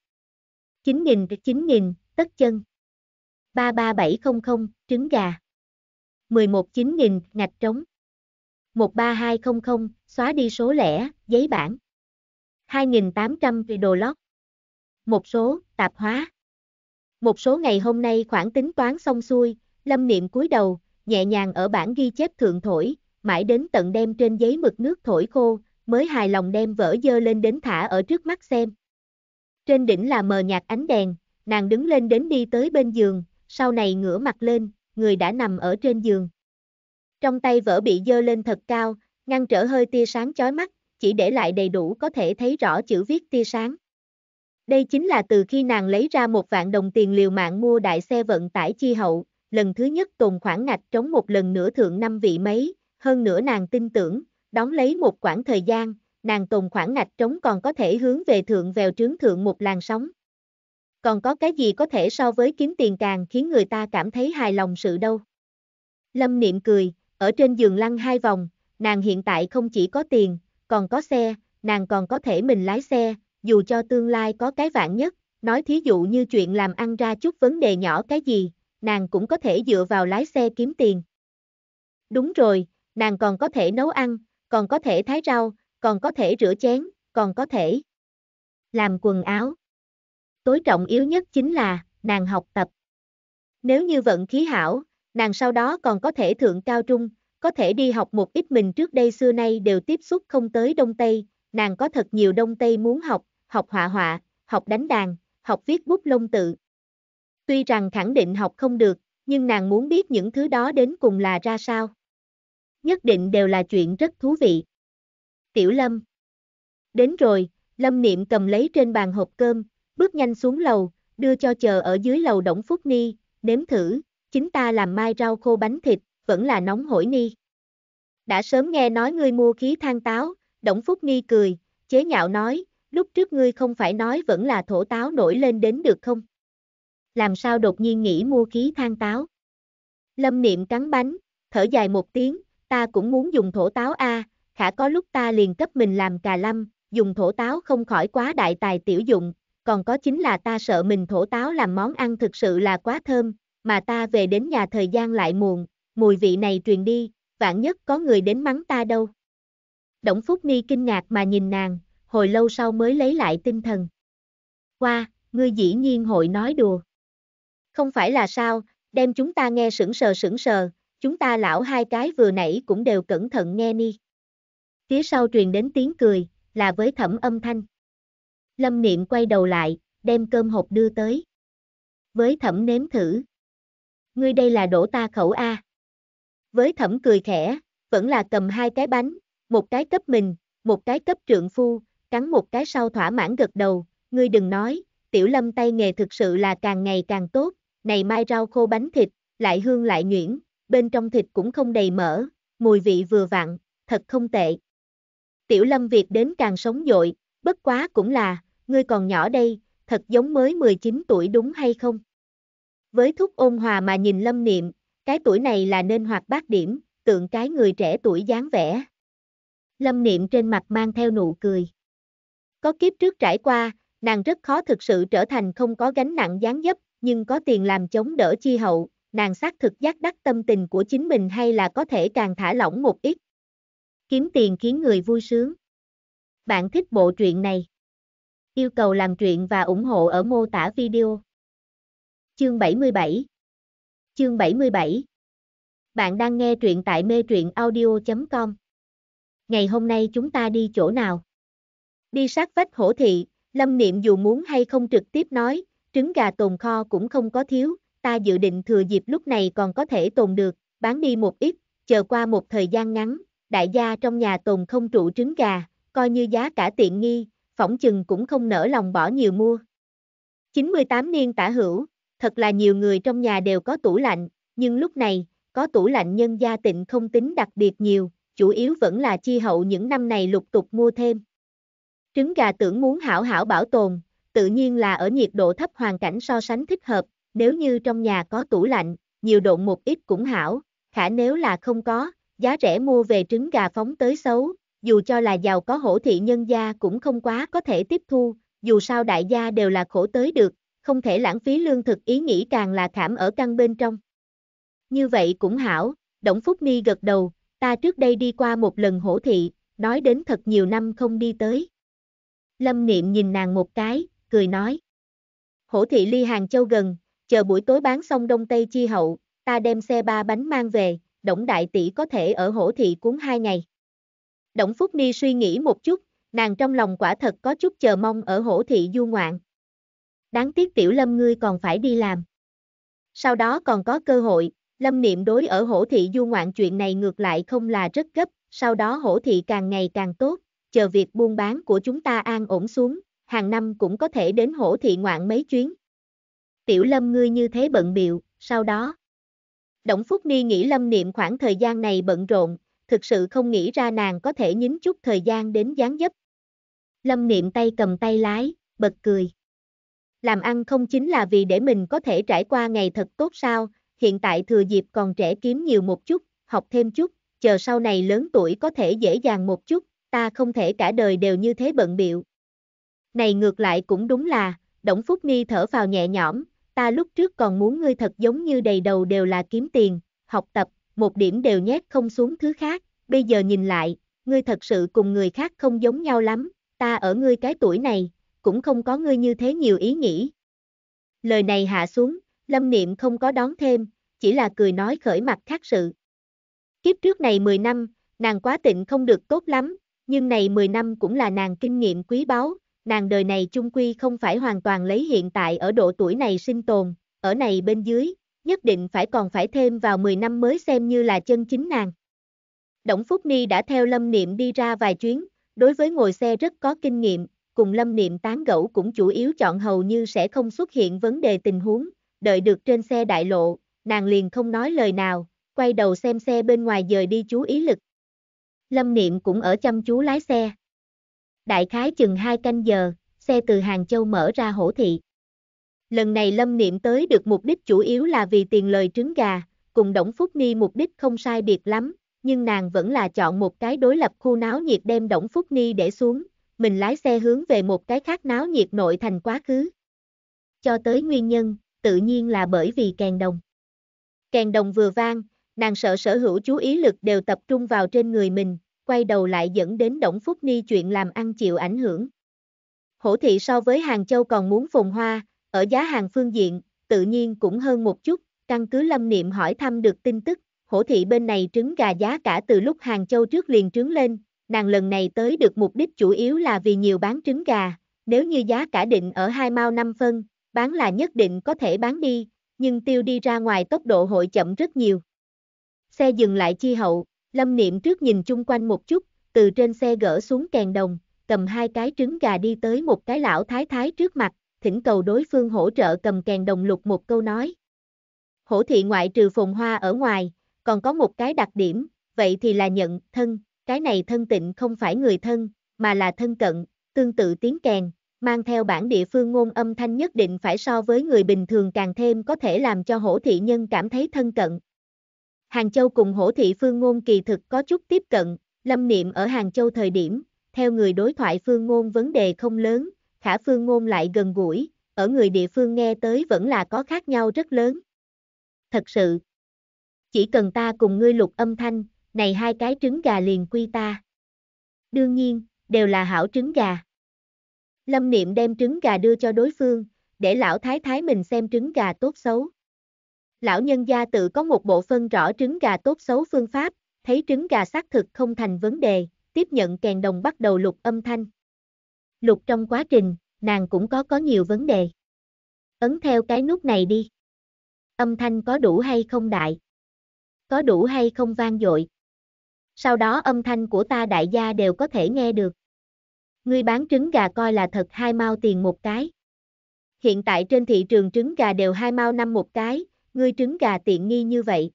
9.000, 9.000, tất chân. 33700, trứng gà. 11.9.000, ngạch trống. 13200, xóa đi số lẻ, giấy bản. 2800 đồ lót. Một số, tạp hóa. Một số ngày hôm nay khoảng tính toán xong xuôi, Lâm Niệm cúi đầu, nhẹ nhàng ở bản ghi chép thượng thổi, mãi đến tận đem trên giấy mực nước thổi khô, mới hài lòng đem vỡ dơ lên đến thả ở trước mắt xem. Trên đỉnh là mờ nhạt ánh đèn, nàng đứng lên đến đi tới bên giường, sau này ngửa mặt lên, người đã nằm ở trên giường trong tay vỡ bị dơ lên thật cao, ngăn trở hơi tia sáng chói mắt, chỉ để lại đầy đủ có thể thấy rõ chữ viết tia sáng. Đây chính là từ khi nàng lấy ra một vạn đồng tiền liều mạng mua đại xe vận tải chi hậu, lần thứ nhất tồn khoản ngạch trống một lần nữa thượng năm vị mấy, hơn nữa nàng tin tưởng, đón lấy một khoảng thời gian, nàng tồn khoản ngạch trống còn có thể hướng về thượng vèo trướng thượng một làn sóng. Còn có cái gì có thể so với kiếm tiền càng khiến người ta cảm thấy hài lòng sự đâu. Lâm niệm cười, ở trên giường lăn hai vòng, nàng hiện tại không chỉ có tiền, còn có xe, nàng còn có thể mình lái xe, dù cho tương lai có cái vạn nhất, nói thí dụ như chuyện làm ăn ra chút vấn đề nhỏ cái gì, nàng cũng có thể dựa vào lái xe kiếm tiền. Đúng rồi, nàng còn có thể nấu ăn, còn có thể thái rau, còn có thể rửa chén, còn có thể làm quần áo. Tối trọng yếu nhất chính là, nàng học tập. Nếu như vận khí hảo, Nàng sau đó còn có thể thượng cao trung, có thể đi học một ít mình trước đây xưa nay đều tiếp xúc không tới Đông Tây, nàng có thật nhiều Đông Tây muốn học, học họa họa, học đánh đàn, học viết bút lông tự. Tuy rằng khẳng định học không được, nhưng nàng muốn biết những thứ đó đến cùng là ra sao. Nhất định đều là chuyện rất thú vị. Tiểu Lâm Đến rồi, Lâm Niệm cầm lấy trên bàn hộp cơm, bước nhanh xuống lầu, đưa cho chờ ở dưới lầu Đổng Phúc Ni, nếm thử, chính ta làm mai rau khô bánh thịt, vẫn là nóng hổi ni. Đã sớm nghe nói ngươi mua khí than táo, Đổng Phúc Ni cười, chế nhạo nói, lúc trước ngươi không phải nói vẫn là thổ táo nổi lên đến được không? Làm sao đột nhiên nghĩ mua khí than táo? Lâm niệm cắn bánh, thở dài một tiếng, ta cũng muốn dùng thổ táo A, khả có lúc ta liền cấp mình làm cà lâm, dùng thổ táo không khỏi quá đại tài tiểu dụng, còn có chính là ta sợ mình thổ táo làm món ăn thực sự là quá thơm, mà ta về đến nhà thời gian lại muộn, mùi vị này truyền đi, vạn nhất có người đến mắng ta đâu. Đổng Phúc Ni kinh ngạc mà nhìn nàng, hồi lâu sau mới lấy lại tinh thần. Qua, wow, ngươi dĩ nhiên hội nói đùa. Không phải là sao, đem chúng ta nghe sững sờ sững sờ, chúng ta lão hai cái vừa nãy cũng đều cẩn thận nghe ni. Phía sau truyền đến tiếng cười, là với thẩm âm thanh. Lâm Niệm quay đầu lại, đem cơm hộp đưa tới. Với thẩm nếm thử, ngươi đây là đổ ta khẩu A. Với thẩm cười khẽ, vẫn là cầm hai cái bánh, một cái cấp mình, một cái cấp trượng phu, cắn một cái sau thỏa mãn gật đầu, ngươi đừng nói, tiểu lâm tay nghề thực sự là càng ngày càng tốt, này mai rau khô bánh thịt, lại hương lại nhuyễn, bên trong thịt cũng không đầy mỡ, mùi vị vừa vặn, thật không tệ. Tiểu lâm việc đến càng sống dội, bất quá cũng là, ngươi còn nhỏ đây, thật giống mới 19 tuổi đúng hay không? với thúc ôn hòa mà nhìn lâm niệm, cái tuổi này là nên hoạt bát điểm, tượng cái người trẻ tuổi dáng vẻ. Lâm niệm trên mặt mang theo nụ cười. Có kiếp trước trải qua, nàng rất khó thực sự trở thành không có gánh nặng dáng dấp, nhưng có tiền làm chống đỡ chi hậu, nàng xác thực giác đắc tâm tình của chính mình hay là có thể càng thả lỏng một ít. Kiếm tiền khiến người vui sướng. Bạn thích bộ truyện này? Yêu cầu làm truyện và ủng hộ ở mô tả video. Chương 77 Chương 77 Bạn đang nghe truyện tại mê truyện audio.com Ngày hôm nay chúng ta đi chỗ nào? Đi sát vách hổ thị, Lâm Niệm dù muốn hay không trực tiếp nói, trứng gà tồn kho cũng không có thiếu, ta dự định thừa dịp lúc này còn có thể tồn được, bán đi một ít, chờ qua một thời gian ngắn, đại gia trong nhà tồn không trụ trứng gà, coi như giá cả tiện nghi, phỏng chừng cũng không nỡ lòng bỏ nhiều mua. 98 niên tả hữu, Thật là nhiều người trong nhà đều có tủ lạnh, nhưng lúc này, có tủ lạnh nhân gia tịnh không tính đặc biệt nhiều, chủ yếu vẫn là chi hậu những năm này lục tục mua thêm. Trứng gà tưởng muốn hảo hảo bảo tồn, tự nhiên là ở nhiệt độ thấp hoàn cảnh so sánh thích hợp, nếu như trong nhà có tủ lạnh, nhiều độ một ít cũng hảo, khả nếu là không có, giá rẻ mua về trứng gà phóng tới xấu, dù cho là giàu có hổ thị nhân gia cũng không quá có thể tiếp thu, dù sao đại gia đều là khổ tới được, không thể lãng phí lương thực ý nghĩ càng là khảm ở căn bên trong. Như vậy cũng hảo, Đổng Phúc Ni gật đầu, ta trước đây đi qua một lần hổ thị, nói đến thật nhiều năm không đi tới. Lâm Niệm nhìn nàng một cái, cười nói. Hổ thị ly Hàng Châu gần, chờ buổi tối bán xong Đông Tây chi hậu, ta đem xe ba bánh mang về, Đổng Đại Tỷ có thể ở hổ thị cuốn hai ngày. Đổng Phúc Ni suy nghĩ một chút, nàng trong lòng quả thật có chút chờ mong ở hổ thị du ngoạn. Đáng tiếc tiểu lâm ngươi còn phải đi làm. Sau đó còn có cơ hội, lâm niệm đối ở hổ thị du ngoạn chuyện này ngược lại không là rất gấp, sau đó hổ thị càng ngày càng tốt, chờ việc buôn bán của chúng ta an ổn xuống, hàng năm cũng có thể đến hổ thị ngoạn mấy chuyến. Tiểu lâm ngươi như thế bận biệu, sau đó. Động Phúc Ni nghĩ lâm niệm khoảng thời gian này bận rộn, thực sự không nghĩ ra nàng có thể nhín chút thời gian đến gián dấp. Lâm niệm tay cầm tay lái, bật cười làm ăn không chính là vì để mình có thể trải qua ngày thật tốt sao, hiện tại thừa dịp còn trẻ kiếm nhiều một chút, học thêm chút, chờ sau này lớn tuổi có thể dễ dàng một chút, ta không thể cả đời đều như thế bận biệu. Này ngược lại cũng đúng là, Đổng Phúc Nghi thở vào nhẹ nhõm, ta lúc trước còn muốn ngươi thật giống như đầy đầu đều là kiếm tiền, học tập, một điểm đều nhét không xuống thứ khác, bây giờ nhìn lại, ngươi thật sự cùng người khác không giống nhau lắm, ta ở ngươi cái tuổi này, cũng không có ngươi như thế nhiều ý nghĩ. Lời này hạ xuống, lâm niệm không có đón thêm, chỉ là cười nói khởi mặt khác sự. Kiếp trước này 10 năm, nàng quá tịnh không được tốt lắm, nhưng này 10 năm cũng là nàng kinh nghiệm quý báu, nàng đời này chung quy không phải hoàn toàn lấy hiện tại ở độ tuổi này sinh tồn, ở này bên dưới, nhất định phải còn phải thêm vào 10 năm mới xem như là chân chính nàng. Đổng Phúc Ni đã theo lâm niệm đi ra vài chuyến, đối với ngồi xe rất có kinh nghiệm, cùng Lâm Niệm tán gẫu cũng chủ yếu chọn hầu như sẽ không xuất hiện vấn đề tình huống, đợi được trên xe đại lộ, nàng liền không nói lời nào, quay đầu xem xe bên ngoài dời đi chú ý lực. Lâm Niệm cũng ở chăm chú lái xe. Đại khái chừng 2 canh giờ, xe từ Hàng Châu mở ra hổ thị. Lần này Lâm Niệm tới được mục đích chủ yếu là vì tiền lời trứng gà, cùng Đổng Phúc Ni mục đích không sai biệt lắm, nhưng nàng vẫn là chọn một cái đối lập khu náo nhiệt đem Đổng Phúc Ni để xuống, mình lái xe hướng về một cái khác náo nhiệt nội thành quá khứ. Cho tới nguyên nhân, tự nhiên là bởi vì kèn đồng. Kèn đồng vừa vang, nàng sợ sở hữu chú ý lực đều tập trung vào trên người mình, quay đầu lại dẫn đến Đổng Phúc Ni chuyện làm ăn chịu ảnh hưởng. Hổ thị so với Hàng Châu còn muốn phồn hoa, ở giá hàng phương diện, tự nhiên cũng hơn một chút, căn cứ lâm niệm hỏi thăm được tin tức, hổ thị bên này trứng gà giá cả từ lúc Hàng Châu trước liền trứng lên, nàng lần này tới được mục đích chủ yếu là vì nhiều bán trứng gà, nếu như giá cả định ở hai mao năm phân, bán là nhất định có thể bán đi, nhưng tiêu đi ra ngoài tốc độ hội chậm rất nhiều. Xe dừng lại chi hậu, lâm niệm trước nhìn chung quanh một chút, từ trên xe gỡ xuống kèn đồng, cầm hai cái trứng gà đi tới một cái lão thái thái trước mặt, thỉnh cầu đối phương hỗ trợ cầm kèn đồng lục một câu nói. Hổ thị ngoại trừ phồn hoa ở ngoài, còn có một cái đặc điểm, vậy thì là nhận thân, cái này thân tịnh không phải người thân, mà là thân cận, tương tự tiếng kèn, mang theo bản địa phương ngôn âm thanh nhất định phải so với người bình thường càng thêm có thể làm cho hổ thị nhân cảm thấy thân cận. Hàng Châu cùng hổ thị phương ngôn kỳ thực có chút tiếp cận, lâm niệm ở Hàng Châu thời điểm, theo người đối thoại phương ngôn vấn đề không lớn, khả phương ngôn lại gần gũi, ở người địa phương nghe tới vẫn là có khác nhau rất lớn. Thật sự, chỉ cần ta cùng ngươi lục âm thanh, này hai cái trứng gà liền quy ta. Đương nhiên, đều là hảo trứng gà. Lâm Niệm đem trứng gà đưa cho đối phương, để lão thái thái mình xem trứng gà tốt xấu. Lão nhân gia tự có một bộ phân rõ trứng gà tốt xấu phương pháp, thấy trứng gà xác thực không thành vấn đề, tiếp nhận kèn đồng bắt đầu lục âm thanh. Lục trong quá trình, nàng cũng có có nhiều vấn đề. Ấn theo cái nút này đi. Âm thanh có đủ hay không đại? Có đủ hay không vang dội? sau đó âm thanh của ta đại gia đều có thể nghe được. Ngươi bán trứng gà coi là thật hai mao tiền một cái. Hiện tại trên thị trường trứng gà đều hai mao năm một cái, ngươi trứng gà tiện nghi như vậy.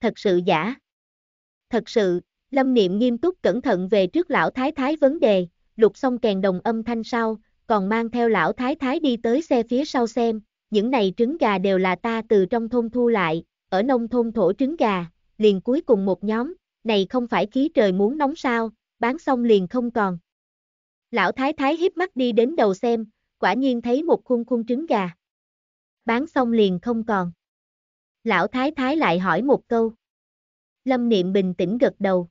Thật sự giả. Thật sự, Lâm Niệm nghiêm túc cẩn thận về trước lão thái thái vấn đề, lục xong kèn đồng âm thanh sau, còn mang theo lão thái thái đi tới xe phía sau xem, những này trứng gà đều là ta từ trong thôn thu lại, ở nông thôn thổ trứng gà, liền cuối cùng một nhóm, này không phải khí trời muốn nóng sao, bán xong liền không còn. Lão thái thái híp mắt đi đến đầu xem, quả nhiên thấy một khung khung trứng gà. Bán xong liền không còn. Lão thái thái lại hỏi một câu. Lâm niệm bình tĩnh gật đầu.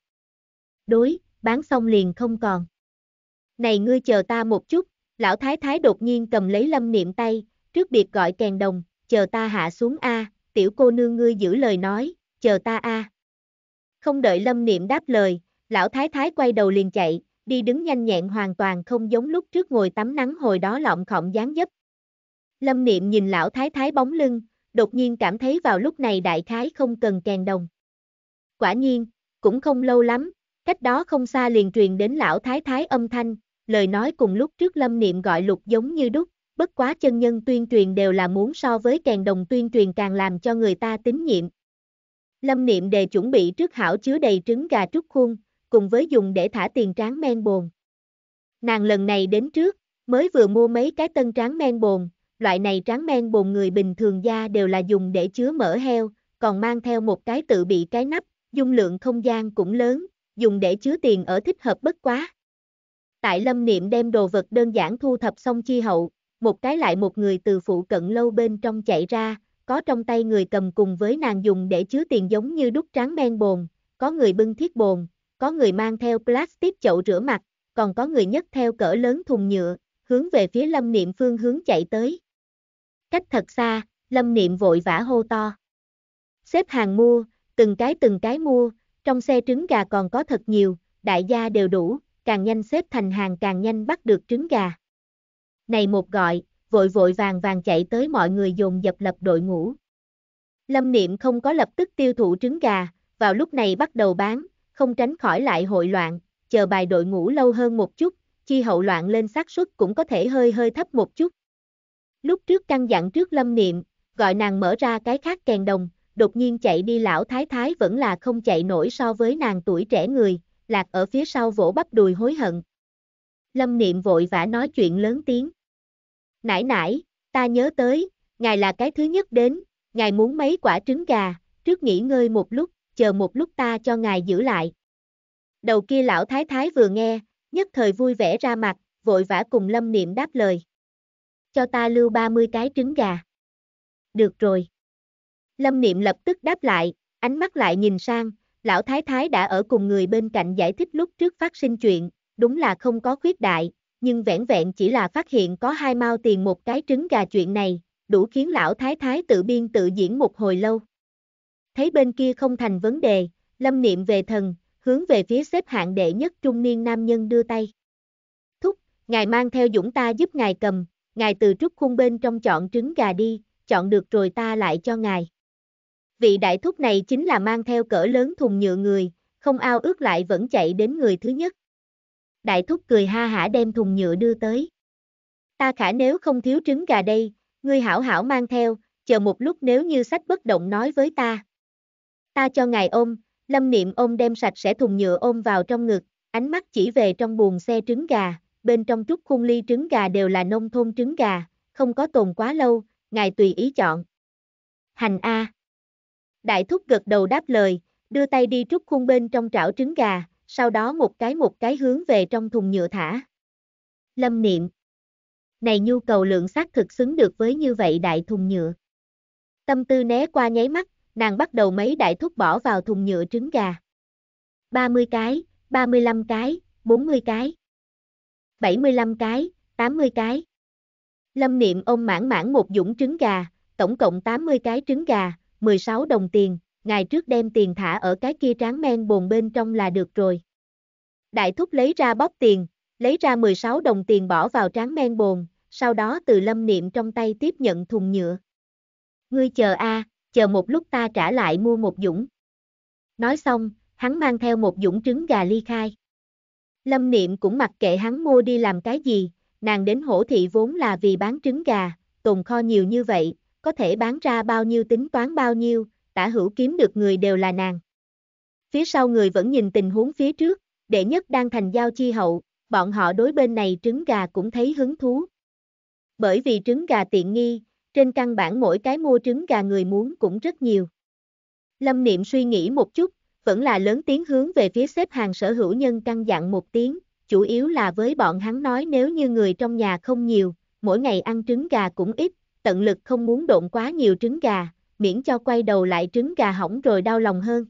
Đối, bán xong liền không còn. Này ngươi chờ ta một chút, lão thái thái đột nhiên cầm lấy lâm niệm tay, trước biệt gọi kèn đồng, chờ ta hạ xuống A, tiểu cô nương ngươi giữ lời nói, chờ ta A. Không đợi lâm niệm đáp lời, lão thái thái quay đầu liền chạy, đi đứng nhanh nhẹn hoàn toàn không giống lúc trước ngồi tắm nắng hồi đó lọng khọng dáng dấp. Lâm niệm nhìn lão thái thái bóng lưng, đột nhiên cảm thấy vào lúc này đại khái không cần kèn đồng. Quả nhiên, cũng không lâu lắm, cách đó không xa liền truyền đến lão thái thái âm thanh, lời nói cùng lúc trước lâm niệm gọi lục giống như đúc, bất quá chân nhân tuyên truyền đều là muốn so với kèn đồng tuyên truyền càng làm cho người ta tín nhiệm, Lâm Niệm Đề chuẩn bị trước hảo chứa đầy trứng gà trúc khuôn, cùng với dùng để thả tiền tráng men bồn. Nàng lần này đến trước, mới vừa mua mấy cái tân tráng men bồn, loại này tráng men bồn người bình thường da đều là dùng để chứa mỡ heo, còn mang theo một cái tự bị cái nắp, dung lượng không gian cũng lớn, dùng để chứa tiền ở thích hợp bất quá. Tại Lâm Niệm đem đồ vật đơn giản thu thập xong chi hậu, một cái lại một người từ phụ cận lâu bên trong chạy ra, có trong tay người cầm cùng với nàng dùng để chứa tiền giống như đúc tráng men bồn, có người bưng thiết bồn, có người mang theo plastic chậu rửa mặt, còn có người nhấc theo cỡ lớn thùng nhựa, hướng về phía Lâm Niệm phương hướng chạy tới. Cách thật xa, Lâm Niệm vội vã hô to. Xếp hàng mua, từng cái từng cái mua, trong xe trứng gà còn có thật nhiều, đại gia đều đủ, càng nhanh xếp thành hàng càng nhanh bắt được trứng gà. Này một gọi, vội vội vàng vàng chạy tới mọi người dồn dập lập đội ngũ. Lâm Niệm không có lập tức tiêu thụ trứng gà, vào lúc này bắt đầu bán, không tránh khỏi lại hội loạn, chờ bài đội ngũ lâu hơn một chút, chi hậu loạn lên xác suất cũng có thể hơi hơi thấp một chút. Lúc trước căn dặn trước Lâm Niệm, gọi nàng mở ra cái khác kèn đồng, đột nhiên chạy đi lão thái thái vẫn là không chạy nổi so với nàng tuổi trẻ người, lạc ở phía sau vỗ bắp đùi hối hận. Lâm Niệm vội vã nói chuyện lớn tiếng nãi nãi, ta nhớ tới, ngài là cái thứ nhất đến, ngài muốn mấy quả trứng gà, trước nghỉ ngơi một lúc, chờ một lúc ta cho ngài giữ lại. Đầu kia lão thái thái vừa nghe, nhất thời vui vẻ ra mặt, vội vã cùng lâm niệm đáp lời. Cho ta lưu 30 cái trứng gà. Được rồi. Lâm niệm lập tức đáp lại, ánh mắt lại nhìn sang, lão thái thái đã ở cùng người bên cạnh giải thích lúc trước phát sinh chuyện, đúng là không có khuyết đại, nhưng vẻn vẹn chỉ là phát hiện có hai mao tiền một cái trứng gà chuyện này, đủ khiến lão thái thái tự biên tự diễn một hồi lâu. Thấy bên kia không thành vấn đề, lâm niệm về thần, hướng về phía xếp hạng đệ nhất trung niên nam nhân đưa tay. Thúc, ngài mang theo dũng ta giúp ngài cầm, ngài từ trúc khung bên trong chọn trứng gà đi, chọn được rồi ta lại cho ngài. Vị đại thúc này chính là mang theo cỡ lớn thùng nhựa người, không ao ước lại vẫn chạy đến người thứ nhất đại thúc cười ha hả đem thùng nhựa đưa tới. Ta khả nếu không thiếu trứng gà đây, ngươi hảo hảo mang theo, chờ một lúc nếu như sách bất động nói với ta. Ta cho ngài ôm, lâm niệm ôm đem sạch sẽ thùng nhựa ôm vào trong ngực, ánh mắt chỉ về trong buồng xe trứng gà, bên trong chút khung ly trứng gà đều là nông thôn trứng gà, không có tồn quá lâu, ngài tùy ý chọn. Hành A. Đại thúc gật đầu đáp lời, đưa tay đi trút khung bên trong trảo trứng gà, sau đó một cái một cái hướng về trong thùng nhựa thả. Lâm niệm. Này nhu cầu lượng xác thực xứng được với như vậy đại thùng nhựa. Tâm tư né qua nháy mắt, nàng bắt đầu mấy đại thúc bỏ vào thùng nhựa trứng gà. 30 cái, 35 cái, 40 cái, 75 cái, 80 cái. Lâm niệm ôm mãn mãn một dũng trứng gà, tổng cộng 80 cái trứng gà, 16 đồng tiền, ngày trước đem tiền thả ở cái kia tráng men bồn bên trong là được rồi. Đại thúc lấy ra bóp tiền, lấy ra 16 đồng tiền bỏ vào tráng men bồn, sau đó từ lâm niệm trong tay tiếp nhận thùng nhựa. Ngươi chờ a, chờ một lúc ta trả lại mua một dũng. Nói xong, hắn mang theo một dũng trứng gà ly khai. Lâm niệm cũng mặc kệ hắn mua đi làm cái gì, nàng đến hổ thị vốn là vì bán trứng gà, tồn kho nhiều như vậy, có thể bán ra bao nhiêu tính toán bao nhiêu, tả hữu kiếm được người đều là nàng. Phía sau người vẫn nhìn tình huống phía trước, đệ nhất đang thành giao chi hậu, bọn họ đối bên này trứng gà cũng thấy hứng thú. Bởi vì trứng gà tiện nghi, trên căn bản mỗi cái mua trứng gà người muốn cũng rất nhiều. Lâm Niệm suy nghĩ một chút, vẫn là lớn tiếng hướng về phía xếp hàng sở hữu nhân căn dặn một tiếng, chủ yếu là với bọn hắn nói nếu như người trong nhà không nhiều, mỗi ngày ăn trứng gà cũng ít, tận lực không muốn độn quá nhiều trứng gà, miễn cho quay đầu lại trứng gà hỏng rồi đau lòng hơn.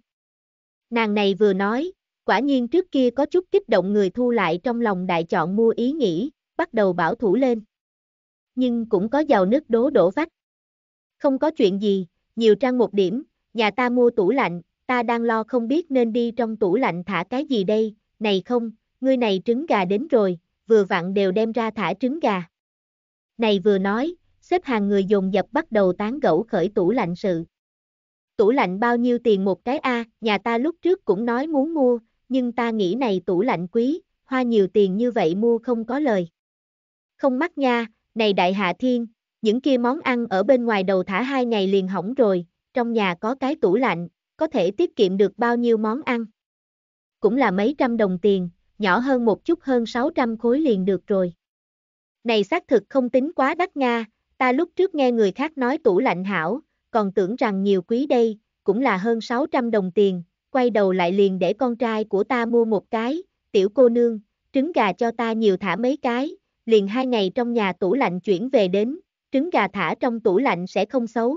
Nàng này vừa nói, quả nhiên trước kia có chút kích động người thu lại trong lòng đại chọn mua ý nghĩ, bắt đầu bảo thủ lên. Nhưng cũng có giàu nước đố đổ vách. Không có chuyện gì, nhiều trang một điểm, nhà ta mua tủ lạnh, ta đang lo không biết nên đi trong tủ lạnh thả cái gì đây, này không, ngươi này trứng gà đến rồi, vừa vặn đều đem ra thả trứng gà. Này vừa nói, xếp hàng người dồn dập bắt đầu tán gẫu khởi tủ lạnh sự. Tủ lạnh bao nhiêu tiền một cái a? nhà ta lúc trước cũng nói muốn mua, nhưng ta nghĩ này tủ lạnh quý, hoa nhiều tiền như vậy mua không có lời. Không mắc nha, này đại hạ thiên, những kia món ăn ở bên ngoài đầu thả hai ngày liền hỏng rồi, trong nhà có cái tủ lạnh, có thể tiết kiệm được bao nhiêu món ăn. Cũng là mấy trăm đồng tiền, nhỏ hơn một chút hơn 600 khối liền được rồi. Này xác thực không tính quá đắt nha. Ta lúc trước nghe người khác nói tủ lạnh hảo, còn tưởng rằng nhiều quý đây, cũng là hơn 600 đồng tiền, quay đầu lại liền để con trai của ta mua một cái, tiểu cô nương, trứng gà cho ta nhiều thả mấy cái, liền hai ngày trong nhà tủ lạnh chuyển về đến, trứng gà thả trong tủ lạnh sẽ không xấu.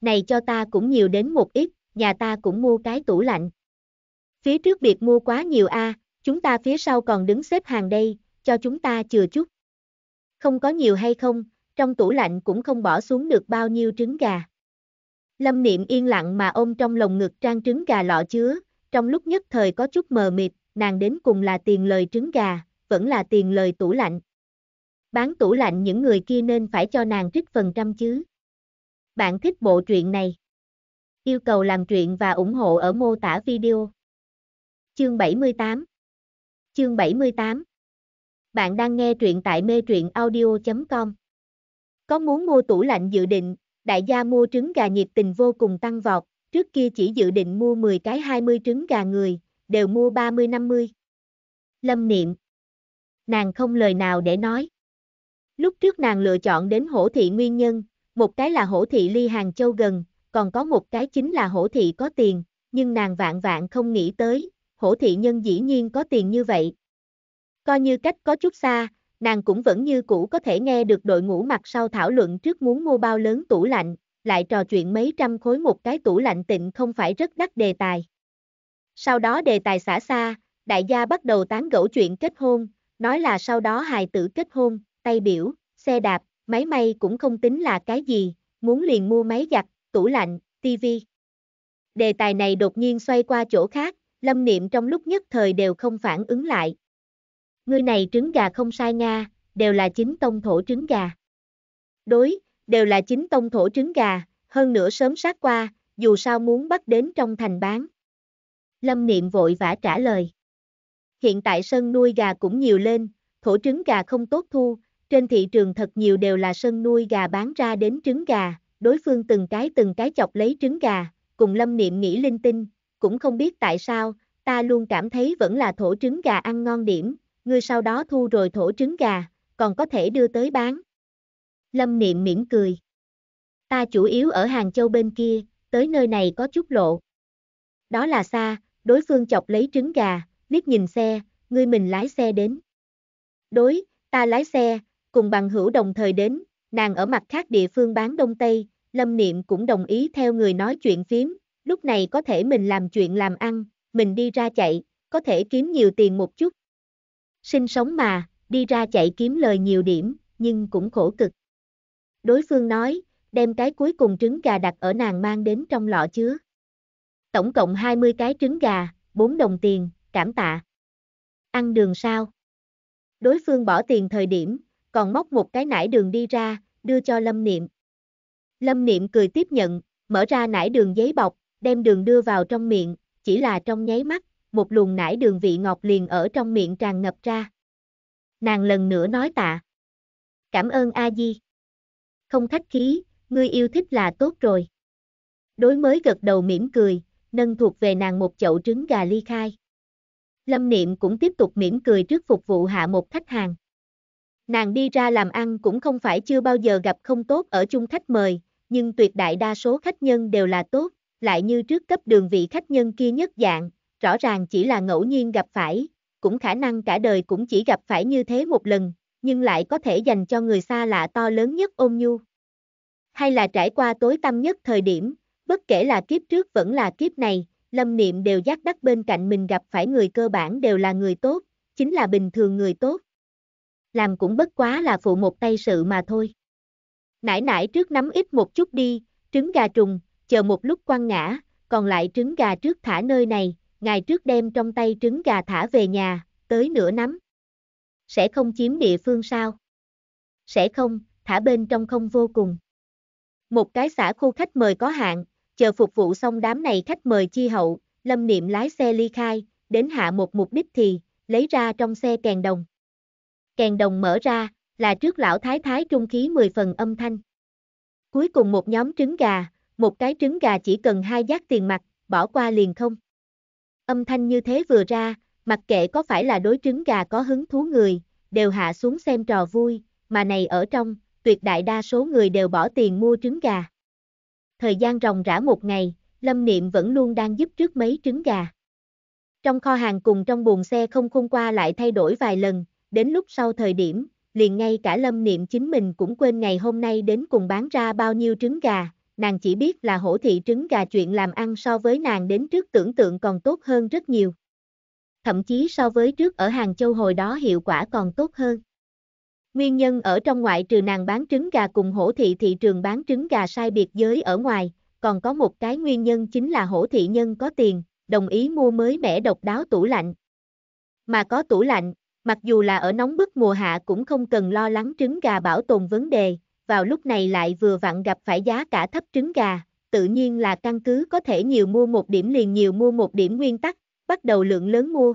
Này cho ta cũng nhiều đến một ít, nhà ta cũng mua cái tủ lạnh. Phía trước biệt mua quá nhiều a, chúng ta phía sau còn đứng xếp hàng đây, cho chúng ta chừa chút. Không có nhiều hay không, trong tủ lạnh cũng không bỏ xuống được bao nhiêu trứng gà. Lâm Niệm yên lặng mà ôm trong lồng ngực trang trứng gà lọ chứa, trong lúc nhất thời có chút mờ mịt, nàng đến cùng là tiền lời trứng gà, vẫn là tiền lời tủ lạnh. Bán tủ lạnh những người kia nên phải cho nàng trích phần trăm chứ. Bạn thích bộ truyện này? Yêu cầu làm truyện và ủng hộ ở mô tả video. Chương 78 Chương 78 Bạn đang nghe truyện tại mê truyện audio.com có muốn mua tủ lạnh dự định, đại gia mua trứng gà nhiệt tình vô cùng tăng vọt, trước kia chỉ dự định mua 10 cái 20 trứng gà người, đều mua 30-50. Lâm niệm. Nàng không lời nào để nói. Lúc trước nàng lựa chọn đến hổ thị nguyên nhân, một cái là hổ thị ly hàng châu gần, còn có một cái chính là hổ thị có tiền, nhưng nàng vạn vạn không nghĩ tới, hổ thị nhân dĩ nhiên có tiền như vậy. Coi như cách có chút xa, nàng cũng vẫn như cũ có thể nghe được đội ngũ mặt sau thảo luận trước muốn mua bao lớn tủ lạnh, lại trò chuyện mấy trăm khối một cái tủ lạnh tịnh không phải rất đắt đề tài. Sau đó đề tài xả xa, đại gia bắt đầu tán gẫu chuyện kết hôn, nói là sau đó hài tử kết hôn, tay biểu, xe đạp, máy may cũng không tính là cái gì, muốn liền mua máy giặt, tủ lạnh, tivi. Đề tài này đột nhiên xoay qua chỗ khác, Lâm Niệm trong lúc nhất thời đều không phản ứng lại, ngươi này trứng gà không sai Nga, đều là chính tông thổ trứng gà. Đối, đều là chính tông thổ trứng gà, hơn nữa sớm sát qua, dù sao muốn bắt đến trong thành bán. Lâm Niệm vội vã trả lời. Hiện tại sân nuôi gà cũng nhiều lên, thổ trứng gà không tốt thu, trên thị trường thật nhiều đều là sân nuôi gà bán ra đến trứng gà, đối phương từng cái từng cái chọc lấy trứng gà, cùng Lâm Niệm nghĩ linh tinh, cũng không biết tại sao, ta luôn cảm thấy vẫn là thổ trứng gà ăn ngon điểm, ngươi sau đó thu rồi thổ trứng gà, còn có thể đưa tới bán. Lâm Niệm mỉm cười. Ta chủ yếu ở Hàng Châu bên kia, tới nơi này có chút lộ. Đó là xa, đối phương chọc lấy trứng gà, liếc nhìn xe, ngươi mình lái xe đến. Đối, ta lái xe, cùng bằng hữu đồng thời đến, nàng ở mặt khác địa phương bán đông tây, Lâm Niệm cũng đồng ý theo người nói chuyện phím, lúc này có thể mình làm chuyện làm ăn, mình đi ra chạy, có thể kiếm nhiều tiền một chút, sinh sống mà, đi ra chạy kiếm lời nhiều điểm, nhưng cũng khổ cực. Đối phương nói, đem cái cuối cùng trứng gà đặt ở nàng mang đến trong lọ chứa. Tổng cộng 20 cái trứng gà, 4 đồng tiền, cảm tạ. Ăn đường sao? Đối phương bỏ tiền thời điểm, còn móc một cái nải đường đi ra, đưa cho Lâm Niệm. Lâm Niệm cười tiếp nhận, mở ra nải đường giấy bọc, đem đường đưa vào trong miệng, chỉ là trong nháy mắt, một luồng nải đường vị ngọt liền ở trong miệng tràn ngập ra. Nàng lần nữa nói tạ. Cảm ơn A-di. Không khách khí, ngươi yêu thích là tốt rồi. Đối mới gật đầu mỉm cười, nâng thuộc về nàng một chậu trứng gà ly khai. Lâm Niệm cũng tiếp tục mỉm cười trước phục vụ hạ một khách hàng. Nàng đi ra làm ăn cũng không phải chưa bao giờ gặp không tốt ở chung khách mời, nhưng tuyệt đại đa số khách nhân đều là tốt, lại như trước cấp đường vị khách nhân kia nhất dạng, rõ ràng chỉ là ngẫu nhiên gặp phải, cũng khả năng cả đời cũng chỉ gặp phải như thế một lần, nhưng lại có thể dành cho người xa lạ to lớn nhất ôm nhu. Hay là trải qua tối tâm nhất thời điểm, bất kể là kiếp trước vẫn là kiếp này, lâm niệm đều giác đắc bên cạnh mình gặp phải người cơ bản đều là người tốt, chính là bình thường người tốt. Làm cũng bất quá là phụ một tay sự mà thôi. Nải nải trước nắm ít một chút đi, trứng gà trùng, chờ một lúc quăng ngã, còn lại trứng gà trước thả nơi này, ngày trước đem trong tay trứng gà thả về nhà, tới nửa nắm. Sẽ không chiếm địa phương sao? Sẽ không, thả bên trong không vô cùng. Một cái xã khu khách mời có hạn, chờ phục vụ xong đám này khách mời chi hậu, lâm niệm lái xe ly khai, đến hạ một mục đích thì, lấy ra trong xe kèn đồng. Kèn đồng mở ra, là trước lão thái thái trung khí 10 phần âm thanh. Cuối cùng một nhóm trứng gà, một cái trứng gà chỉ cần hai giác tiền mặt, bỏ qua liền không. Âm thanh như thế vừa ra, mặc kệ có phải là đối trứng gà có hứng thú người, đều hạ xuống xem trò vui, mà này ở trong, tuyệt đại đa số người đều bỏ tiền mua trứng gà. Thời gian ròng rã một ngày, Lâm Niệm vẫn luôn đang giúp trước mấy trứng gà. Trong kho hàng cùng trong buồng xe không khung qua lại thay đổi vài lần, đến lúc sau thời điểm, liền ngay cả Lâm Niệm chính mình cũng quên ngày hôm nay đến cùng bán ra bao nhiêu trứng gà, nàng chỉ biết là hổ thị trứng gà chuyện làm ăn so với nàng đến trước tưởng tượng còn tốt hơn rất nhiều. Thậm chí so với trước ở Hàng Châu hồi đó hiệu quả còn tốt hơn. Nguyên nhân ở trong ngoại trừ nàng bán trứng gà cùng hổ thị thị trường bán trứng gà sai biệt giới ở ngoài, còn có một cái nguyên nhân chính là hổ thị nhân có tiền, đồng ý mua mới mẻ độc đáo tủ lạnh. Mà có tủ lạnh, mặc dù là ở nóng bức mùa hạ cũng không cần lo lắng trứng gà bảo tồn vấn đề, vào lúc này lại vừa vặn gặp phải giá cả thấp trứng gà, tự nhiên là căn cứ có thể nhiều mua một điểm liền nhiều mua một điểm nguyên tắc, bắt đầu lượng lớn mua.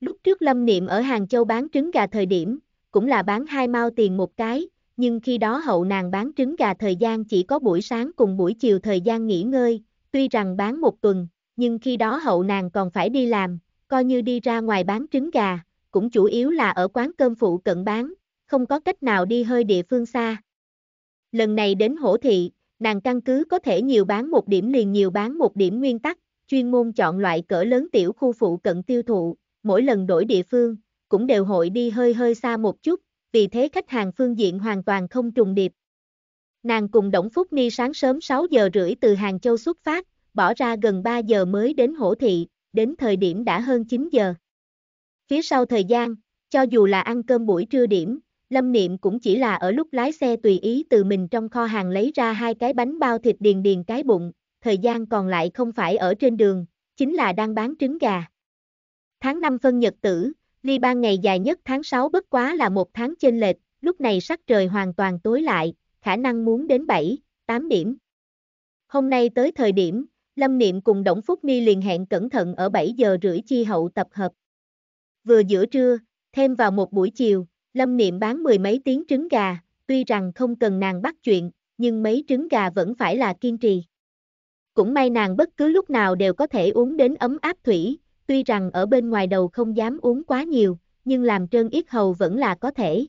Lúc trước Lâm Niệm ở Hàng Châu bán trứng gà thời điểm, cũng là bán hai mao tiền một cái, nhưng khi đó hậu nàng bán trứng gà thời gian chỉ có buổi sáng cùng buổi chiều thời gian nghỉ ngơi, tuy rằng bán một tuần, nhưng khi đó hậu nàng còn phải đi làm, coi như đi ra ngoài bán trứng gà, cũng chủ yếu là ở quán cơm phụ cận bán, không có cách nào đi hơi địa phương xa. Lần này đến hổ thị, nàng căn cứ có thể nhiều bán một điểm liền nhiều bán một điểm nguyên tắc, chuyên môn chọn loại cỡ lớn tiểu khu phụ cận tiêu thụ, mỗi lần đổi địa phương, cũng đều hội đi hơi hơi xa một chút, vì thế khách hàng phương diện hoàn toàn không trùng điệp. Nàng cùng Đổng Phúc Ni sáng sớm 6 giờ rưỡi từ Hàng Châu xuất phát, bỏ ra gần 3 giờ mới đến hổ thị, đến thời điểm đã hơn 9 giờ. Phía sau thời gian, cho dù là ăn cơm buổi trưa điểm, Lâm Niệm cũng chỉ là ở lúc lái xe tùy ý từ mình trong kho hàng lấy ra hai cái bánh bao thịt điền điền cái bụng, thời gian còn lại không phải ở trên đường, chính là đang bán trứng gà. Tháng 5 phân nhật tử, ly ban ngày dài nhất tháng 6 bất quá là một tháng trên lệch, lúc này sắc trời hoàn toàn tối lại, khả năng muốn đến 7, 8 điểm. Hôm nay tới thời điểm, Lâm Niệm cùng Đổng Phúc Ni liền hẹn cẩn thận ở 7 giờ rưỡi chi hậu tập hợp. Vừa giữa trưa, thêm vào một buổi chiều, Lâm Niệm bán mười mấy tiếng trứng gà, tuy rằng không cần nàng bắt chuyện, nhưng mấy trứng gà vẫn phải là kiên trì. Cũng may nàng bất cứ lúc nào đều có thể uống đến ấm áp thủy, tuy rằng ở bên ngoài đầu không dám uống quá nhiều, nhưng làm trơn ít hầu vẫn là có thể.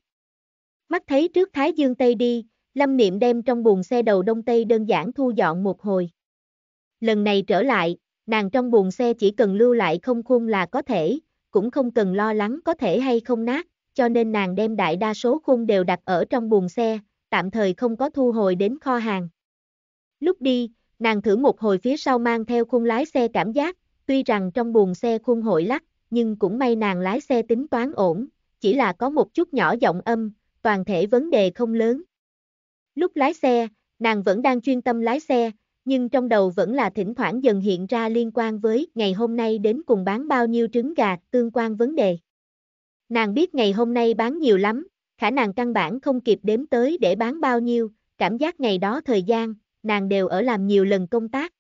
Mắt thấy trước Thái Dương Tây đi, Lâm Niệm đem trong buồng xe đầu Đông Tây đơn giản thu dọn một hồi. Lần này trở lại, nàng trong buồng xe chỉ cần lưu lại không khung là có thể, cũng không cần lo lắng có thể hay không nát cho nên nàng đem đại đa số khung đều đặt ở trong buồng xe, tạm thời không có thu hồi đến kho hàng. Lúc đi, nàng thử một hồi phía sau mang theo khung lái xe cảm giác, tuy rằng trong buồng xe khung hội lắc, nhưng cũng may nàng lái xe tính toán ổn, chỉ là có một chút nhỏ giọng âm, toàn thể vấn đề không lớn. Lúc lái xe, nàng vẫn đang chuyên tâm lái xe, nhưng trong đầu vẫn là thỉnh thoảng dần hiện ra liên quan với ngày hôm nay đến cùng bán bao nhiêu trứng gà tương quan vấn đề. Nàng biết ngày hôm nay bán nhiều lắm, khả năng căn bản không kịp đếm tới để bán bao nhiêu, cảm giác ngày đó thời gian, nàng đều ở làm nhiều lần công tác.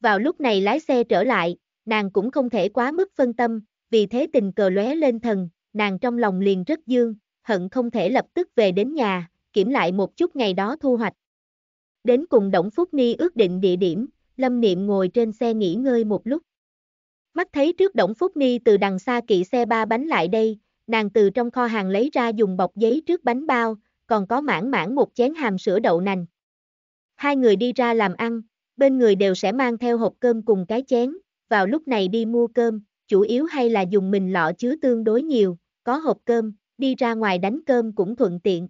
Vào lúc này lái xe trở lại, nàng cũng không thể quá mức phân tâm, vì thế tình cờ lóe lên thần, nàng trong lòng liền rất dương, hận không thể lập tức về đến nhà, kiểm lại một chút ngày đó thu hoạch. Đến cùng Đổng Phúc Ni ước định địa điểm, Lâm Niệm ngồi trên xe nghỉ ngơi một lúc. Mắt thấy trước Đổng Phúc Ni từ đằng xa kỵ xe ba bánh lại đây, nàng từ trong kho hàng lấy ra dùng bọc giấy trước bánh bao, còn có mãn mãn một chén hàm sữa đậu nành. Hai người đi ra làm ăn, bên người đều sẽ mang theo hộp cơm cùng cái chén, vào lúc này đi mua cơm, chủ yếu hay là dùng mình lọ chứa tương đối nhiều, có hộp cơm, đi ra ngoài đánh cơm cũng thuận tiện.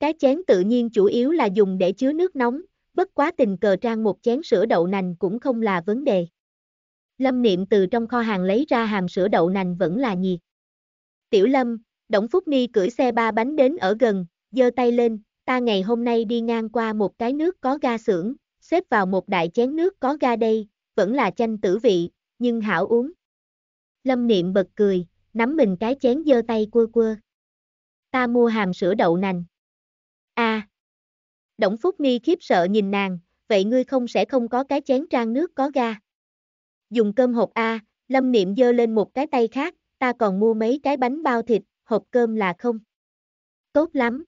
Cái chén tự nhiên chủ yếu là dùng để chứa nước nóng, bất quá tình cờ trang một chén sữa đậu nành cũng không là vấn đề. Lâm Niệm từ trong kho hàng lấy ra hàm sữa đậu nành vẫn là nhiệt. Tiểu Lâm, Đổng Phúc Ni cưỡi xe ba bánh đến ở gần, giơ tay lên, ta ngày hôm nay đi ngang qua một cái nước có ga xưởng, xếp vào một đại chén nước có ga đây, vẫn là chanh tử vị, nhưng hảo uống. Lâm Niệm bật cười, nắm mình cái chén giơ tay quơ quơ. Ta mua hàm sữa đậu nành. a à. Đổng Phúc Ni khiếp sợ nhìn nàng, vậy ngươi không sẽ không có cái chén trang nước có ga dùng cơm hộp A, Lâm Niệm dơ lên một cái tay khác, ta còn mua mấy cái bánh bao thịt, hộp cơm là không. Tốt lắm.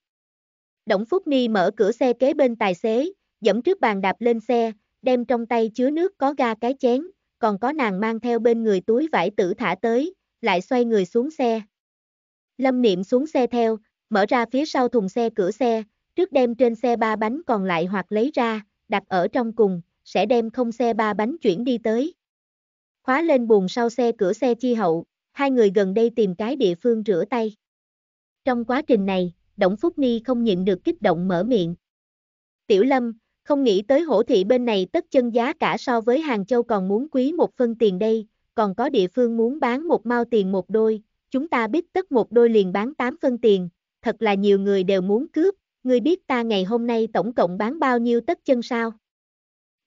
Đổng Phúc Ni mở cửa xe kế bên tài xế, dẫm trước bàn đạp lên xe, đem trong tay chứa nước có ga cái chén, còn có nàng mang theo bên người túi vải tử thả tới, lại xoay người xuống xe. Lâm Niệm xuống xe theo, mở ra phía sau thùng xe cửa xe, trước đem trên xe ba bánh còn lại hoặc lấy ra, đặt ở trong cùng, sẽ đem không xe ba bánh chuyển đi tới khóa lên buồng sau xe cửa xe chi hậu, hai người gần đây tìm cái địa phương rửa tay. Trong quá trình này, Đổng Phúc Ni không nhịn được kích động mở miệng. Tiểu Lâm, không nghĩ tới hổ thị bên này tất chân giá cả so với Hàng Châu còn muốn quý một phân tiền đây, còn có địa phương muốn bán một mao tiền một đôi, chúng ta biết tất một đôi liền bán 8 phân tiền, thật là nhiều người đều muốn cướp, ngươi biết ta ngày hôm nay tổng cộng bán bao nhiêu tất chân sao?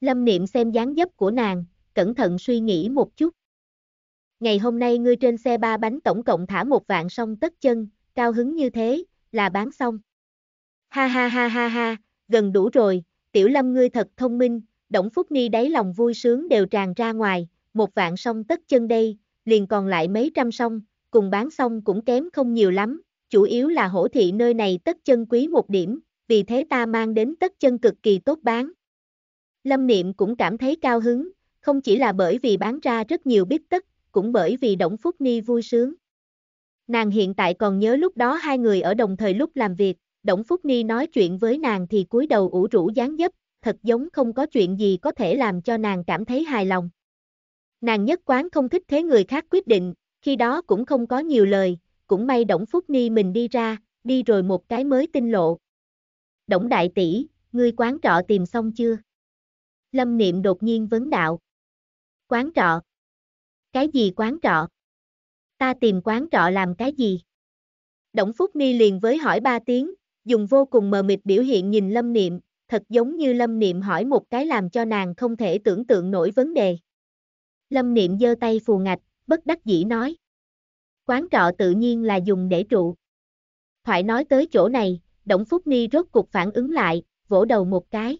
Lâm Niệm xem dáng dấp của nàng, cẩn thận suy nghĩ một chút. Ngày hôm nay ngươi trên xe ba bánh tổng cộng thả một vạn song tất chân, cao hứng như thế, là bán xong. Ha ha ha ha ha, gần đủ rồi, tiểu lâm ngươi thật thông minh, Đổng Phúc Ni đáy lòng vui sướng đều tràn ra ngoài, một vạn song tất chân đây, liền còn lại mấy trăm song, cùng bán xong cũng kém không nhiều lắm, chủ yếu là hổ thị nơi này tất chân quý một điểm, vì thế ta mang đến tất chân cực kỳ tốt bán. Lâm Niệm cũng cảm thấy cao hứng, không chỉ là bởi vì bán ra rất nhiều biết tất, cũng bởi vì Đổng Phúc Ni vui sướng. Nàng hiện tại còn nhớ lúc đó hai người ở đồng thời lúc làm việc, Đổng Phúc Ni nói chuyện với nàng thì cúi đầu ủ rũ dáng dấp, thật giống không có chuyện gì có thể làm cho nàng cảm thấy hài lòng. Nàng nhất quán không thích thế người khác quyết định, khi đó cũng không có nhiều lời, cũng may Đổng Phúc Ni mình đi ra, đi rồi một cái mới tinh lộ. Đổng Đại tỷ, ngươi quán trọ tìm xong chưa? Lâm Niệm đột nhiên vấn đạo. Quán trọ. Cái gì quán trọ? Ta tìm quán trọ làm cái gì? Đổng Phúc Ni liền với hỏi ba tiếng, dùng vô cùng mờ mịt biểu hiện nhìn Lâm Niệm, thật giống như Lâm Niệm hỏi một cái làm cho nàng không thể tưởng tượng nổi vấn đề. Lâm Niệm giơ tay phù ngạch, bất đắc dĩ nói. Quán trọ tự nhiên là dùng để trụ. Thoại nói tới chỗ này, Đổng Phúc Ni rốt cục phản ứng lại, vỗ đầu một cái.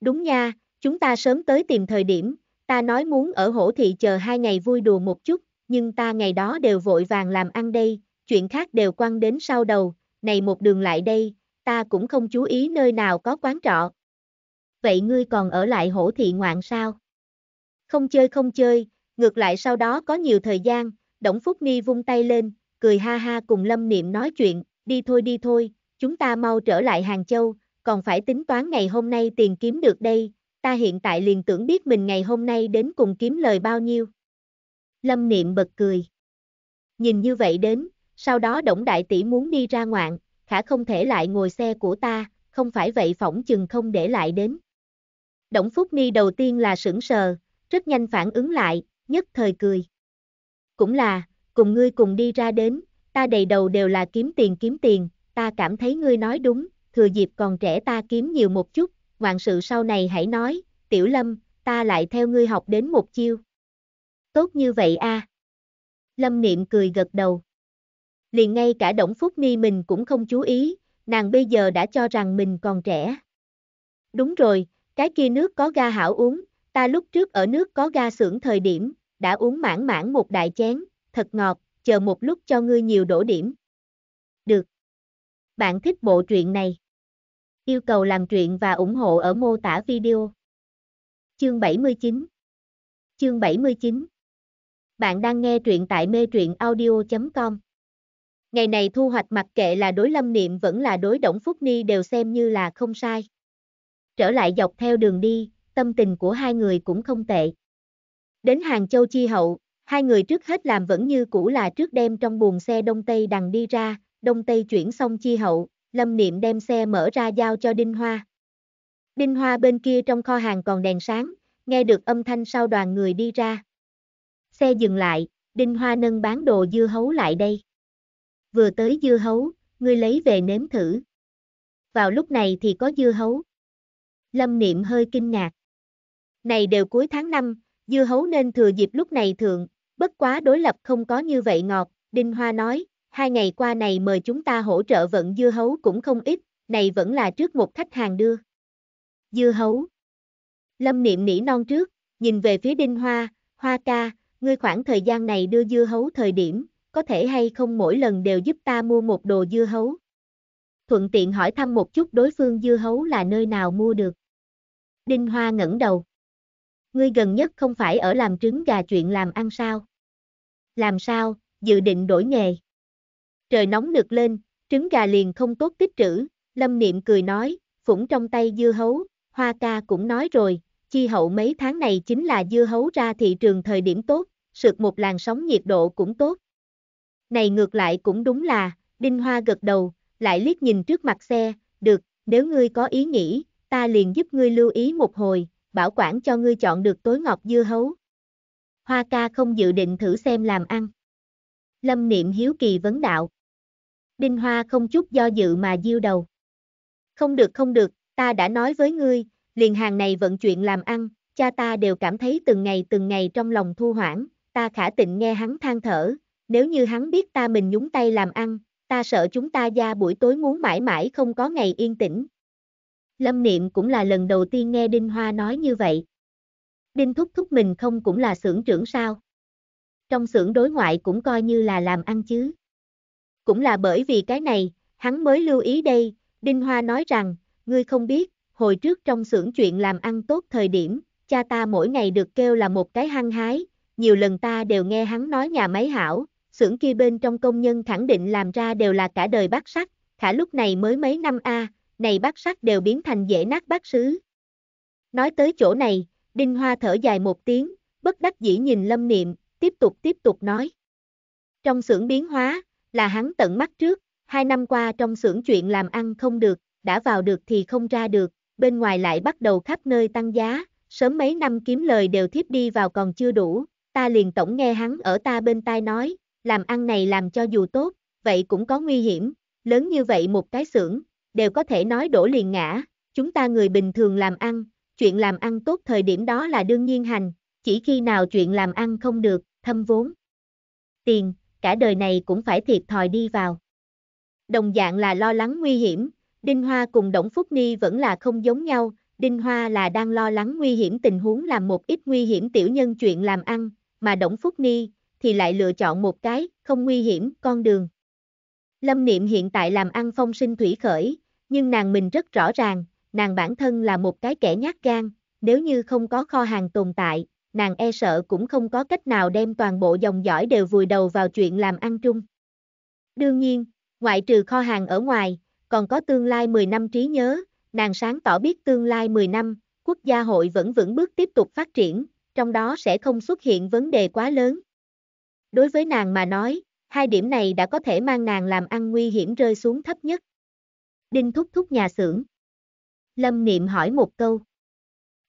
Đúng nha, chúng ta sớm tới tìm thời điểm, Ta nói muốn ở hổ thị chờ hai ngày vui đùa một chút, nhưng ta ngày đó đều vội vàng làm ăn đây, chuyện khác đều quan đến sau đầu, này một đường lại đây, ta cũng không chú ý nơi nào có quán trọ. Vậy ngươi còn ở lại hổ thị ngoạn sao? Không chơi không chơi, ngược lại sau đó có nhiều thời gian, Đổng Phúc Ni vung tay lên, cười ha ha cùng Lâm Niệm nói chuyện, đi thôi đi thôi, chúng ta mau trở lại Hàng Châu, còn phải tính toán ngày hôm nay tiền kiếm được đây, ta hiện tại liền tưởng biết mình ngày hôm nay đến cùng kiếm lời bao nhiêu. Lâm Niệm bật cười. Nhìn như vậy đến, sau đó Đổng Đại Tỷ muốn đi ra ngoạn, khả không thể lại ngồi xe của ta, không phải vậy phỏng chừng không để lại đến. Đổng Phúc Ni đầu tiên là sững sờ, rất nhanh phản ứng lại, nhất thời cười. Cũng là, cùng ngươi cùng đi ra đến, ta đầy đầu đều là kiếm tiền kiếm tiền, ta cảm thấy ngươi nói đúng, thừa dịp còn trẻ ta kiếm nhiều một chút, ngoạn sự sau này hãy nói, tiểu lâm, ta lại theo ngươi học đến một chiêu. Tốt như vậy a. À. Lâm niệm cười gật đầu. Liền ngay cả Đổng Phúc Ni mình cũng không chú ý, nàng bây giờ đã cho rằng mình còn trẻ. Đúng rồi, cái kia nước có ga hảo uống, ta lúc trước ở nước có ga xưởng thời điểm, đã uống mãn mãn một đại chén, thật ngọt, chờ một lúc cho ngươi nhiều đổ điểm. Được. Bạn thích bộ truyện này? Yêu cầu làm truyện và ủng hộ ở mô tả video. Chương 79 Chương 79 Bạn đang nghe truyện tại mê truyện audio.com Ngày này thu hoạch mặc kệ là đối lâm niệm vẫn là đối động Phúc Ni đều xem như là không sai. Trở lại dọc theo đường đi, tâm tình của hai người cũng không tệ. Đến Hàng Châu Chi Hậu, hai người trước hết làm vẫn như cũ là trước đêm trong buồng xe Đông Tây đằng đi ra, Đông Tây chuyển xong Chi Hậu, Lâm Niệm đem xe mở ra giao cho Đinh Hoa. Đinh Hoa bên kia trong kho hàng còn đèn sáng, nghe được âm thanh sau đoàn người đi ra. Xe dừng lại, Đinh Hoa nâng bán đồ dưa hấu lại đây. Vừa tới dưa hấu, ngươi lấy về nếm thử. Vào lúc này thì có dưa hấu. Lâm Niệm hơi kinh ngạc. Này đều cuối tháng 5, dưa hấu nên thừa dịp lúc này thường, bất quá đối lập không có như vậy ngọt, Đinh Hoa nói, hai ngày qua này mời chúng ta hỗ trợ vận dưa hấu cũng không ít, này vẫn là trước một khách hàng đưa. Dưa hấu. Lâm niệm nỉ non trước, nhìn về phía đinh hoa, hoa ca, ngươi khoảng thời gian này đưa dưa hấu thời điểm, có thể hay không mỗi lần đều giúp ta mua một đồ dưa hấu. Thuận tiện hỏi thăm một chút đối phương dưa hấu là nơi nào mua được. Đinh Hoa ngẩng đầu. Ngươi gần nhất không phải ở làm trứng gà chuyện làm ăn sao? Làm sao, dự định đổi nghề. Trời nóng nực lên, trứng gà liền không tốt tích trữ, Lâm Niệm cười nói, phủng trong tay dưa hấu, Hoa ca cũng nói rồi, chi hậu mấy tháng này chính là dưa hấu ra thị trường thời điểm tốt, sượt một làn sóng nhiệt độ cũng tốt. Này ngược lại cũng đúng là, Đinh Hoa gật đầu, lại liếc nhìn trước mặt xe, được, nếu ngươi có ý nghĩ, ta liền giúp ngươi lưu ý một hồi, bảo quản cho ngươi chọn được tối ngọt dưa hấu. Hoa ca không dự định thử xem làm ăn. Lâm niệm hiếu kỳ vấn đạo. Đinh Hoa không chút do dự mà diêu đầu. Không được không được, ta đã nói với ngươi, liền hàng này vận chuyện làm ăn, cha ta đều cảm thấy từng ngày từng ngày trong lòng thu hoãn. ta khả tịnh nghe hắn than thở, nếu như hắn biết ta mình nhúng tay làm ăn, ta sợ chúng ta ra buổi tối muốn mãi mãi không có ngày yên tĩnh. Lâm Niệm cũng là lần đầu tiên nghe Đinh Hoa nói như vậy. Đinh Thúc Thúc mình không cũng là xưởng trưởng sao? Trong xưởng đối ngoại cũng coi như là làm ăn chứ cũng là bởi vì cái này, hắn mới lưu ý đây, Đinh Hoa nói rằng, ngươi không biết, hồi trước trong xưởng chuyện làm ăn tốt thời điểm, cha ta mỗi ngày được kêu là một cái hăng hái, nhiều lần ta đều nghe hắn nói nhà máy hảo, xưởng kia bên trong công nhân khẳng định làm ra đều là cả đời bác sắt, khả lúc này mới mấy năm a, này bác sắt đều biến thành dễ nát bác sứ. Nói tới chỗ này, Đinh Hoa thở dài một tiếng, bất đắc dĩ nhìn Lâm Niệm, tiếp tục tiếp tục nói. Trong xưởng biến hóa, là hắn tận mắt trước, hai năm qua trong xưởng chuyện làm ăn không được, đã vào được thì không ra được, bên ngoài lại bắt đầu khắp nơi tăng giá, sớm mấy năm kiếm lời đều thiếp đi vào còn chưa đủ, ta liền tổng nghe hắn ở ta bên tai nói, làm ăn này làm cho dù tốt, vậy cũng có nguy hiểm, lớn như vậy một cái xưởng, đều có thể nói đổ liền ngã, chúng ta người bình thường làm ăn, chuyện làm ăn tốt thời điểm đó là đương nhiên hành, chỉ khi nào chuyện làm ăn không được, thâm vốn. Tiền, cả đời này cũng phải thiệt thòi đi vào. Đồng dạng là lo lắng nguy hiểm, Đinh Hoa cùng Đổng Phúc Ni vẫn là không giống nhau, Đinh Hoa là đang lo lắng nguy hiểm tình huống làm một ít nguy hiểm tiểu nhân chuyện làm ăn, mà Đổng Phúc Ni thì lại lựa chọn một cái không nguy hiểm con đường. Lâm Niệm hiện tại làm ăn phong sinh thủy khởi, nhưng nàng mình rất rõ ràng, nàng bản thân là một cái kẻ nhát gan, nếu như không có kho hàng tồn tại, nàng e sợ cũng không có cách nào đem toàn bộ dòng dõi đều vùi đầu vào chuyện làm ăn chung. Đương nhiên, ngoại trừ kho hàng ở ngoài, còn có tương lai 10 năm trí nhớ, nàng sáng tỏ biết tương lai 10 năm, quốc gia hội vẫn vững bước tiếp tục phát triển, trong đó sẽ không xuất hiện vấn đề quá lớn. Đối với nàng mà nói, hai điểm này đã có thể mang nàng làm ăn nguy hiểm rơi xuống thấp nhất. Đinh thúc thúc nhà xưởng. Lâm Niệm hỏi một câu.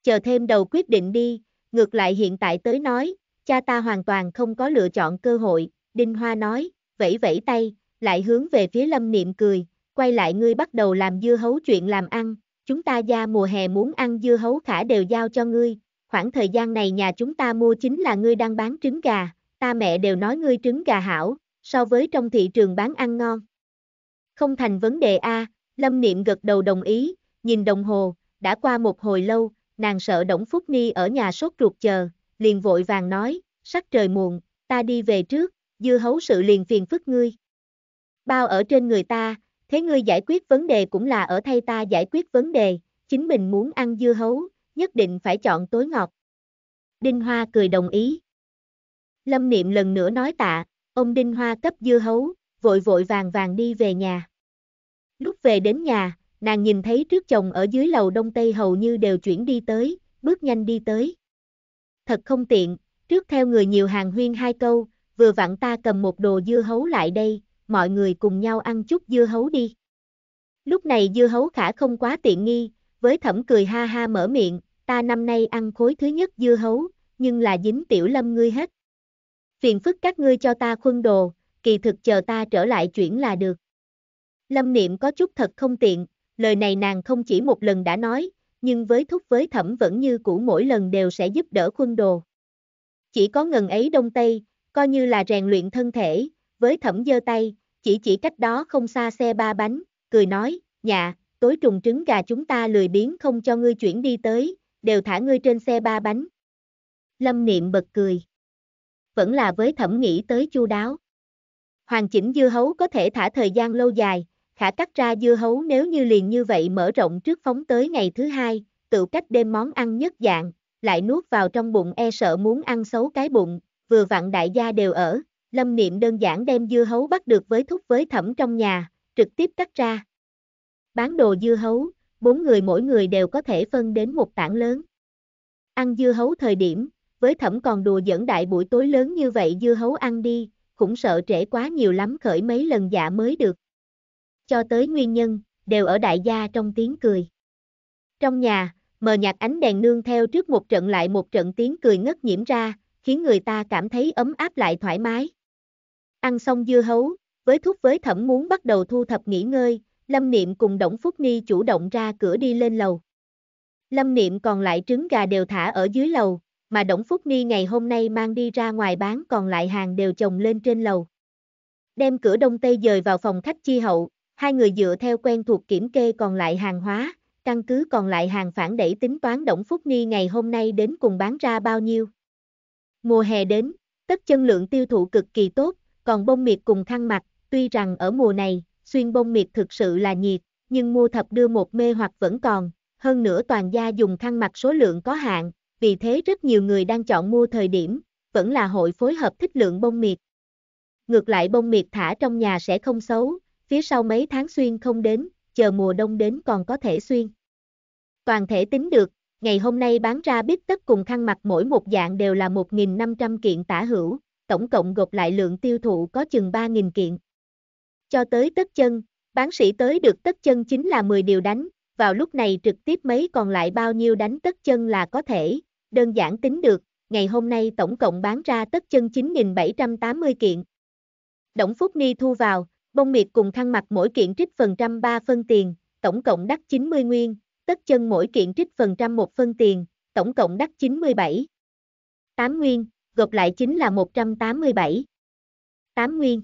Chờ thêm đầu quyết định đi, Ngược lại hiện tại tới nói, cha ta hoàn toàn không có lựa chọn cơ hội, Đinh Hoa nói, vẫy vẫy tay, lại hướng về phía Lâm Niệm cười, quay lại ngươi bắt đầu làm dưa hấu chuyện làm ăn, chúng ta ra mùa hè muốn ăn dưa hấu khả đều giao cho ngươi, khoảng thời gian này nhà chúng ta mua chính là ngươi đang bán trứng gà, ta mẹ đều nói ngươi trứng gà hảo, so với trong thị trường bán ăn ngon. Không thành vấn đề A, Lâm Niệm gật đầu đồng ý, nhìn đồng hồ, đã qua một hồi lâu, nàng sợ Đổng Phúc Ni ở nhà sốt ruột chờ, liền vội vàng nói, sắc trời muộn, ta đi về trước, dư hấu sự liền phiền phức ngươi. Bao ở trên người ta, thế ngươi giải quyết vấn đề cũng là ở thay ta giải quyết vấn đề, chính mình muốn ăn dưa hấu, nhất định phải chọn tối ngọt. Đinh Hoa cười đồng ý. Lâm Niệm lần nữa nói tạ, ông Đinh Hoa cấp dưa hấu, vội vội vàng vàng đi về nhà. Lúc về đến nhà, nàng nhìn thấy trước chồng ở dưới lầu đông tây hầu như đều chuyển đi tới, bước nhanh đi tới. Thật không tiện, trước theo người nhiều hàng huyên hai câu, vừa vặn ta cầm một đồ dưa hấu lại đây, mọi người cùng nhau ăn chút dưa hấu đi. Lúc này dưa hấu khả không quá tiện nghi, với thẩm cười ha ha mở miệng, ta năm nay ăn khối thứ nhất dưa hấu, nhưng là dính tiểu lâm ngươi hết. Phiền phức các ngươi cho ta khuân đồ, kỳ thực chờ ta trở lại chuyển là được. Lâm niệm có chút thật không tiện, lời này nàng không chỉ một lần đã nói, nhưng với thúc với thẩm vẫn như cũ mỗi lần đều sẽ giúp đỡ quân đồ. Chỉ có ngần ấy đông tây, coi như là rèn luyện thân thể, với thẩm giơ tay, chỉ chỉ cách đó không xa xe ba bánh, cười nói, nhà, tối trùng trứng gà chúng ta lười biến không cho ngươi chuyển đi tới, đều thả ngươi trên xe ba bánh. Lâm niệm bật cười. Vẫn là với thẩm nghĩ tới chu đáo. Hoàng chỉnh dưa hấu có thể thả thời gian lâu dài, khả cắt ra dưa hấu nếu như liền như vậy mở rộng trước phóng tới ngày thứ hai, tự cách đêm món ăn nhất dạng, lại nuốt vào trong bụng e sợ muốn ăn xấu cái bụng, vừa vặn đại gia đều ở, lâm niệm đơn giản đem dưa hấu bắt được với thúc với thẩm trong nhà, trực tiếp cắt ra. Bán đồ dưa hấu, bốn người mỗi người đều có thể phân đến một tảng lớn. Ăn dưa hấu thời điểm, với thẩm còn đùa dẫn đại buổi tối lớn như vậy dưa hấu ăn đi, cũng sợ trễ quá nhiều lắm khởi mấy lần dạ mới được cho tới nguyên nhân, đều ở đại gia trong tiếng cười. Trong nhà, mờ nhạt ánh đèn nương theo trước một trận lại một trận tiếng cười ngất nhiễm ra, khiến người ta cảm thấy ấm áp lại thoải mái. Ăn xong dưa hấu, với thuốc với thẩm muốn bắt đầu thu thập nghỉ ngơi, Lâm Niệm cùng Đổng Phúc Ni chủ động ra cửa đi lên lầu. Lâm Niệm còn lại trứng gà đều thả ở dưới lầu, mà Đổng Phúc Ni ngày hôm nay mang đi ra ngoài bán còn lại hàng đều trồng lên trên lầu. Đem cửa đông tây dời vào phòng khách chi hậu, Hai người dựa theo quen thuộc kiểm kê còn lại hàng hóa, căn cứ còn lại hàng phản đẩy tính toán Đổng Phúc Ni ngày hôm nay đến cùng bán ra bao nhiêu. Mùa hè đến, tất chân lượng tiêu thụ cực kỳ tốt, còn bông miệt cùng khăn mặt, tuy rằng ở mùa này, xuyên bông miệt thực sự là nhiệt, nhưng mua thập đưa một mê hoặc vẫn còn, hơn nữa toàn gia dùng khăn mặt số lượng có hạn, vì thế rất nhiều người đang chọn mua thời điểm, vẫn là hội phối hợp thích lượng bông miệt. Ngược lại bông miệt thả trong nhà sẽ không xấu, phía sau mấy tháng xuyên không đến, chờ mùa đông đến còn có thể xuyên. Toàn thể tính được, ngày hôm nay bán ra bít tất cùng khăn mặt mỗi một dạng đều là 1.500 kiện tả hữu, tổng cộng gộp lại lượng tiêu thụ có chừng 3.000 kiện. Cho tới tất chân, bán sĩ tới được tất chân chính là 10 điều đánh, vào lúc này trực tiếp mấy còn lại bao nhiêu đánh tất chân là có thể, đơn giản tính được, ngày hôm nay tổng cộng bán ra tất chân 9.780 kiện. Động Phúc Ni thu vào, bông miệt cùng khăn mặt mỗi kiện trích phần trăm 3 phân tiền, tổng cộng đắt 90 nguyên, tất chân mỗi kiện trích phần trăm 1 phân tiền, tổng cộng đắt 97. 8 nguyên, gộp lại chính là 187. 8 nguyên.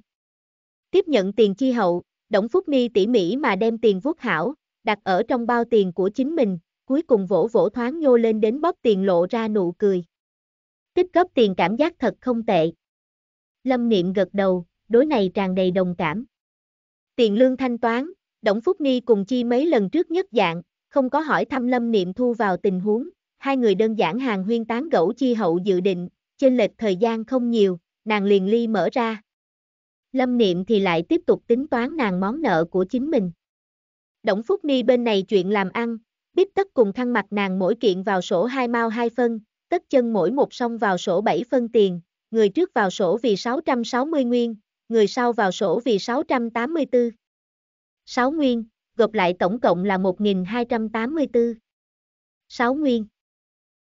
Tiếp nhận tiền chi hậu, Đổng Phúc Ni tỉ mỉ mà đem tiền vuốt hảo, đặt ở trong bao tiền của chính mình, cuối cùng vỗ vỗ thoáng nhô lên đến bóp tiền lộ ra nụ cười. Tích góp tiền cảm giác thật không tệ. Lâm Niệm gật đầu, đối này tràn đầy đồng cảm tiền lương thanh toán, Đổng Phúc Ni cùng Chi mấy lần trước nhất dạng, không có hỏi thăm Lâm Niệm Thu vào tình huống, hai người đơn giản hàng huyên tán gẫu chi hậu dự định, trên lệch thời gian không nhiều, nàng liền ly mở ra. Lâm Niệm thì lại tiếp tục tính toán nàng món nợ của chính mình. Đổng Phúc Ni bên này chuyện làm ăn, biết tất cùng thăng mặt nàng mỗi kiện vào sổ hai mao hai phân, tất chân mỗi một song vào sổ 7 phân tiền, người trước vào sổ vì 660 nguyên, người sau vào sổ vì 684. 6 nguyên, gộp lại tổng cộng là 1284. 6 nguyên.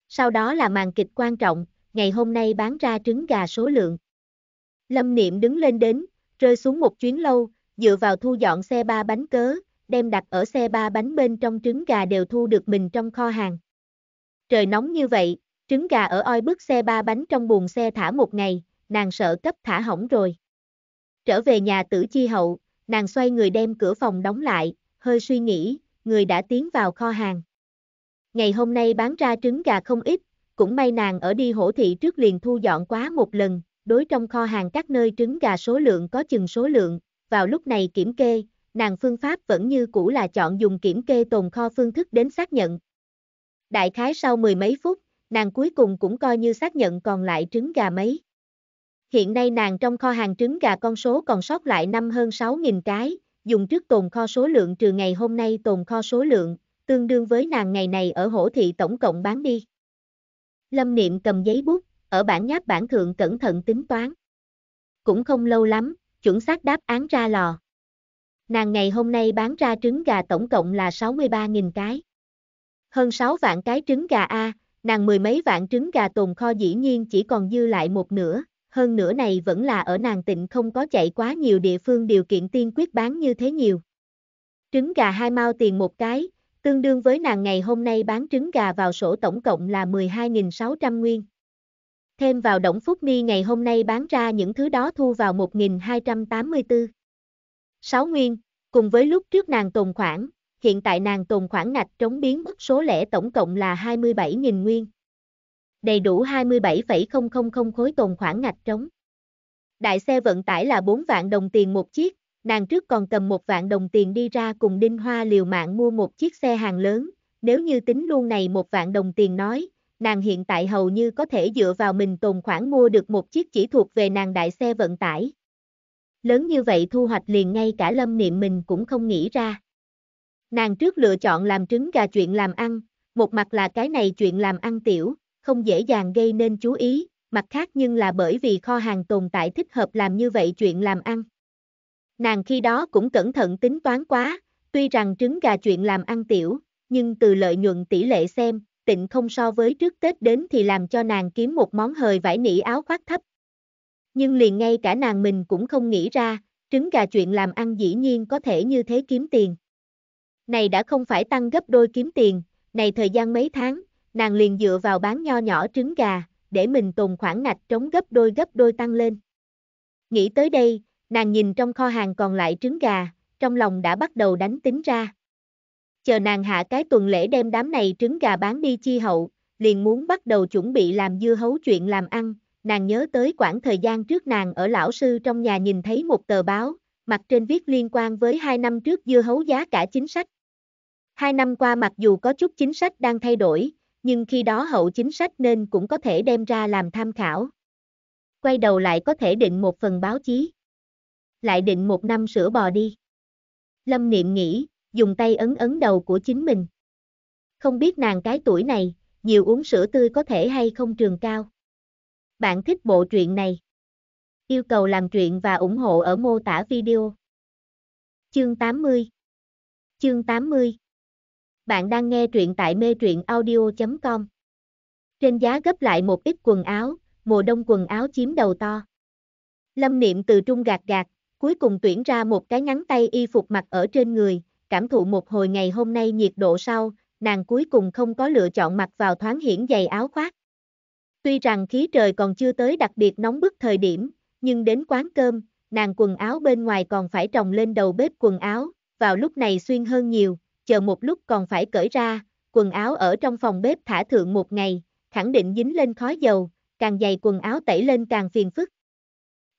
Sau đó là màn kịch quan trọng, ngày hôm nay bán ra trứng gà số lượng. Lâm Niệm đứng lên đến, rơi xuống một chuyến lâu, dựa vào thu dọn xe ba bánh cớ, đem đặt ở xe ba bánh bên trong trứng gà đều thu được mình trong kho hàng. Trời nóng như vậy, trứng gà ở oi bức xe ba bánh trong buồng xe thả một ngày, nàng sợ cấp thả hỏng rồi. Trở về nhà tử chi hậu, nàng xoay người đem cửa phòng đóng lại, hơi suy nghĩ, người đã tiến vào kho hàng. Ngày hôm nay bán ra trứng gà không ít, cũng may nàng ở đi hổ thị trước liền thu dọn quá một lần, đối trong kho hàng các nơi trứng gà số lượng có chừng số lượng, vào lúc này kiểm kê, nàng phương pháp vẫn như cũ là chọn dùng kiểm kê tồn kho phương thức đến xác nhận. Đại khái sau mười mấy phút, nàng cuối cùng cũng coi như xác nhận còn lại trứng gà mấy. Hiện nay nàng trong kho hàng trứng gà con số còn sót lại năm hơn 6.000 cái, dùng trước tồn kho số lượng trừ ngày hôm nay tồn kho số lượng, tương đương với nàng ngày này ở hổ thị tổng cộng bán đi. Lâm Niệm cầm giấy bút, ở bản nháp bản thượng cẩn thận tính toán. Cũng không lâu lắm, chuẩn xác đáp án ra lò. Nàng ngày hôm nay bán ra trứng gà tổng cộng là 63.000 cái. Hơn 6 vạn cái trứng gà A, nàng mười mấy vạn trứng gà tồn kho dĩ nhiên chỉ còn dư lại một nửa, hơn nữa này vẫn là ở nàng tịnh không có chạy quá nhiều địa phương điều kiện tiên quyết bán như thế nhiều. Trứng gà hai mao tiền một cái, tương đương với nàng ngày hôm nay bán trứng gà vào sổ tổng cộng là 12.600 nguyên. Thêm vào Động Phúc mi ngày hôm nay bán ra những thứ đó thu vào 1.284. 6 nguyên, cùng với lúc trước nàng tồn khoản, hiện tại nàng tồn khoản ngạch trống biến bất số lẻ tổng cộng là 27.000 nguyên đầy đủ 27,000 khối tồn khoản ngạch trống. Đại xe vận tải là 4 vạn đồng tiền một chiếc, nàng trước còn cầm 1 vạn đồng tiền đi ra cùng Đinh Hoa liều mạng mua một chiếc xe hàng lớn, nếu như tính luôn này 1 vạn đồng tiền nói, nàng hiện tại hầu như có thể dựa vào mình tồn khoản mua được một chiếc chỉ thuộc về nàng đại xe vận tải. Lớn như vậy thu hoạch liền ngay cả lâm niệm mình cũng không nghĩ ra. Nàng trước lựa chọn làm trứng gà chuyện làm ăn, một mặt là cái này chuyện làm ăn tiểu, không dễ dàng gây nên chú ý, mặt khác nhưng là bởi vì kho hàng tồn tại thích hợp làm như vậy chuyện làm ăn. Nàng khi đó cũng cẩn thận tính toán quá, tuy rằng trứng gà chuyện làm ăn tiểu, nhưng từ lợi nhuận tỷ lệ xem, tịnh không so với trước Tết đến thì làm cho nàng kiếm một món hời vải nỉ áo khoác thấp. Nhưng liền ngay cả nàng mình cũng không nghĩ ra, trứng gà chuyện làm ăn dĩ nhiên có thể như thế kiếm tiền. Này đã không phải tăng gấp đôi kiếm tiền, này thời gian mấy tháng, nàng liền dựa vào bán nho nhỏ trứng gà, để mình tồn khoảng ngạch trống gấp đôi gấp đôi tăng lên. Nghĩ tới đây, nàng nhìn trong kho hàng còn lại trứng gà, trong lòng đã bắt đầu đánh tính ra. Chờ nàng hạ cái tuần lễ đem đám này trứng gà bán đi chi hậu, liền muốn bắt đầu chuẩn bị làm dưa hấu chuyện làm ăn, nàng nhớ tới quãng thời gian trước nàng ở lão sư trong nhà nhìn thấy một tờ báo, mặt trên viết liên quan với hai năm trước dưa hấu giá cả chính sách. Hai năm qua mặc dù có chút chính sách đang thay đổi, nhưng khi đó hậu chính sách nên cũng có thể đem ra làm tham khảo. Quay đầu lại có thể định một phần báo chí. Lại định một năm sữa bò đi. Lâm Niệm nghĩ, dùng tay ấn ấn đầu của chính mình. Không biết nàng cái tuổi này, nhiều uống sữa tươi có thể hay không trường cao. Bạn thích bộ truyện này? Yêu cầu làm truyện và ủng hộ ở mô tả video. Chương 80 Chương 80 bạn đang nghe truyện tại mê truyện audio.com. Trên giá gấp lại một ít quần áo, mùa đông quần áo chiếm đầu to. Lâm niệm từ trung gạt gạt, cuối cùng tuyển ra một cái ngắn tay y phục mặc ở trên người, cảm thụ một hồi ngày hôm nay nhiệt độ sau, nàng cuối cùng không có lựa chọn mặc vào thoáng hiển giày áo khoác. Tuy rằng khí trời còn chưa tới đặc biệt nóng bức thời điểm, nhưng đến quán cơm, nàng quần áo bên ngoài còn phải trồng lên đầu bếp quần áo, vào lúc này xuyên hơn nhiều, chờ một lúc còn phải cởi ra, quần áo ở trong phòng bếp thả thượng một ngày, khẳng định dính lên khói dầu, càng dày quần áo tẩy lên càng phiền phức.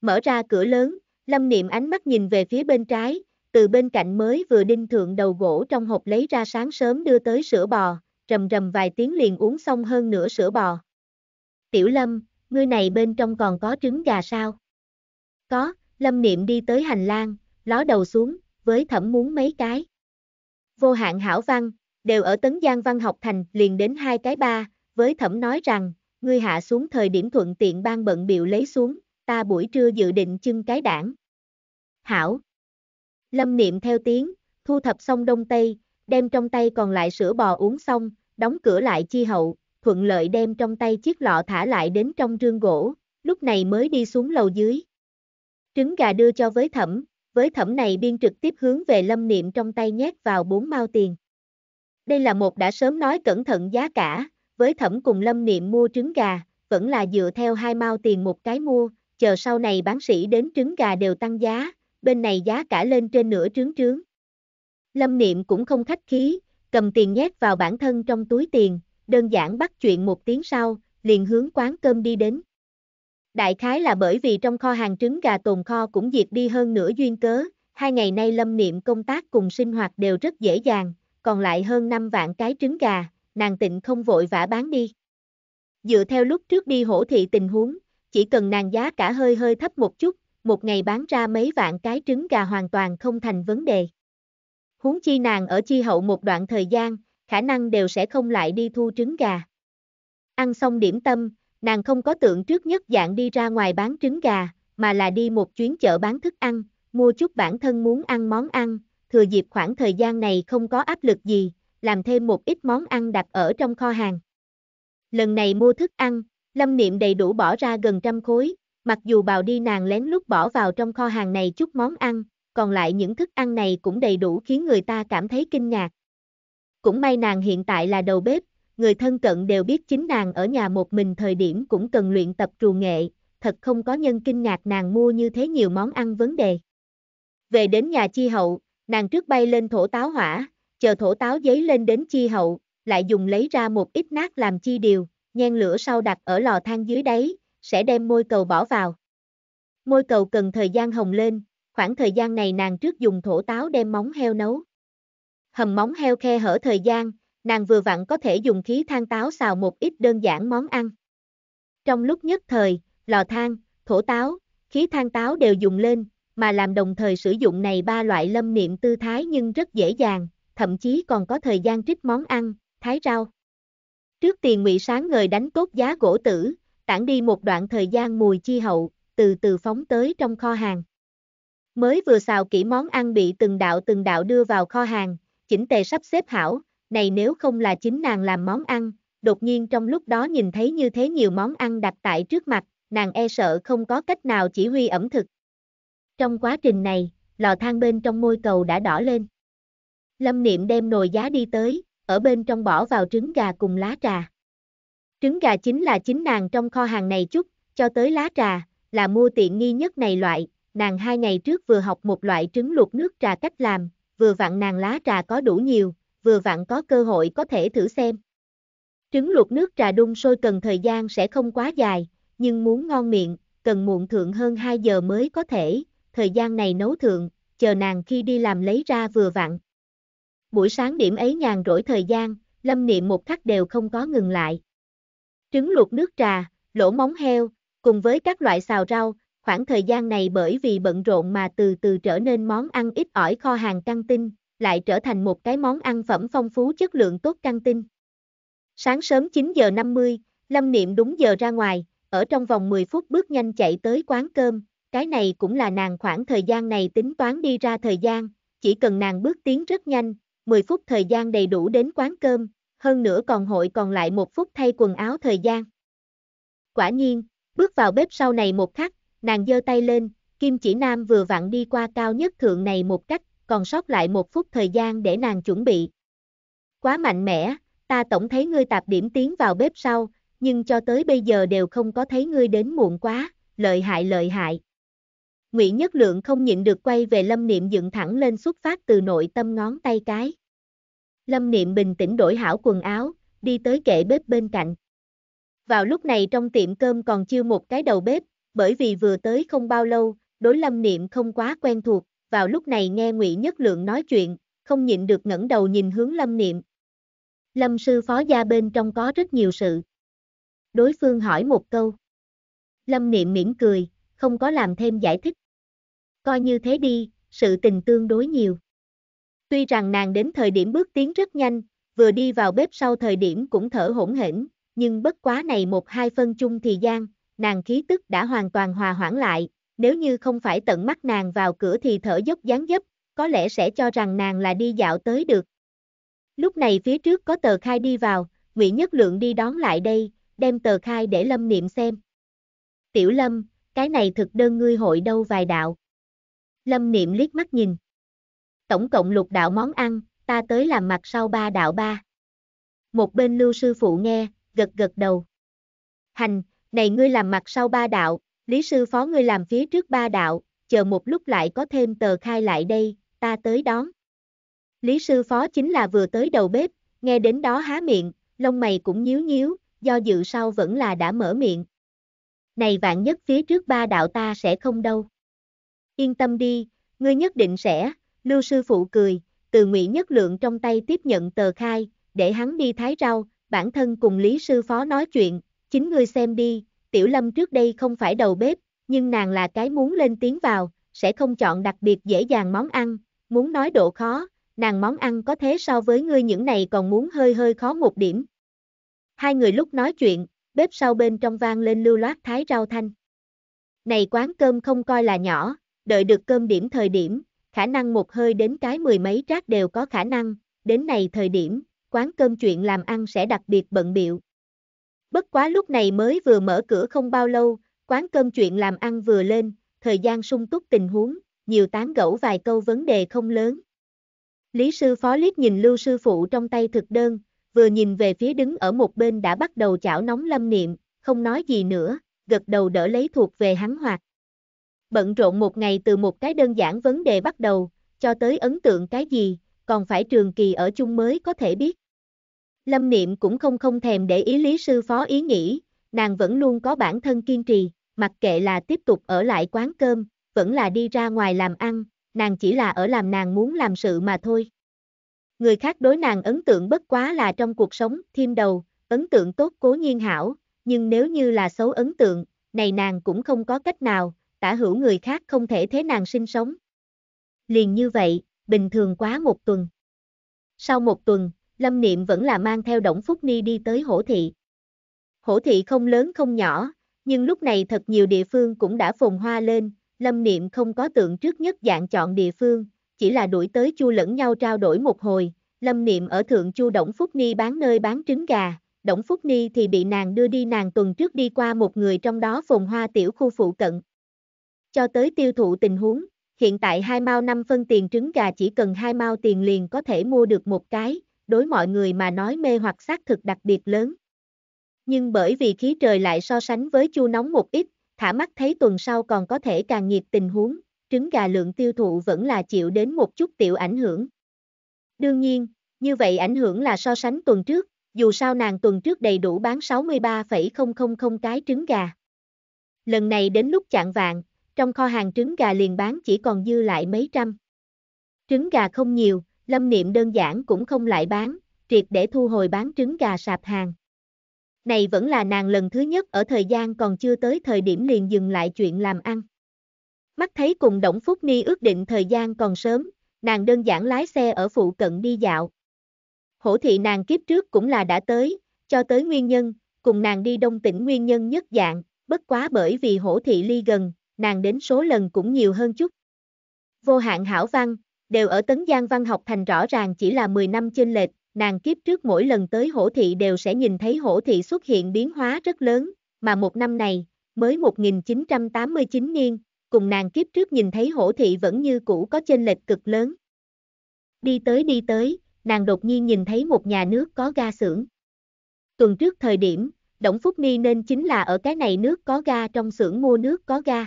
Mở ra cửa lớn, Lâm Niệm ánh mắt nhìn về phía bên trái, từ bên cạnh mới vừa đinh thượng đầu gỗ trong hộp lấy ra sáng sớm đưa tới sữa bò, rầm rầm vài tiếng liền uống xong hơn nửa sữa bò. Tiểu Lâm, ngươi này bên trong còn có trứng gà sao? Có, Lâm Niệm đi tới hành lang, ló đầu xuống, với thẩm muốn mấy cái vô hạn hảo văn, đều ở Tấn Giang Văn học thành liền đến hai cái ba, với thẩm nói rằng, ngươi hạ xuống thời điểm thuận tiện ban bận biểu lấy xuống, ta buổi trưa dự định chưng cái đảng. Hảo. Lâm niệm theo tiếng, thu thập xong đông tây, đem trong tay còn lại sữa bò uống xong, đóng cửa lại chi hậu, thuận lợi đem trong tay chiếc lọ thả lại đến trong rương gỗ, lúc này mới đi xuống lầu dưới. Trứng gà đưa cho với thẩm, với thẩm này biên trực tiếp hướng về lâm niệm trong tay nhét vào bốn mao tiền. Đây là một đã sớm nói cẩn thận giá cả, với thẩm cùng lâm niệm mua trứng gà, vẫn là dựa theo hai mao tiền một cái mua, chờ sau này bán sĩ đến trứng gà đều tăng giá, bên này giá cả lên trên nửa trứng trướng. Lâm niệm cũng không khách khí, cầm tiền nhét vào bản thân trong túi tiền, đơn giản bắt chuyện một tiếng sau, liền hướng quán cơm đi đến. Đại khái là bởi vì trong kho hàng trứng gà tồn kho cũng diệt đi hơn nửa duyên cớ, hai ngày nay lâm niệm công tác cùng sinh hoạt đều rất dễ dàng, còn lại hơn 5 vạn cái trứng gà, nàng tịnh không vội vã bán đi. Dựa theo lúc trước đi hổ thị tình huống, chỉ cần nàng giá cả hơi hơi thấp một chút, một ngày bán ra mấy vạn cái trứng gà hoàn toàn không thành vấn đề. Huống chi nàng ở chi hậu một đoạn thời gian, khả năng đều sẽ không lại đi thu trứng gà. Ăn xong điểm tâm, Nàng không có tượng trước nhất dạng đi ra ngoài bán trứng gà, mà là đi một chuyến chợ bán thức ăn, mua chút bản thân muốn ăn món ăn, thừa dịp khoảng thời gian này không có áp lực gì, làm thêm một ít món ăn đặt ở trong kho hàng. Lần này mua thức ăn, Lâm Niệm đầy đủ bỏ ra gần trăm khối, mặc dù bào đi nàng lén lút bỏ vào trong kho hàng này chút món ăn, còn lại những thức ăn này cũng đầy đủ khiến người ta cảm thấy kinh ngạc. Cũng may nàng hiện tại là đầu bếp, người thân cận đều biết chính nàng ở nhà một mình thời điểm cũng cần luyện tập trù nghệ, thật không có nhân kinh ngạc nàng mua như thế nhiều món ăn vấn đề. Về đến nhà chi hậu, nàng trước bay lên thổ táo hỏa, chờ thổ táo giấy lên đến chi hậu, lại dùng lấy ra một ít nát làm chi điều, nhen lửa sau đặt ở lò than dưới đáy, sẽ đem môi cầu bỏ vào. Môi cầu cần thời gian hồng lên, khoảng thời gian này nàng trước dùng thổ táo đem móng heo nấu. Hầm móng heo khe hở thời gian, nàng vừa vặn có thể dùng khí than táo xào một ít đơn giản món ăn. Trong lúc nhất thời, lò than, thổ táo, khí than táo đều dùng lên, mà làm đồng thời sử dụng này ba loại lâm niệm tư thái nhưng rất dễ dàng, thậm chí còn có thời gian trích món ăn, thái rau. Trước tiền ngụy sáng ngời đánh cốt giá gỗ tử, tản đi một đoạn thời gian mùi chi hậu, từ từ phóng tới trong kho hàng. Mới vừa xào kỹ món ăn bị từng đạo từng đạo đưa vào kho hàng, chỉnh tề sắp xếp hảo, này nếu không là chính nàng làm món ăn, đột nhiên trong lúc đó nhìn thấy như thế nhiều món ăn đặt tại trước mặt, nàng e sợ không có cách nào chỉ huy ẩm thực. Trong quá trình này, lò than bên trong môi cầu đã đỏ lên. Lâm Niệm đem nồi giá đi tới, ở bên trong bỏ vào trứng gà cùng lá trà. Trứng gà chính là chính nàng trong kho hàng này chút, cho tới lá trà, là mua tiện nghi nhất này loại, nàng hai ngày trước vừa học một loại trứng luộc nước trà cách làm, vừa vặn nàng lá trà có đủ nhiều, vừa vặn có cơ hội có thể thử xem. Trứng luộc nước trà đun sôi cần thời gian sẽ không quá dài, nhưng muốn ngon miệng, cần muộn thượng hơn 2 giờ mới có thể, thời gian này nấu thượng, chờ nàng khi đi làm lấy ra vừa vặn. Buổi sáng điểm ấy nhàn rỗi thời gian, lâm niệm một khắc đều không có ngừng lại. Trứng luộc nước trà, lỗ móng heo, cùng với các loại xào rau, khoảng thời gian này bởi vì bận rộn mà từ từ trở nên món ăn ít ỏi kho hàng căng tin, lại trở thành một cái món ăn phẩm phong phú chất lượng tốt căng tin. Sáng sớm 9 giờ 50, Lâm Niệm đúng giờ ra ngoài, ở trong vòng 10 phút bước nhanh chạy tới quán cơm, cái này cũng là nàng khoảng thời gian này tính toán đi ra thời gian, chỉ cần nàng bước tiến rất nhanh, 10 phút thời gian đầy đủ đến quán cơm, hơn nữa còn hội còn lại một phút thay quần áo thời gian. Quả nhiên, bước vào bếp sau này một khắc, nàng giơ tay lên, kim chỉ nam vừa vặn đi qua cao nhất thượng này một cách, còn sót lại một phút thời gian để nàng chuẩn bị. Quá mạnh mẽ, ta tổng thấy ngươi tạp điểm tiến vào bếp sau, nhưng cho tới bây giờ đều không có thấy ngươi đến muộn quá, lợi hại lợi hại. Ngụy Nhất Lượng không nhịn được quay về Lâm Niệm dựng thẳng lên xuất phát từ nội tâm ngón tay cái. Lâm Niệm bình tĩnh đổi hảo quần áo, đi tới kệ bếp bên cạnh. Vào lúc này trong tiệm cơm còn chưa một cái đầu bếp, bởi vì vừa tới không bao lâu, đối Lâm Niệm không quá quen thuộc, vào lúc này nghe Ngụy Nhất Lượng nói chuyện, không nhịn được ngẩng đầu nhìn hướng Lâm Niệm. Lâm sư phó gia bên trong có rất nhiều sự. Đối phương hỏi một câu. Lâm Niệm mỉm cười, không có làm thêm giải thích. Coi như thế đi, sự tình tương đối nhiều. Tuy rằng nàng đến thời điểm bước tiến rất nhanh, vừa đi vào bếp sau thời điểm cũng thở hổn hển, nhưng bất quá này một hai phân chung thì gian, nàng khí tức đã hoàn toàn hòa hoãn lại, nếu như không phải tận mắt nàng vào cửa thì thở dốc gián dấp, có lẽ sẽ cho rằng nàng là đi dạo tới được. Lúc này phía trước có tờ khai đi vào, Nguyễn Nhất Lượng đi đón lại đây, đem tờ khai để Lâm niệm xem. Tiểu Lâm, cái này thực đơn ngươi hội đâu vài đạo. Lâm niệm liếc mắt nhìn. Tổng cộng lục đạo món ăn, ta tới làm mặt sau ba đạo ba. Một bên lưu sư phụ nghe, gật gật đầu. Hành, này ngươi làm mặt sau ba đạo, Lý sư phó ngươi làm phía trước ba đạo, chờ một lúc lại có thêm tờ khai lại đây, ta tới đón. Lý sư phó chính là vừa tới đầu bếp, nghe đến đó há miệng, lông mày cũng nhíu nhíu, do dự sau vẫn là đã mở miệng. Này vạn nhất phía trước ba đạo ta sẽ không đâu. Yên tâm đi, ngươi nhất định sẽ, lưu sư phụ cười, từ ngụy nhất lượng trong tay tiếp nhận tờ khai, để hắn đi thái rau, bản thân cùng lý sư phó nói chuyện, chính ngươi xem đi, Tiểu Lâm trước đây không phải đầu bếp, nhưng nàng là cái muốn lên tiếng vào, sẽ không chọn đặc biệt dễ dàng món ăn, muốn nói độ khó, nàng món ăn có thế so với ngươi những này còn muốn hơi hơi khó một điểm. Hai người lúc nói chuyện, bếp sau bên trong vang lên lưu loát thái rau thanh. Này quán cơm không coi là nhỏ, đợi được cơm điểm thời điểm, khả năng một hơi đến cái mười mấy trác đều có khả năng, đến này thời điểm, quán cơm chuyện làm ăn sẽ đặc biệt bận biệu, Bất quá lúc này mới vừa mở cửa không bao lâu, quán cơm chuyện làm ăn vừa lên, thời gian sung túc tình huống, nhiều tán gẫu vài câu vấn đề không lớn. Lý sư phó liếc nhìn lưu sư phụ trong tay thực đơn, vừa nhìn về phía đứng ở một bên đã bắt đầu chảo nóng lâm niệm, không nói gì nữa, gật đầu đỡ lấy thuộc về hắn hoạt. Bận rộn một ngày từ một cái đơn giản vấn đề bắt đầu, cho tới ấn tượng cái gì, còn phải trường kỳ ở chung mới có thể biết. Lâm Niệm cũng không không thèm để ý Lý Sư Phó ý nghĩ, nàng vẫn luôn có bản thân kiên trì, mặc kệ là tiếp tục ở lại quán cơm, vẫn là đi ra ngoài làm ăn, nàng chỉ là ở làm nàng muốn làm sự mà thôi. Người khác đối nàng ấn tượng bất quá là trong cuộc sống, thêm đầu, ấn tượng tốt cố nhiên hảo, nhưng nếu như là xấu ấn tượng, này nàng cũng không có cách nào, tả hữu người khác không thể thế nàng sinh sống. Liền như vậy, bình thường quá một tuần. Sau một tuần, Lâm Niệm vẫn là mang theo Đổng Phúc Ni đi tới hổ thị. Hổ thị không lớn không nhỏ, nhưng lúc này thật nhiều địa phương cũng đã phồn hoa lên, Lâm Niệm không có tượng trước nhất dạng chọn địa phương, chỉ là đuổi tới chu lẫn nhau trao đổi một hồi, Lâm Niệm ở thượng chu Đổng Phúc Ni bán nơi bán trứng gà, Đổng Phúc Ni thì bị nàng đưa đi nàng tuần trước đi qua một người trong đó phồn hoa tiểu khu phụ cận. Cho tới tiêu thụ tình huống, hiện tại hai mao năm phân tiền trứng gà chỉ cần hai mao tiền liền có thể mua được một cái, đối mọi người mà nói mê hoặc xác thực đặc biệt lớn. Nhưng bởi vì khí trời lại so sánh với chu nóng một ít, thả mắt thấy tuần sau còn có thể càng nhiệt tình huống, trứng gà lượng tiêu thụ vẫn là chịu đến một chút tiểu ảnh hưởng. Đương nhiên, như vậy ảnh hưởng là so sánh tuần trước, dù sao nàng tuần trước đầy đủ bán 63,000 cái trứng gà. Lần này đến lúc chạng vàng, trong kho hàng trứng gà liền bán chỉ còn dư lại mấy trăm. Trứng gà không nhiều, Lâm Niệm đơn giản cũng không lại bán, triệt để thu hồi bán trứng gà sạp hàng. Này vẫn là nàng lần thứ nhất ở thời gian còn chưa tới thời điểm liền dừng lại chuyện làm ăn. Mắt thấy cùng Đổng Phúc Ni ước định thời gian còn sớm, nàng đơn giản lái xe ở phụ cận đi dạo. Hổ thị nàng kiếp trước cũng là đã tới, cho tới nguyên nhân, cùng nàng đi đông tỉnh nguyên nhân nhất dạng, bất quá bởi vì hổ thị ly gần, nàng đến số lần cũng nhiều hơn chút. Vô hạn hảo văn, đều ở Tấn Giang Văn học thành rõ ràng chỉ là 10 năm chênh lệch, nàng kiếp trước mỗi lần tới hổ thị đều sẽ nhìn thấy hổ thị xuất hiện biến hóa rất lớn, mà một năm này, mới 1989 niên, cùng nàng kiếp trước nhìn thấy hổ thị vẫn như cũ có chênh lệch cực lớn. Đi tới đi tới, nàng đột nhiên nhìn thấy một nhà nước có ga xưởng. Tuần trước thời điểm, Đổng Phúc Ni nên chính là ở cái này nước có ga trong xưởng mua nước có ga.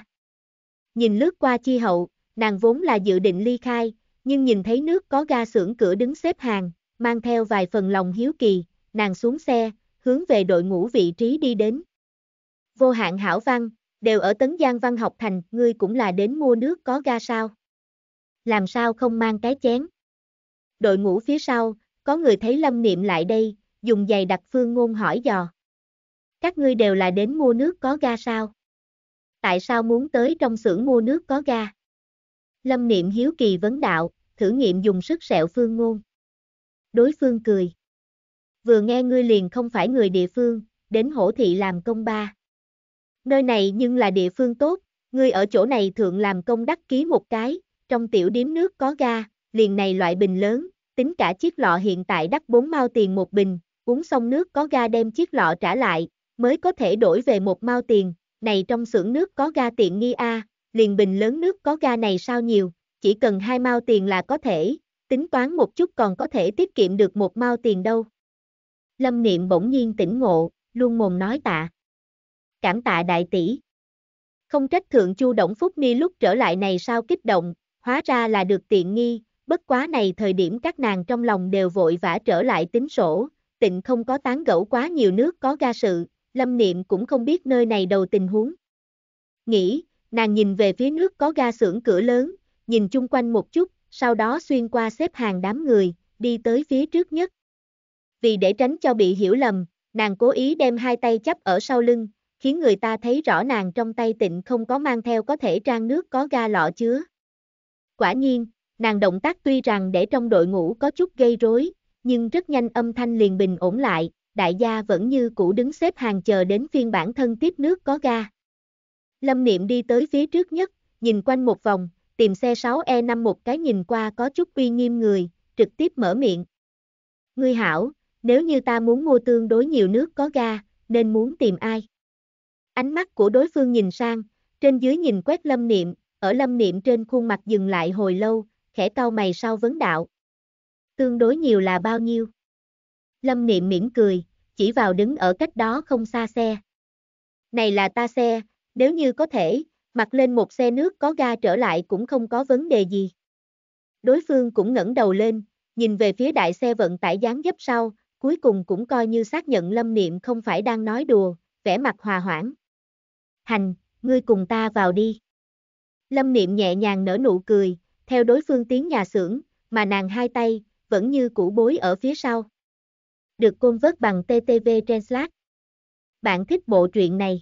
Nhìn lướt qua chi hậu, nàng vốn là dự định ly khai, nhưng nhìn thấy nước có ga xưởng cửa đứng xếp hàng, mang theo vài phần lòng hiếu kỳ, nàng xuống xe, hướng về đội ngũ vị trí đi đến. Vô hạn hảo văn, đều ở Tấn Giang Văn học thành, ngươi cũng là đến mua nước có ga sao? Làm sao không mang cái chén? Đội ngũ phía sau, có người thấy lâm niệm lại đây, dùng giày đặt phương ngôn hỏi dò. Các ngươi đều là đến mua nước có ga sao? Tại sao muốn tới trong xưởng mua nước có ga? Lâm niệm hiếu kỳ vấn đạo, thử nghiệm dùng sức sẹo phương ngôn. Đối phương cười. Vừa nghe ngươi liền không phải người địa phương, đến hổ thị làm công ba. Nơi này nhưng là địa phương tốt, ngươi ở chỗ này thượng làm công đắc ký một cái, trong tiểu điếm nước có ga, liền này loại bình lớn, tính cả chiếc lọ hiện tại đắt 4 mao tiền một bình, uống xong nước có ga đem chiếc lọ trả lại, mới có thể đổi về một mao tiền, này trong xưởng nước có ga tiện nghi a, liền bình lớn nước có ga này sao nhiều chỉ cần hai mao tiền là có thể, tính toán một chút còn có thể tiết kiệm được một mao tiền đâu. Lâm Niệm bỗng nhiên tỉnh ngộ, luôn mồm nói tạ. Cảm tạ đại tỷ. Không trách thượng Chu Động Phúc Ni lúc trở lại này sao kích động, hóa ra là được tiện nghi, bất quá này thời điểm các nàng trong lòng đều vội vã trở lại tính sổ, tịnh không có tán gẫu quá nhiều nước có ga sự, Lâm Niệm cũng không biết nơi này đầu tình huống. Nghĩ, nàng nhìn về phía nước có ga xưởng cửa lớn, nhìn chung quanh một chút, sau đó xuyên qua xếp hàng đám người, đi tới phía trước nhất. Vì để tránh cho bị hiểu lầm, nàng cố ý đem hai tay chấp ở sau lưng, khiến người ta thấy rõ nàng trong tay tịnh không có mang theo có thể trang nước có ga lọ chứa. Quả nhiên, nàng động tác tuy rằng để trong đội ngũ có chút gây rối, nhưng rất nhanh âm thanh liền bình ổn lại, đại gia vẫn như cũ đứng xếp hàng chờ đến phiên bản thân tiếp nước có ga. Lâm Niệm đi tới phía trước nhất, nhìn quanh một vòng, tìm xe 6E5 một cái nhìn qua có chút uy nghiêm người, trực tiếp mở miệng. Ngươi hảo, nếu như ta muốn mua tương đối nhiều nước có ga, nên muốn tìm ai? Ánh mắt của đối phương nhìn sang, trên dưới nhìn quét lâm niệm, ở lâm niệm trên khuôn mặt dừng lại hồi lâu, khẽ cau mày sau vấn đạo. Tương đối nhiều là bao nhiêu? Lâm niệm mỉm cười, chỉ vào đứng ở cách đó không xa xe. Này là ta xe, nếu như có thể, mặc lên một xe nước có ga trở lại cũng không có vấn đề gì. Đối phương cũng ngẩng đầu lên, nhìn về phía đại xe vận tải dáng dấp sau, cuối cùng cũng coi như xác nhận Lâm Niệm không phải đang nói đùa, vẻ mặt hòa hoãn. Hành, ngươi cùng ta vào đi. Lâm Niệm nhẹ nhàng nở nụ cười, theo đối phương tiến nhà xưởng, mà nàng hai tay, vẫn như củ bối ở phía sau. Được côn vớt bằng TTV Translate. Bạn thích bộ truyện này?